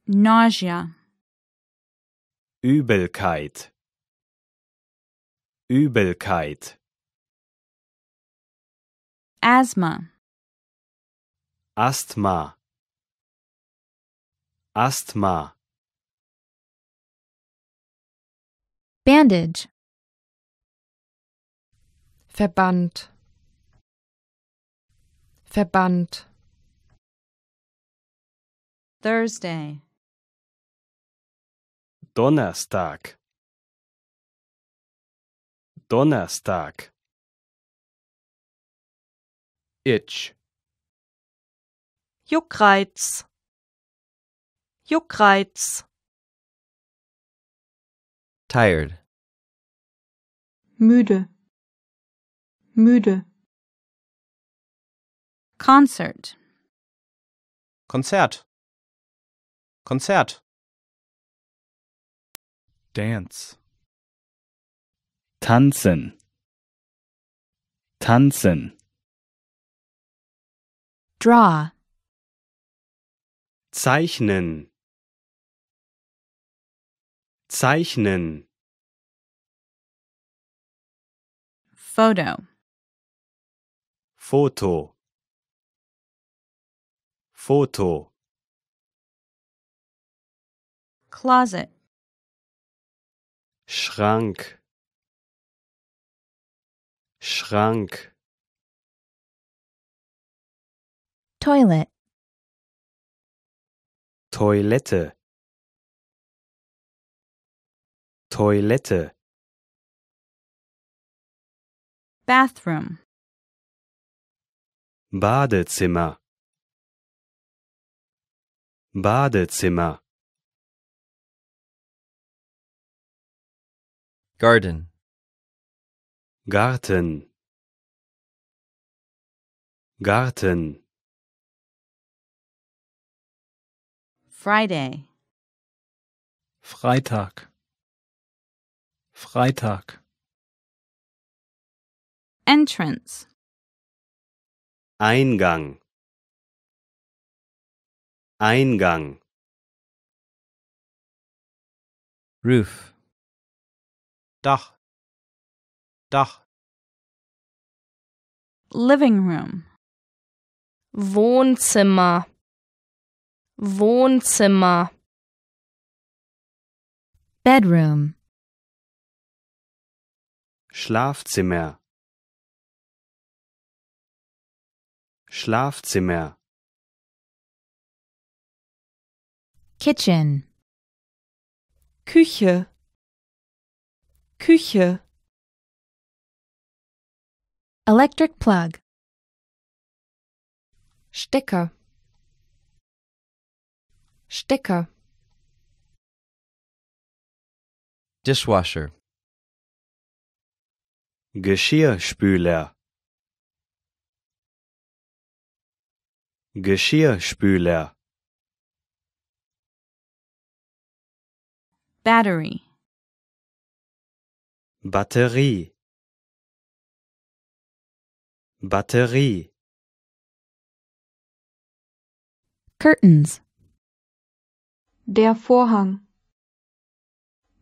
Nausea Übelkeit Übelkeit. Asthma. Asthma. Asthma. Bandage. Verband. Verband. Thursday. Donnerstag. Donnerstag. Itch. Juckreiz. Juckreiz. Tired. Müde. Müde. Concert. Konzert. Konzert. Dance. tanzen tanzen draw zeichnen zeichnen photo Foto Foto Closet Schrank Schrank Toilet Toilette Toilette Bathroom Badezimmer Badezimmer Garden Garten Garten Friday Freitag Freitag Entrance Eingang Eingang Roof Dach Dach. Living Room. Wohnzimmer. Wohnzimmer. Bedroom. Schlafzimmer. Schlafzimmer. Kitchen. Küche. Küche. Electric plug. Stecker. Stecker. Dishwasher. Geschirrspüler. Geschirrspüler. Battery. Batterie. Batterie Curtains Der Vorhang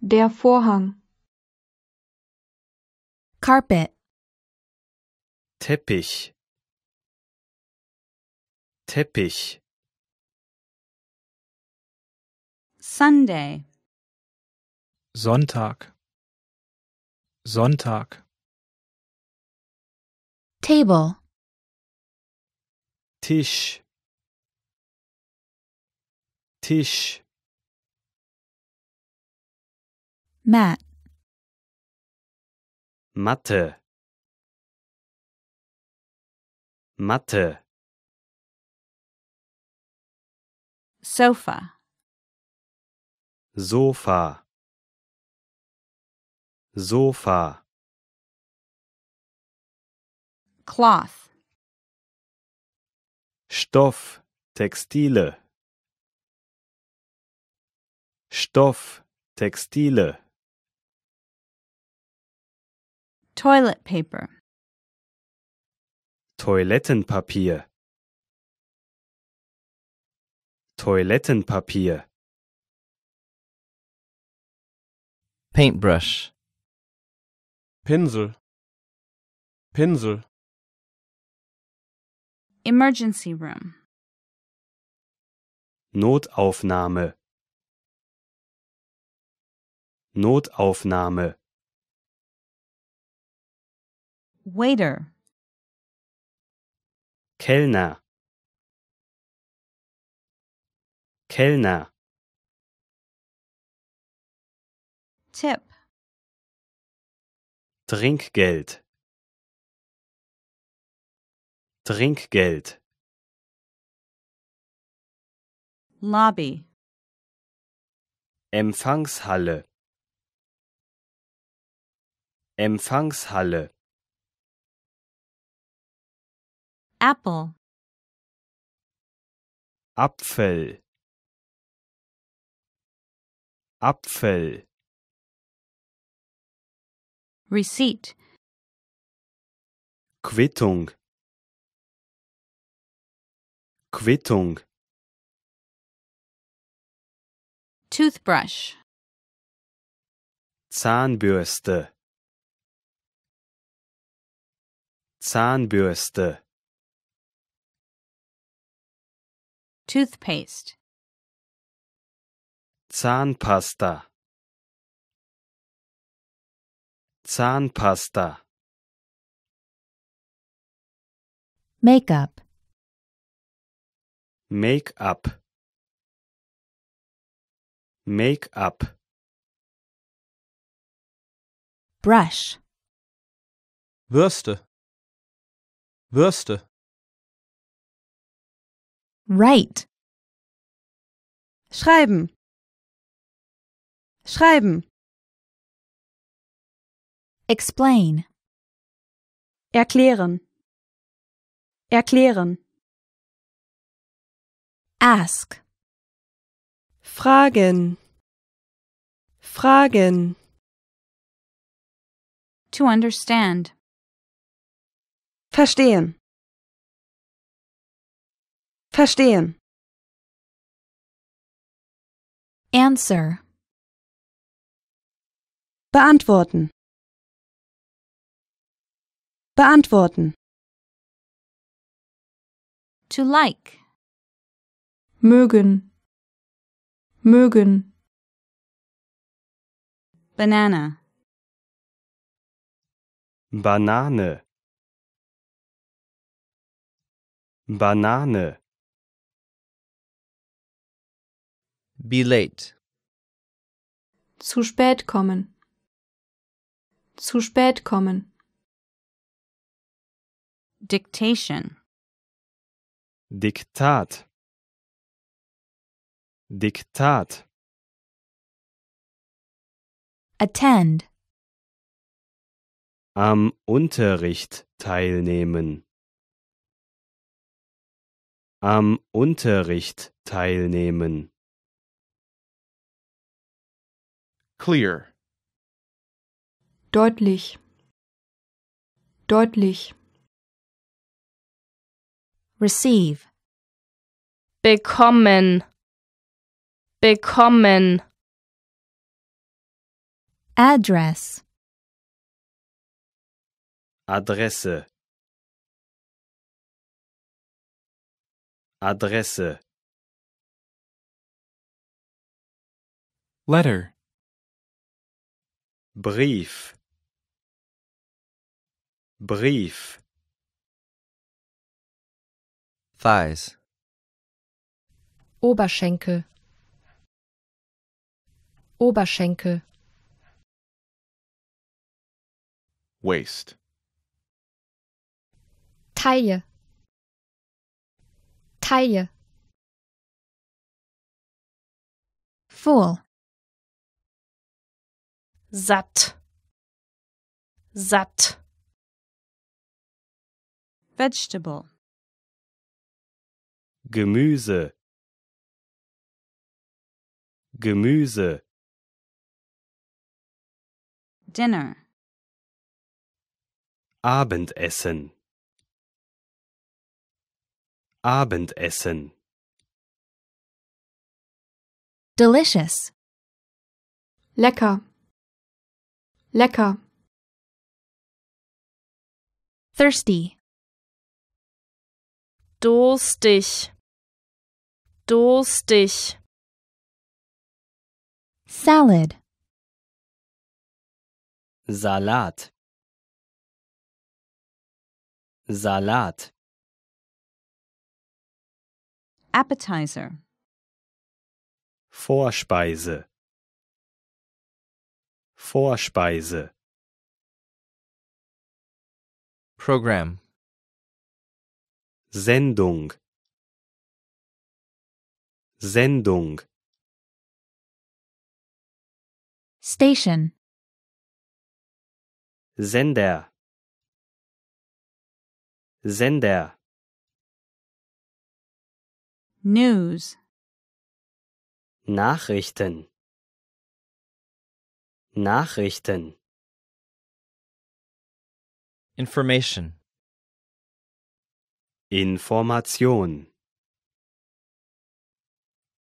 Der Vorhang Carpet Teppich Teppich Sunday Sonntag Sonntag table Tisch Tisch mat Matte Matte sofa Sofa Sofa cloth. Stoff, Textile. Stoff, Textile. Toilet paper. Toilettenpapier. Toilettenpapier. Paintbrush. Pinsel. Pinsel. Emergency room. Notaufnahme. Notaufnahme. Waiter. Kellner. Kellner. Tipp. Trinkgeld. Trinkgeld Lobby Empfangshalle Empfangshalle Apple Apfel Apfel Receipt Quittung Quittung Toothbrush Zahnbürste Zahnbürste Toothpaste Zahnpasta Zahnpasta Make-up Make-up Make-up Brush Würste. Würste. Write Schreiben Schreiben Explain Erklären Erklären Ask. Fragen. Fragen. To understand. Verstehen. Verstehen. Answer. Beantworten. Beantworten. To like. mögen, mögen. Banana. Banane. Banane. Be late. Zu spät kommen. Zu spät kommen. Dictation. Diktat. Diktat Attend Am Unterricht teilnehmen Am Unterricht teilnehmen Clear Deutlich Deutlich Receive Bekommen bekommen. Address Adresse Adresse Letter Brief Brief Thighs Oberschenkel Oberschenkel Waist Taille Taille Full Satt Satt Vegetable Gemüse Gemüse dinner Abendessen Abendessen Delicious Lecker Lecker Thirsty Durstig Durstig Salad Salat Salat Appetizer Vorspeise Vorspeise Program Sendung Sendung Station Sender Sender News Nachrichten Nachrichten Information Information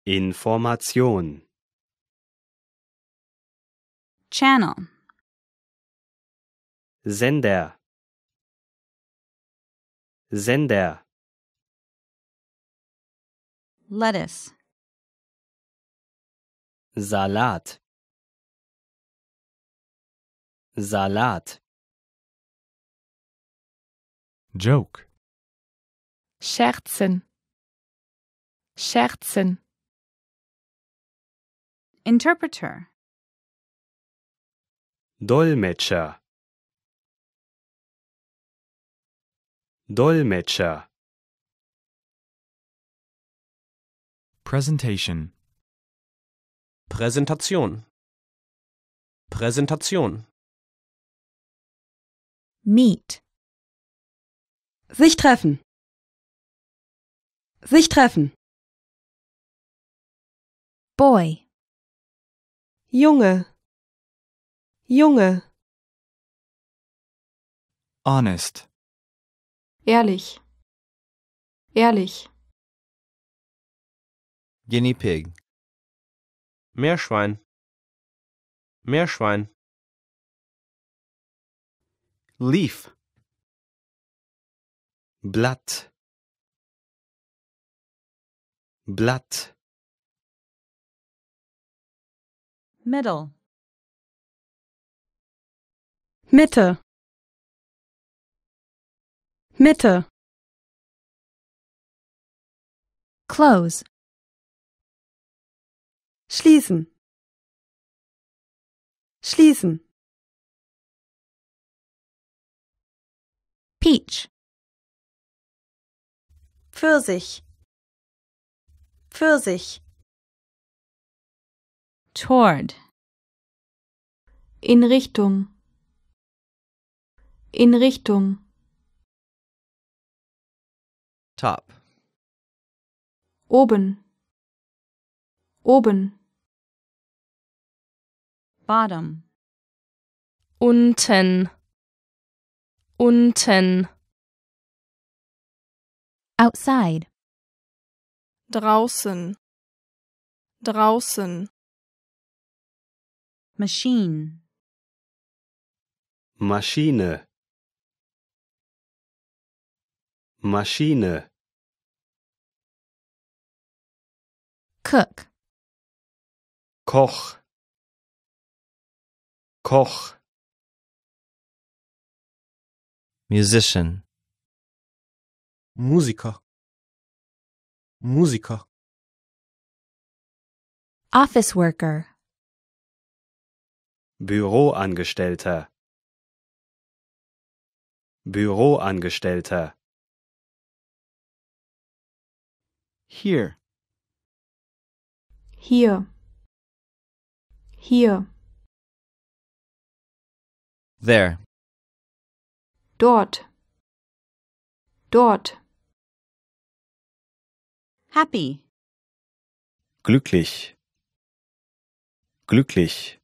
Information Channel Sender Sender Lettuce Salat Salat Joke Scherzen Scherzen Interpreter Dolmetscher Dolmetscher Presentation Präsentation Präsentation Meet sich treffen. Sich treffen. Boy. Junge. Junge. Honest. Ehrlich. Ehrlich. Guinea pig. Meerschwein. Meerschwein. Leaf. Blatt. Blatt. Middle. Mitte. Mitte. Close. Schließen. Schließen. Peach. Pfirsich. Pfirsich. Toward. In Richtung. In Richtung top oben oben bottom unten unten outside draußen draußen machine Maschine Maschine cook koch koch musician musiker musiker office worker Büroangestellter Büroangestellter Here Hier. Hier. There. Dort. Dort. Happy. Glücklich. Glücklich.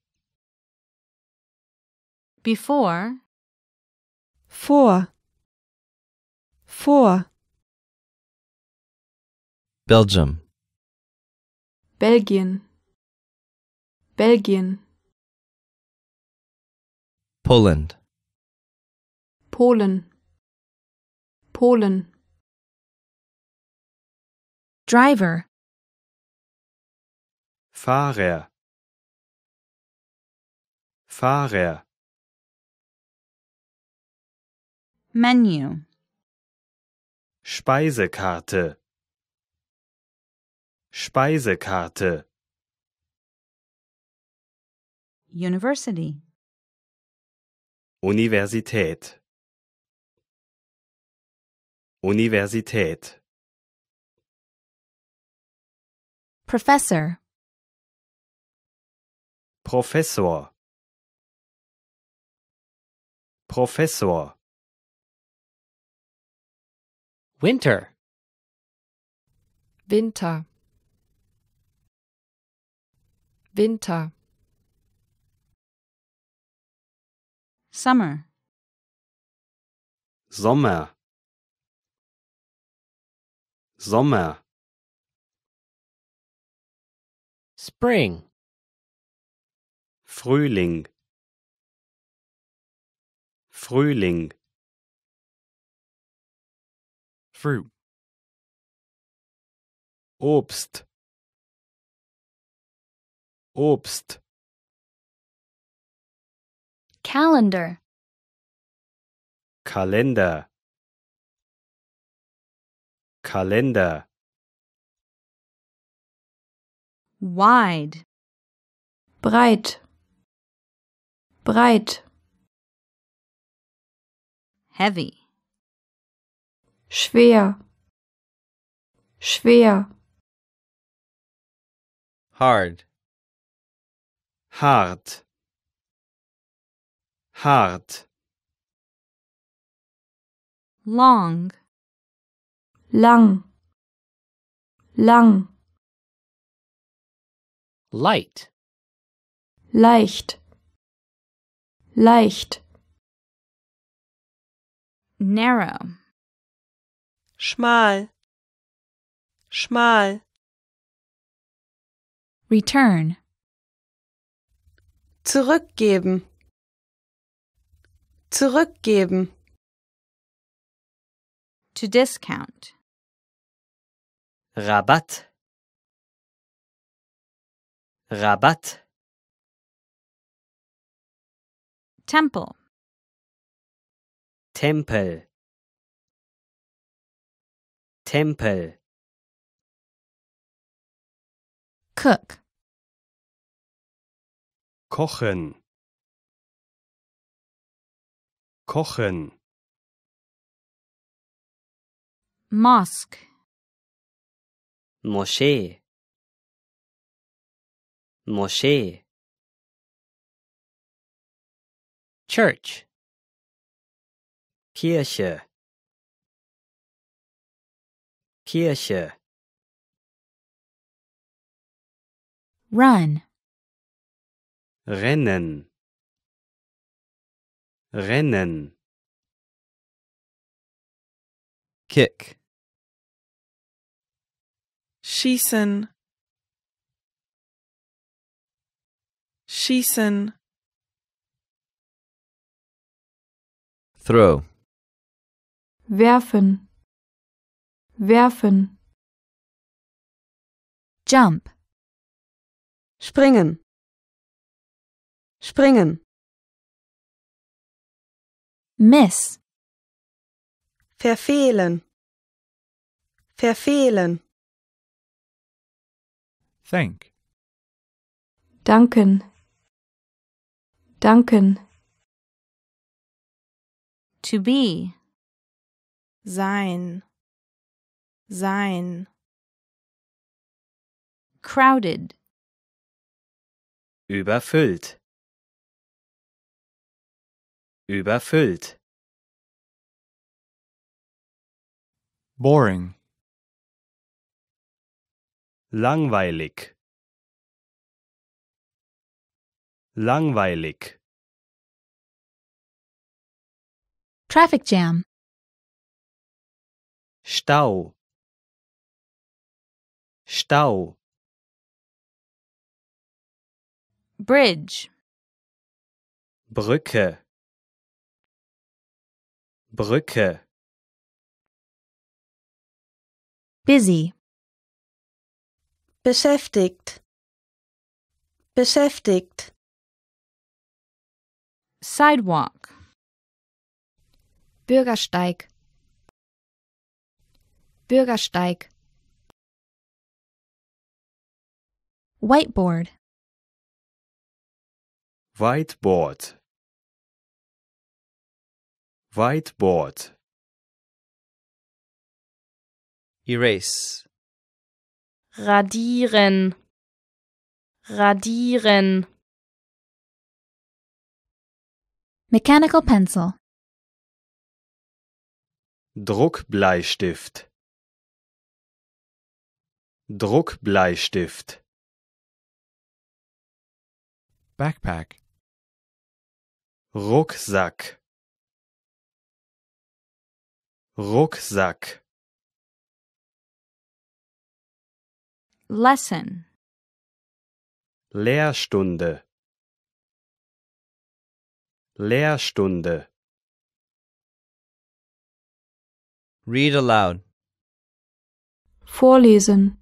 Before. Vor. Vor. Belgium. Belgien Belgien Poland Polen Polen Driver Fahrer Fahrer Menu Speisekarte Speisekarte University Universität Universität Professor Professor Professor Winter Winter Winter Summer Sommer Sommer Spring Frühling Frühling Fruit Obst Obst calendar Kalender. Kalender. wide breit breit heavy schwer schwer hard hart hart long lang lang light leicht leicht narrow schmal schmal return zurückgeben zurückgeben to discount Rabatt Rabatt Temple Tempel Tempel Cook kochen kochen mosque moschee moschee church kirche kirche run Rennen Rennen Kick Schießen Schießen Throw Werfen Werfen Jump Springen Springen. Miss. Verfehlen. Verfehlen. Thank. Danken. Danken. To be. Sein. Sein. Crowded. Überfüllt überfüllt boring langweilig langweilig traffic jam Stau Stau Bridge Brücke Brücke busy beschäftigt beschäftigt sidewalk Bürgersteig Bürgersteig whiteboard Whiteboard Whiteboard. Erase. Radieren. Radieren. Mechanical pencil. Druckbleistift. Druckbleistift. Backpack. Rucksack. Rucksack Lesson Lehrstunde Lehrstunde Read aloud Vorlesen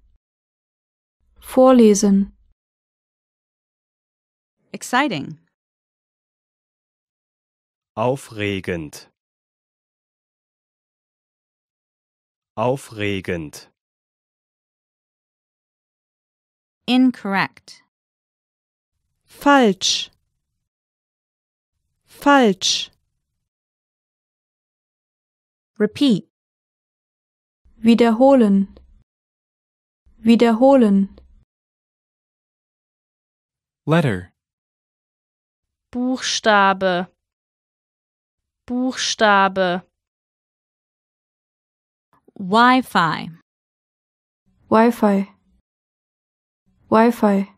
Vorlesen Exciting Aufregend Aufregend. Incorrect. Falsch. Falsch. Repeat. Wiederholen. Wiederholen. Letter. Buchstabe. Buchstabe. Wi-Fi. Wi-Fi. Wi-Fi.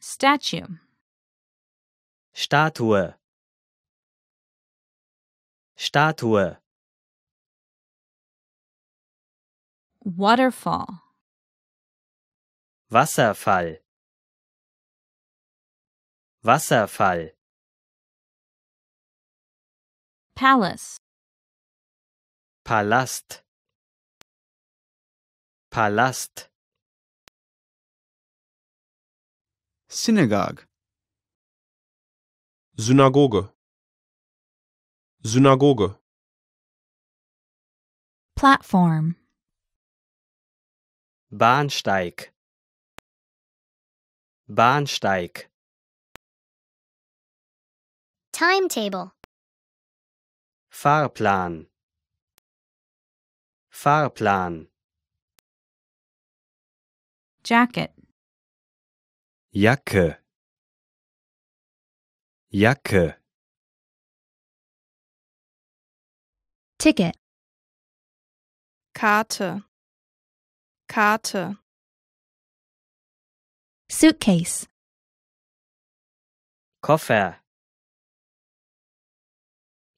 Statue. Statue. Statue. Waterfall. Wasserfall. Wasserfall. Palace. Palast Palast Synagogue Synagoge Synagoge Platform Bahnsteig Bahnsteig Timetable Fahrplan Fahrplan Jacket Jacke Jacke Ticket Karte Karte Suitcase Koffer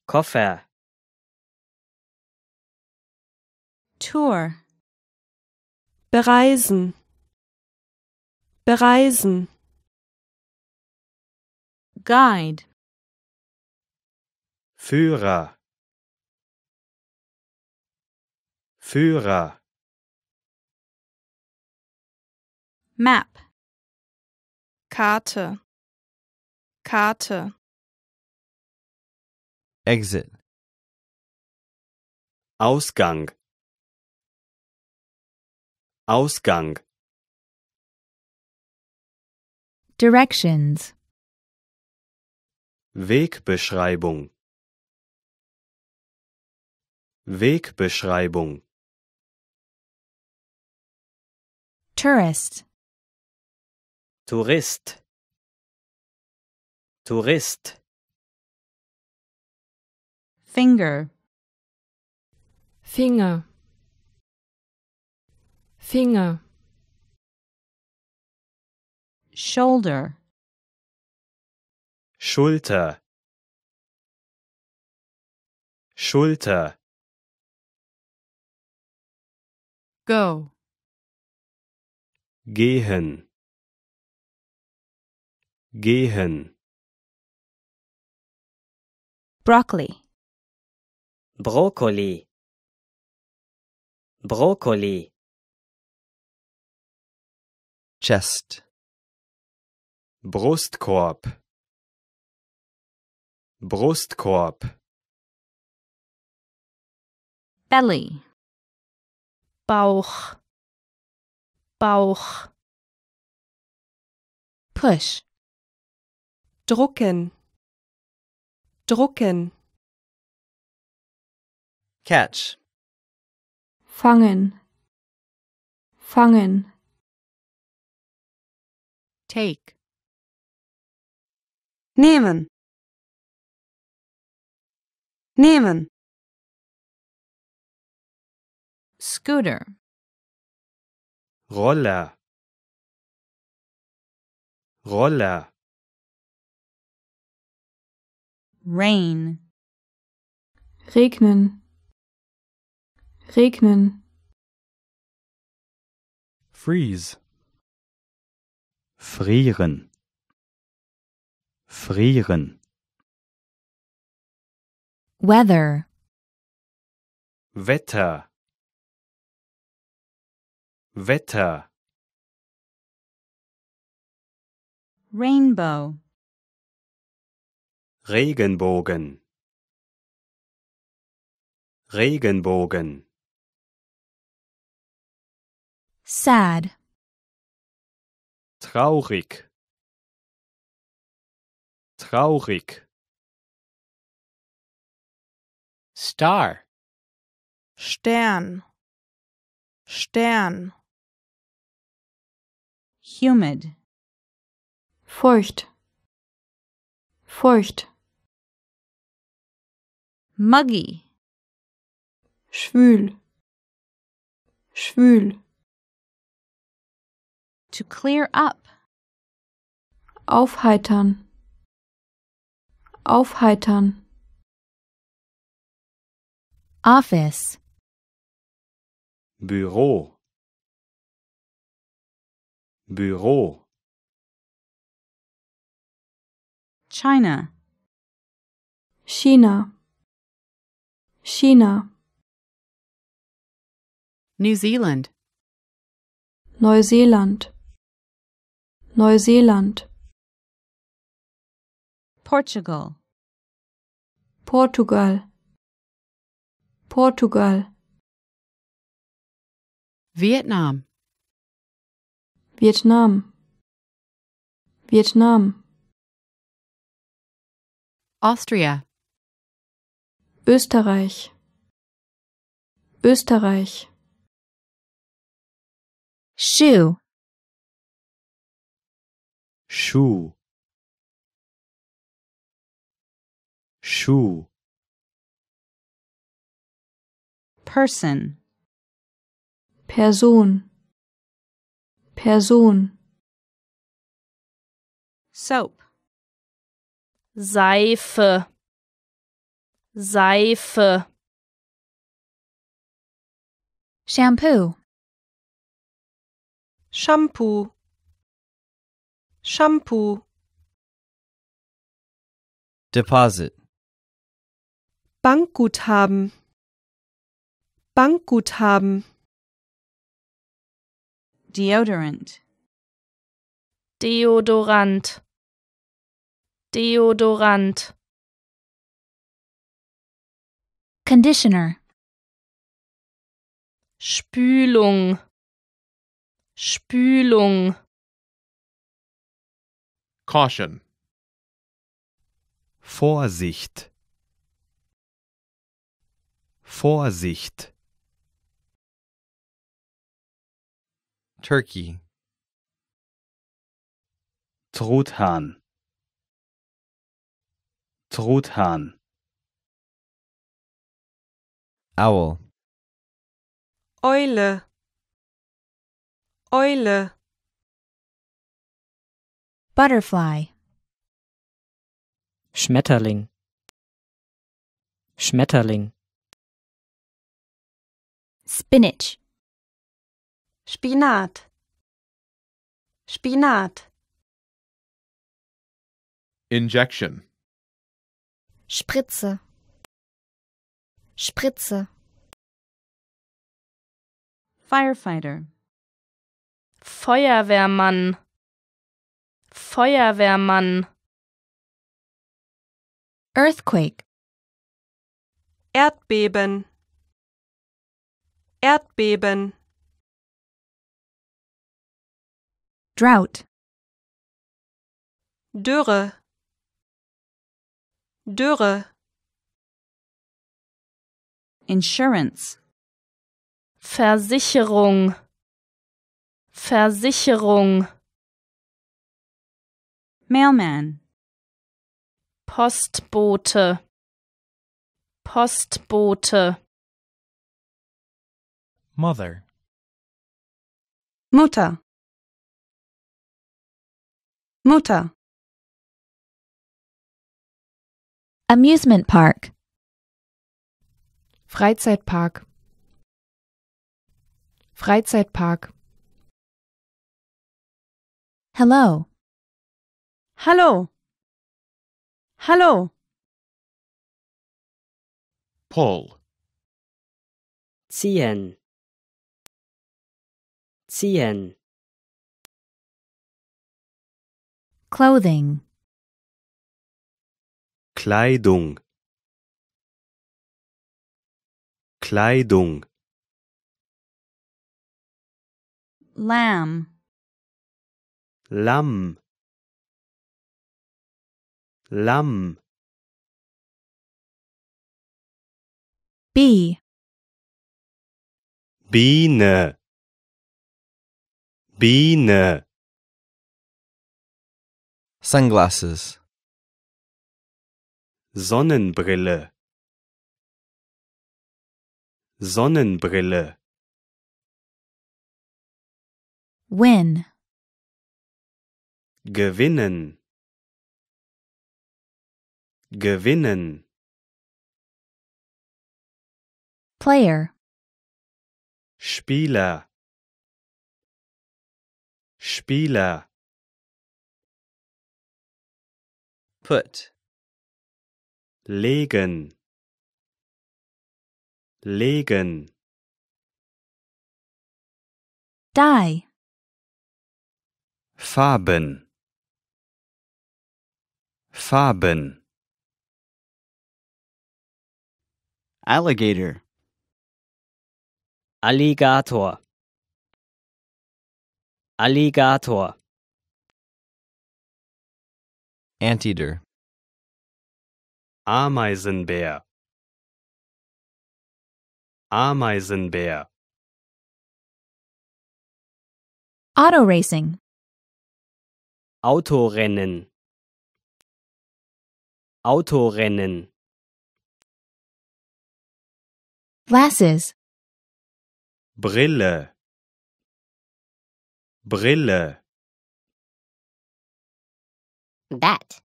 Koffer Tour. Bereisen. Bereisen. Guide. Führer. Führer. Map. Karte. Karte. Exit. Ausgang. Ausgang Directions Wegbeschreibung Wegbeschreibung Tourist Tourist Tourist Finger Finger Finger Shoulder Schulter Schulter Go Gehen Gehen Broccoli Broccoli Broccoli Chest Brustkorb Brustkorb Belly Bauch Bauch Push Drucken Drucken Catch Fangen Fangen Take. Nehmen. Nehmen. Scooter. Roller. Roller. Rain. Regnen. Regnen. Freeze frieren frieren weather wetter wetter rainbow regenbogen regenbogen sad traurig traurig star Stern Stern humid feucht feucht muggy schwül schwül To clear up. Aufheitern. Aufheitern. Office. Büro. Büro. China. China. China. New Zealand. Neuseeland. Neuseeland Portugal Portugal Portugal Vietnam Vietnam Vietnam Austria Österreich Österreich Shoe shoe shoe person person person soap Seife Seife shampoo shampoo Shampoo Deposit Bankguthaben Bankguthaben Deodorant Deodorant Deodorant Conditioner Spülung Spülung Caution. Vorsicht. Vorsicht. Turkey. Truthahn. Truthahn. Owl. Eule. Eule. Butterfly Schmetterling Schmetterling Spinach Spinat Spinat Injection Spritze Spritze Firefighter Feuerwehrmann Feuerwehrmann. Earthquake. Erdbeben. Erdbeben. Drought. Dürre. Dürre. Insurance. Versicherung. Versicherung. Mailman. Postbote. Postbote. Mother. Mutter. Mutter. Amusement Park. Freizeitpark. Freizeitpark. Hello. Hallo. Hallo. Paul. ziehen ziehen clothing Kleidung Kleidung lamb Lamb. Lam. B. Biene. Biene. Sunglasses. Sonnenbrille. Sonnenbrille. Win. Gewinnen. gewinnen player Spieler Spieler put legen legen die Farben Farben alligator alligator alligator anteater Ameisenbär Ameisenbär Auto racing Autorennen Autorennen Glasses. Brille. Brille. Bat.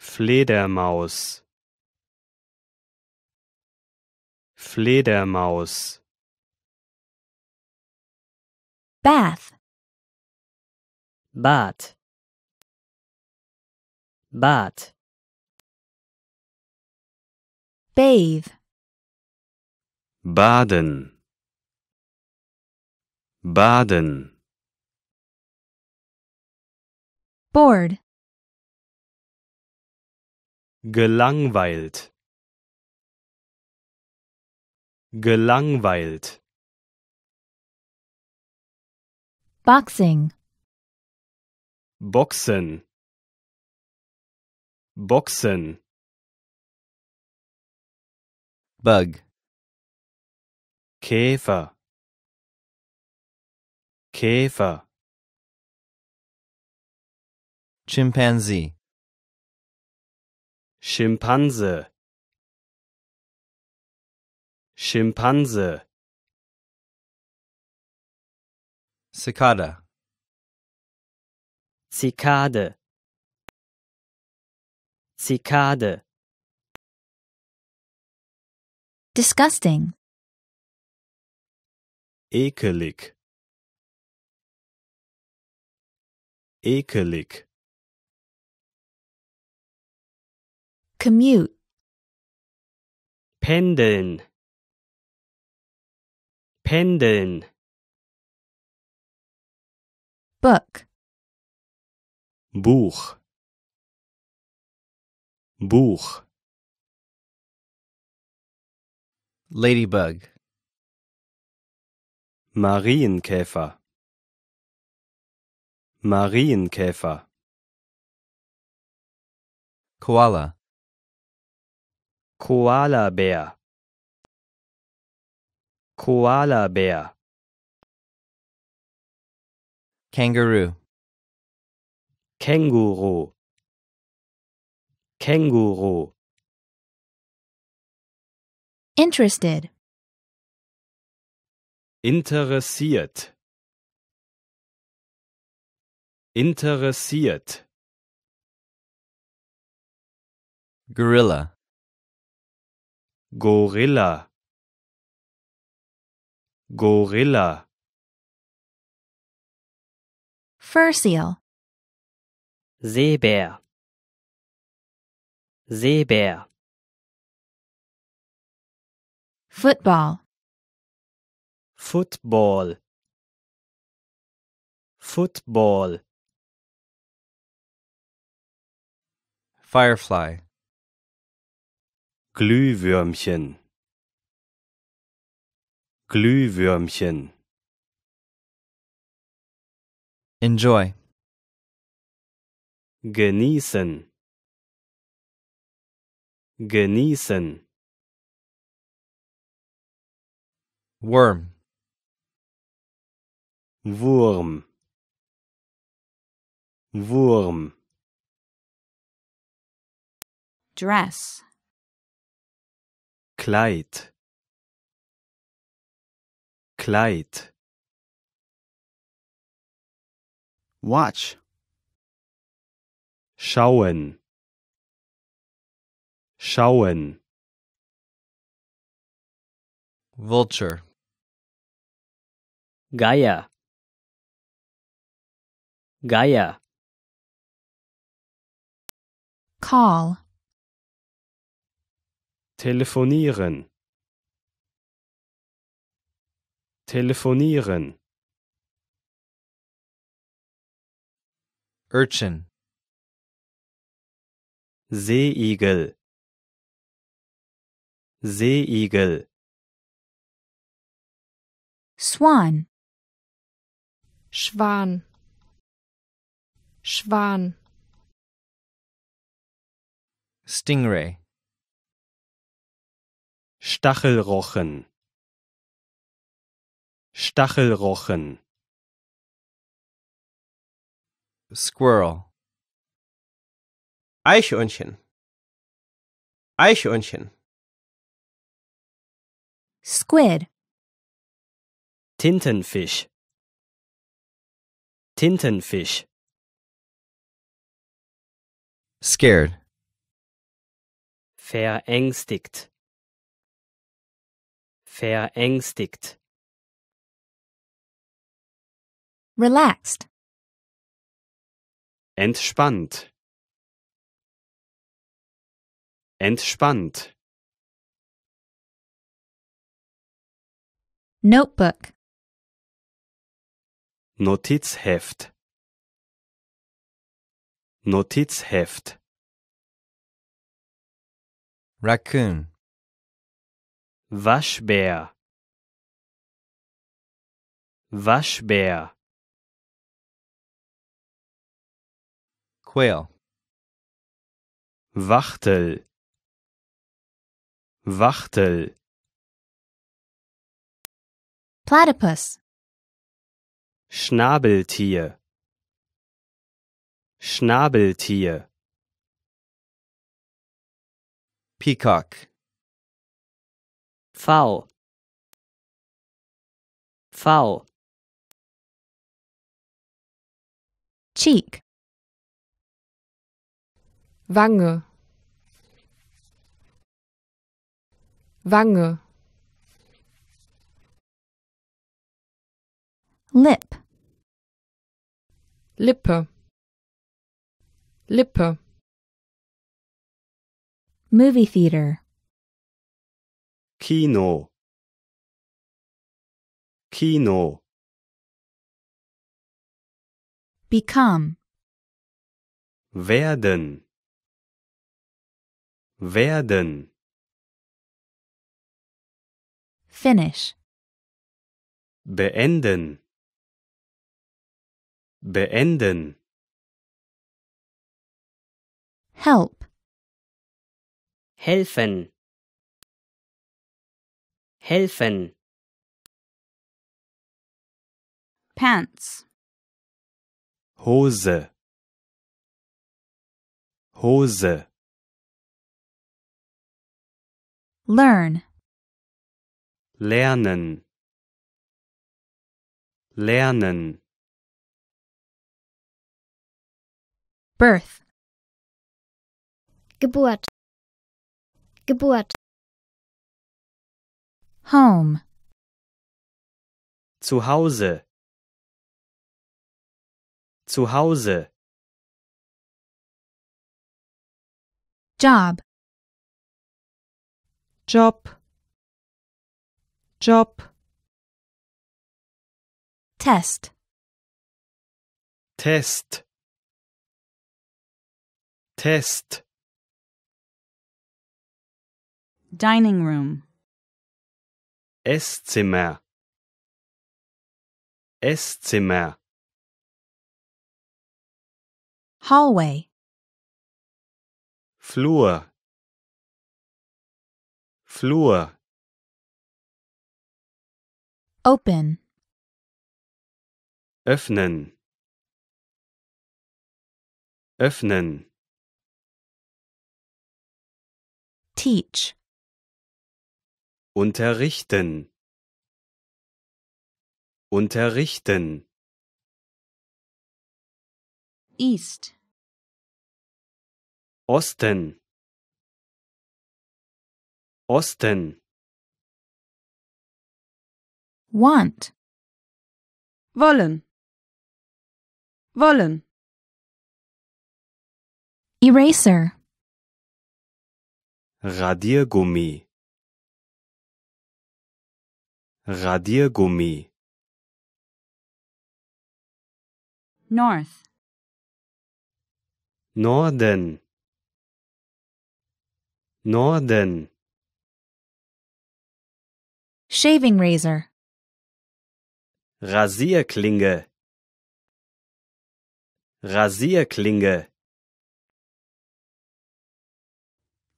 Fledermaus. Fledermaus. Bath. Bad. Bad. bathe baden baden bored gelangweilt gelangweilt boxing boxen boxen Bug. Käfer. Käfer. Chimpanzee. Schimpanse. Schimpanse. Cicada. Zikade. Zikade. Disgusting. Ekelig. Ekelig. Commute. Pendeln. Pendeln. Book. Buch. Buch. Ladybug Marienkäfer Marienkäfer Koala Koala bear Koala bear Kangaroo Känguru Känguru Interested. Interessiert. Interessiert. Gorilla. Gorilla. Gorilla. Fur seal. Seebär. Seebär. Football. Football. Football. Firefly. Glühwürmchen. Glühwürmchen. Enjoy. Genießen. Genießen. Worm. Wurm. Wurm. Dress. Kleid. Kleid. Watch. Schauen. Schauen. Vulture. Gaia Gaia Call Telefonieren Telefonieren Urchin Seeigel Seeigel Swan Schwan Schwan Stingray Stachelrochen Stachelrochen Squirrel Eichhörnchen Eichhörnchen Squid Tintenfisch Tintenfisch. Scared. Verängstigt. Verängstigt. Relaxed. Entspannt. Entspannt. Notebook. Notizheft Notizheft Raccoon Waschbär Waschbär Quail Wachtel Wachtel Platypus Schnabeltier Schnabeltier Peacock Pfau Pfau Cheek Wange Wange Lip. Lippe. Lippe. Movie theater. Kino. Kino. Become. Werden. Werden. Finish. Beenden beenden help helfen helfen pants Hose Hose learn lernen lernen Birth. Geburt. Geburt. Home. Zu Hause. Zu Hause. Job. Job. Job. Test. Test. Test. Dining room. Esszimmer. Esszimmer. Hallway. Flur. Flur. Open. Öffnen. Öffnen. Teach. Unterrichten. Unterrichten. East. Osten. Osten. Want. Wollen. Wollen. Eraser. Radiergummi Radiergummi North Norden Norden Shaving razor Rasierklinge Rasierklinge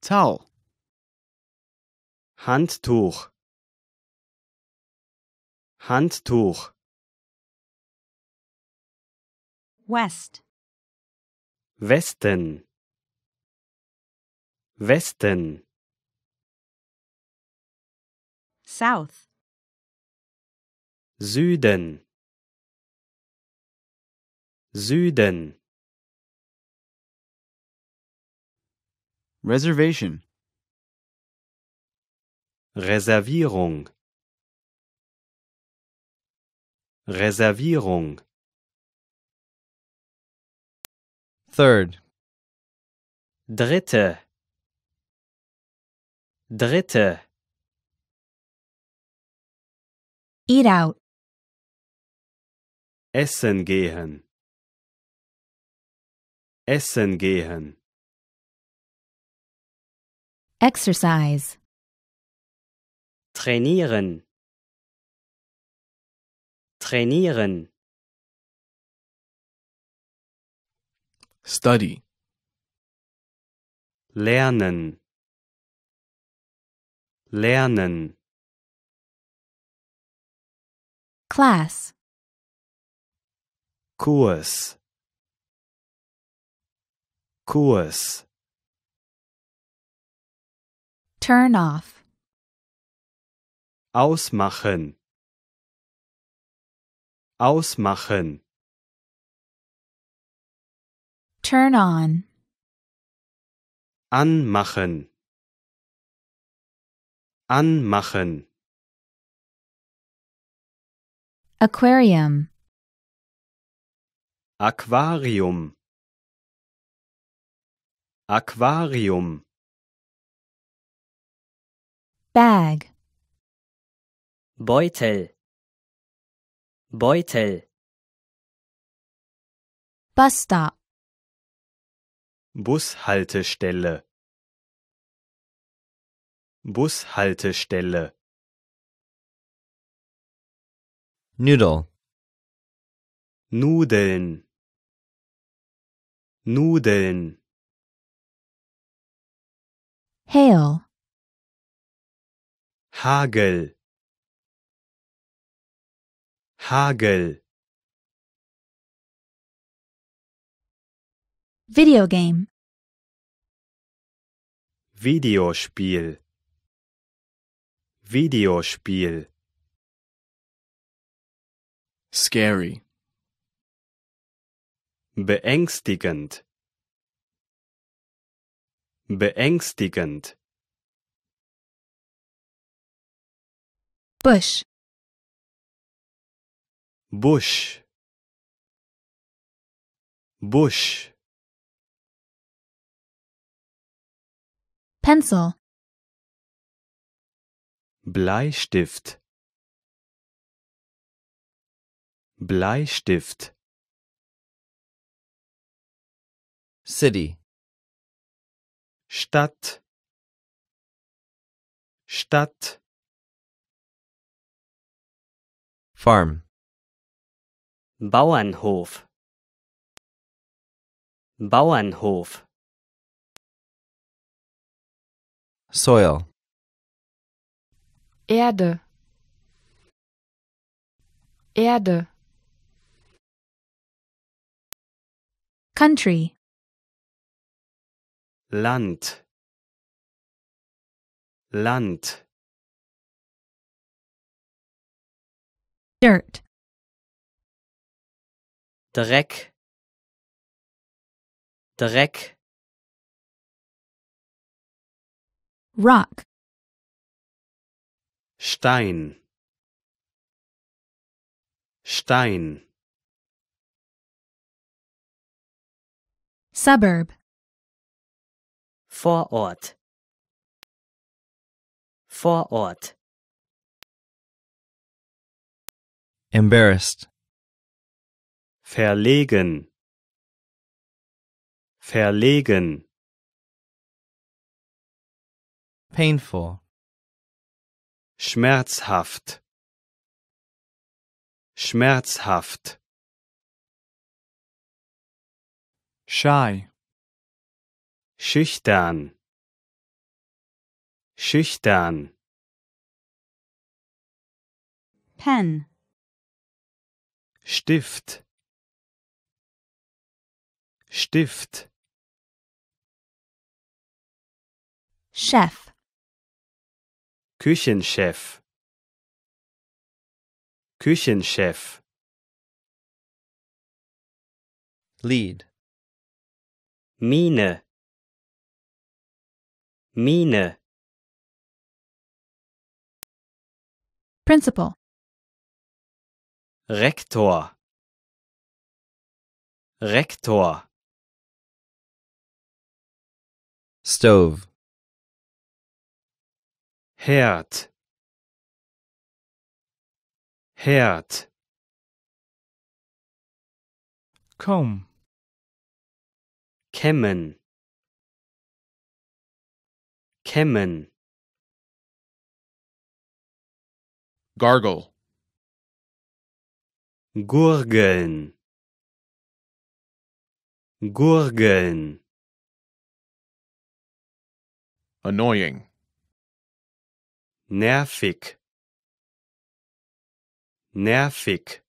Towel Handtuch Handtuch West Westen Westen South Süden Süden Reservation Reservierung Reservierung Third Dritte Dritte Eat out Essen gehen Essen gehen Exercise trainieren trainieren study lernen lernen class Kurs Kurs Turn off ausmachen ausmachen turn on anmachen anmachen aquarium aquarium aquarium bag Beutel Beutel Basta Bushaltestelle Bushaltestelle Nudel Nudeln Nudeln Hail Hagel Hagel Video game Videospiel Videospiel Scary Beängstigend Beängstigend Busch bush bush pencil Bleistift Bleistift City Stadt Stadt Farm Bauernhof Bauernhof Soil Erde Erde Country Land Land Dirt Dreck Dreck Rock Stein Stein Suburb Vorort Vorort Embarrassed verlegen verlegen painful schmerzhaft schmerzhaft shy schüchtern schüchtern pen stift Stift Chef Küchenchef Küchenchef Lied Mine Mine Principal Rektor Rektor stove Herd Herd Comb kämmen kämmen gargle gurgeln gurgeln annoying nervig nervig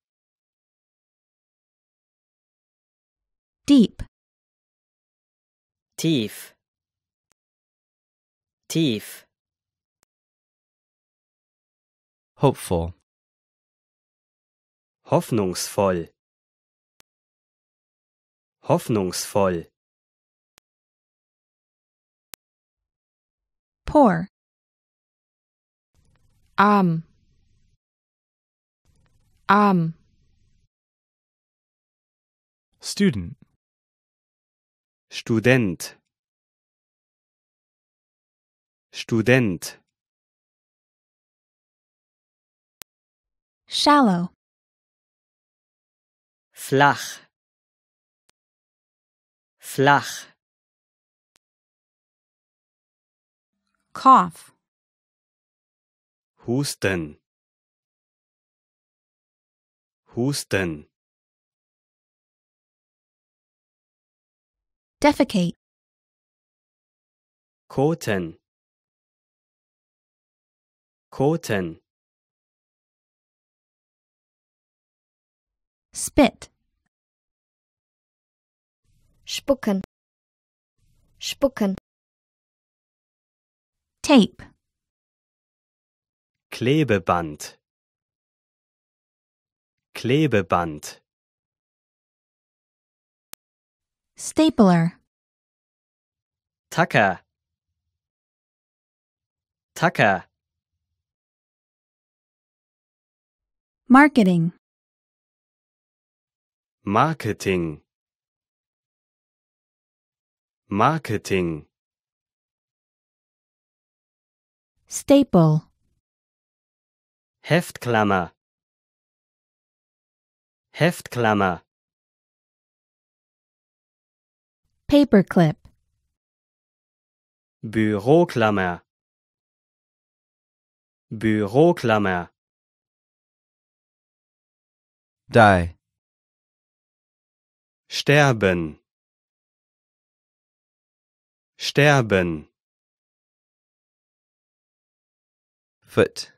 deep tief tief hopeful hoffnungsvoll hoffnungsvoll poor. Arm. Arm. Student. Student. Student. Shallow. Flach. Flach. cough husten husten defecate Koten. Koten. spit spucken spucken Tape. Klebeband. Klebeband. Stapler. Tacker. Tacker. Marketing. Marketing. Marketing. Staple Heftklammer Heftklammer Paperclip Büroklammer Büroklammer Die Sterben Sterben Foot.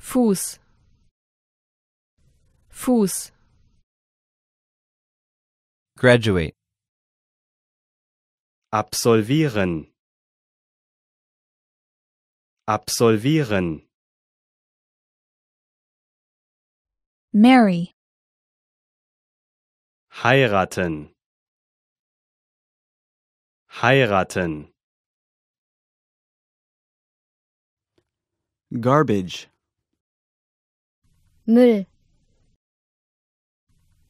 Fuß. Fuß. Graduate. Absolvieren. Absolvieren. Marry. Heiraten. Heiraten. garbage Müll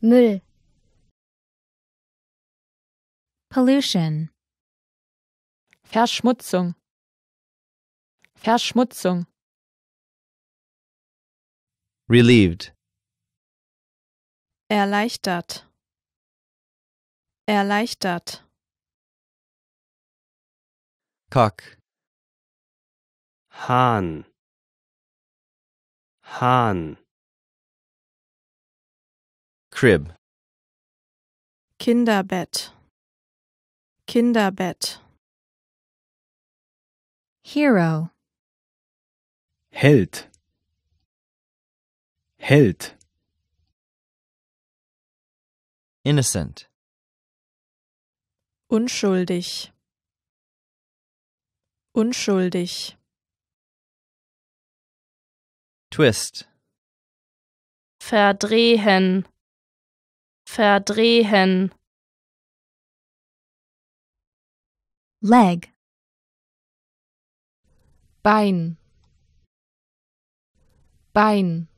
Müll pollution Verschmutzung Verschmutzung relieved, erleichtert, erleichtert, cock, Hahn. Hahn Crib Kinderbett Kinderbett Hero Held Held Innocent Unschuldig Unschuldig Twist. Verdrehen. Verdrehen. Leg. Bein. Bein.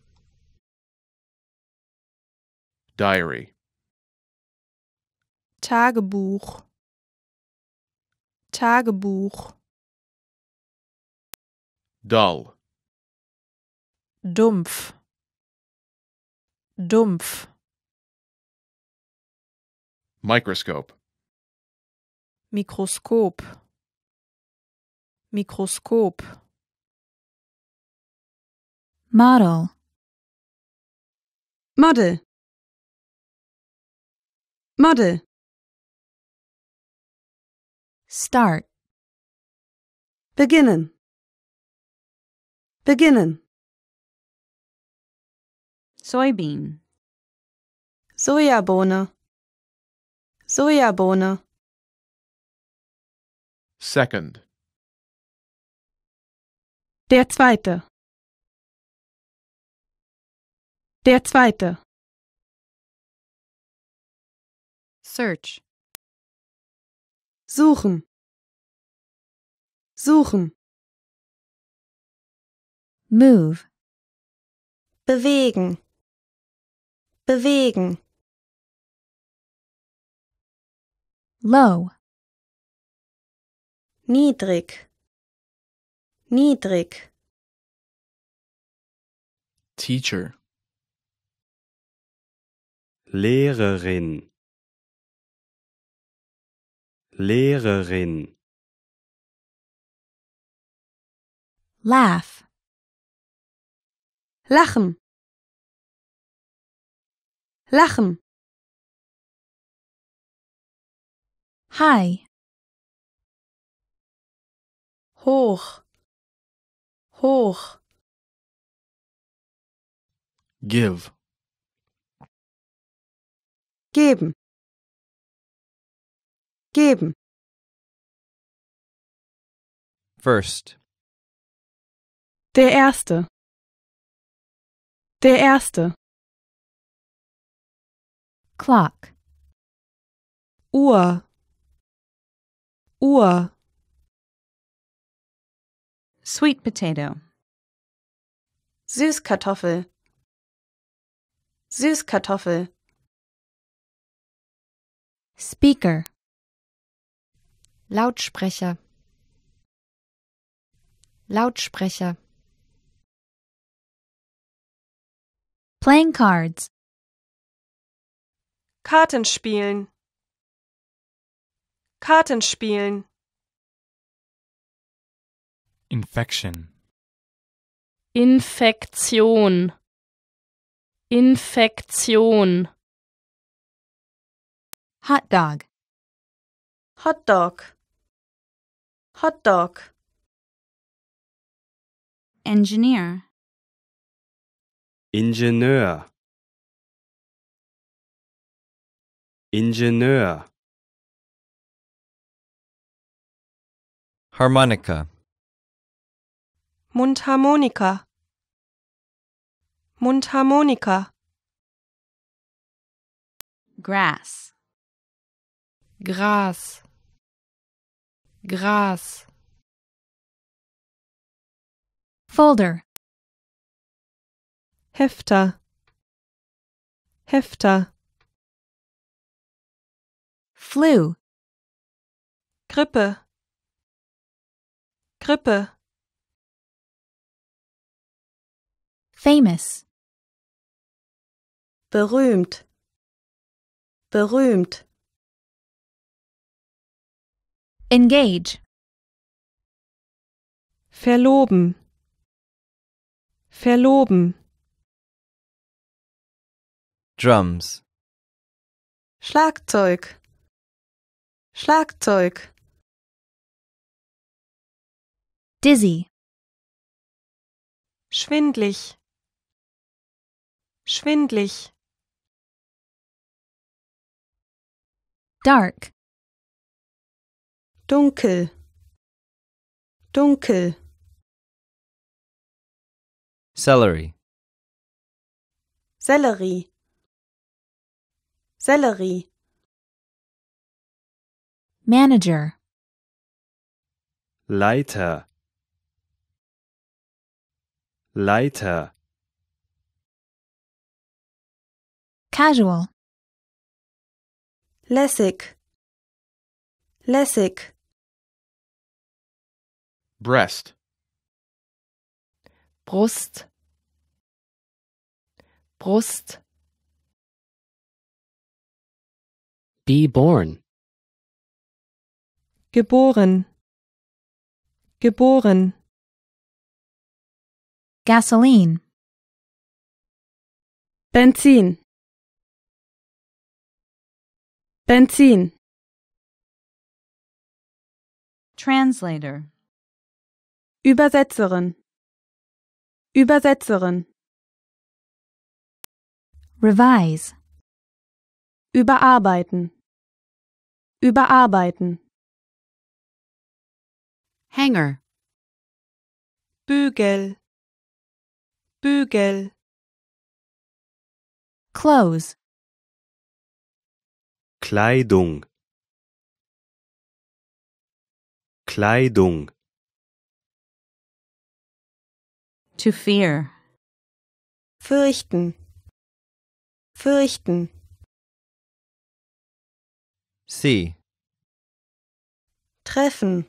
Diary. Tagebuch. Tagebuch. Dull. dumpf dumpf microscope mikroskop mikroskop model model model start beginnen beginnen Soybean. Sojabohne. Sojabohne. Second. Der zweite. Der zweite. Search. Suchen. Suchen. Move. Bewegen bewegen low niedrig niedrig teacher Lehrerin Lehrerin laugh lachen Lachen. Hi. Hoch. Hoch. Give. Geben. Geben. First. Der erste. Der erste clock Uhr Uhr sweet potato Süßkartoffel Süßkartoffel speaker Lautsprecher Lautsprecher Playing cards Kartenspielen Kartenspielen Infection Infektion Infektion Hotdog Hotdog Hotdog Engineer Ingenieur Ingenieur Harmonica Mundharmonika Mundharmonika Grass Gras Gras Folder Hefter Hefter flu Grippe Grippe famous berühmt berühmt engage verloben verloben drums Schlagzeug Schlagzeug. Dizzy. Schwindlig. Schwindlig. Dark. Dunkel. Dunkel. Celery. Sellerie. Sellerie. Manager Leiter Leiter Casual Lessig. Lessig. Breast Brust Brust Be born geboren geboren gasoline Benzin Benzin Translator Übersetzerin Übersetzerin Revise Überarbeiten Überarbeiten Hanger. Bügel. Bügel. Clothes. Kleidung. Kleidung. To fear. Fürchten. Fürchten. Sie. Treffen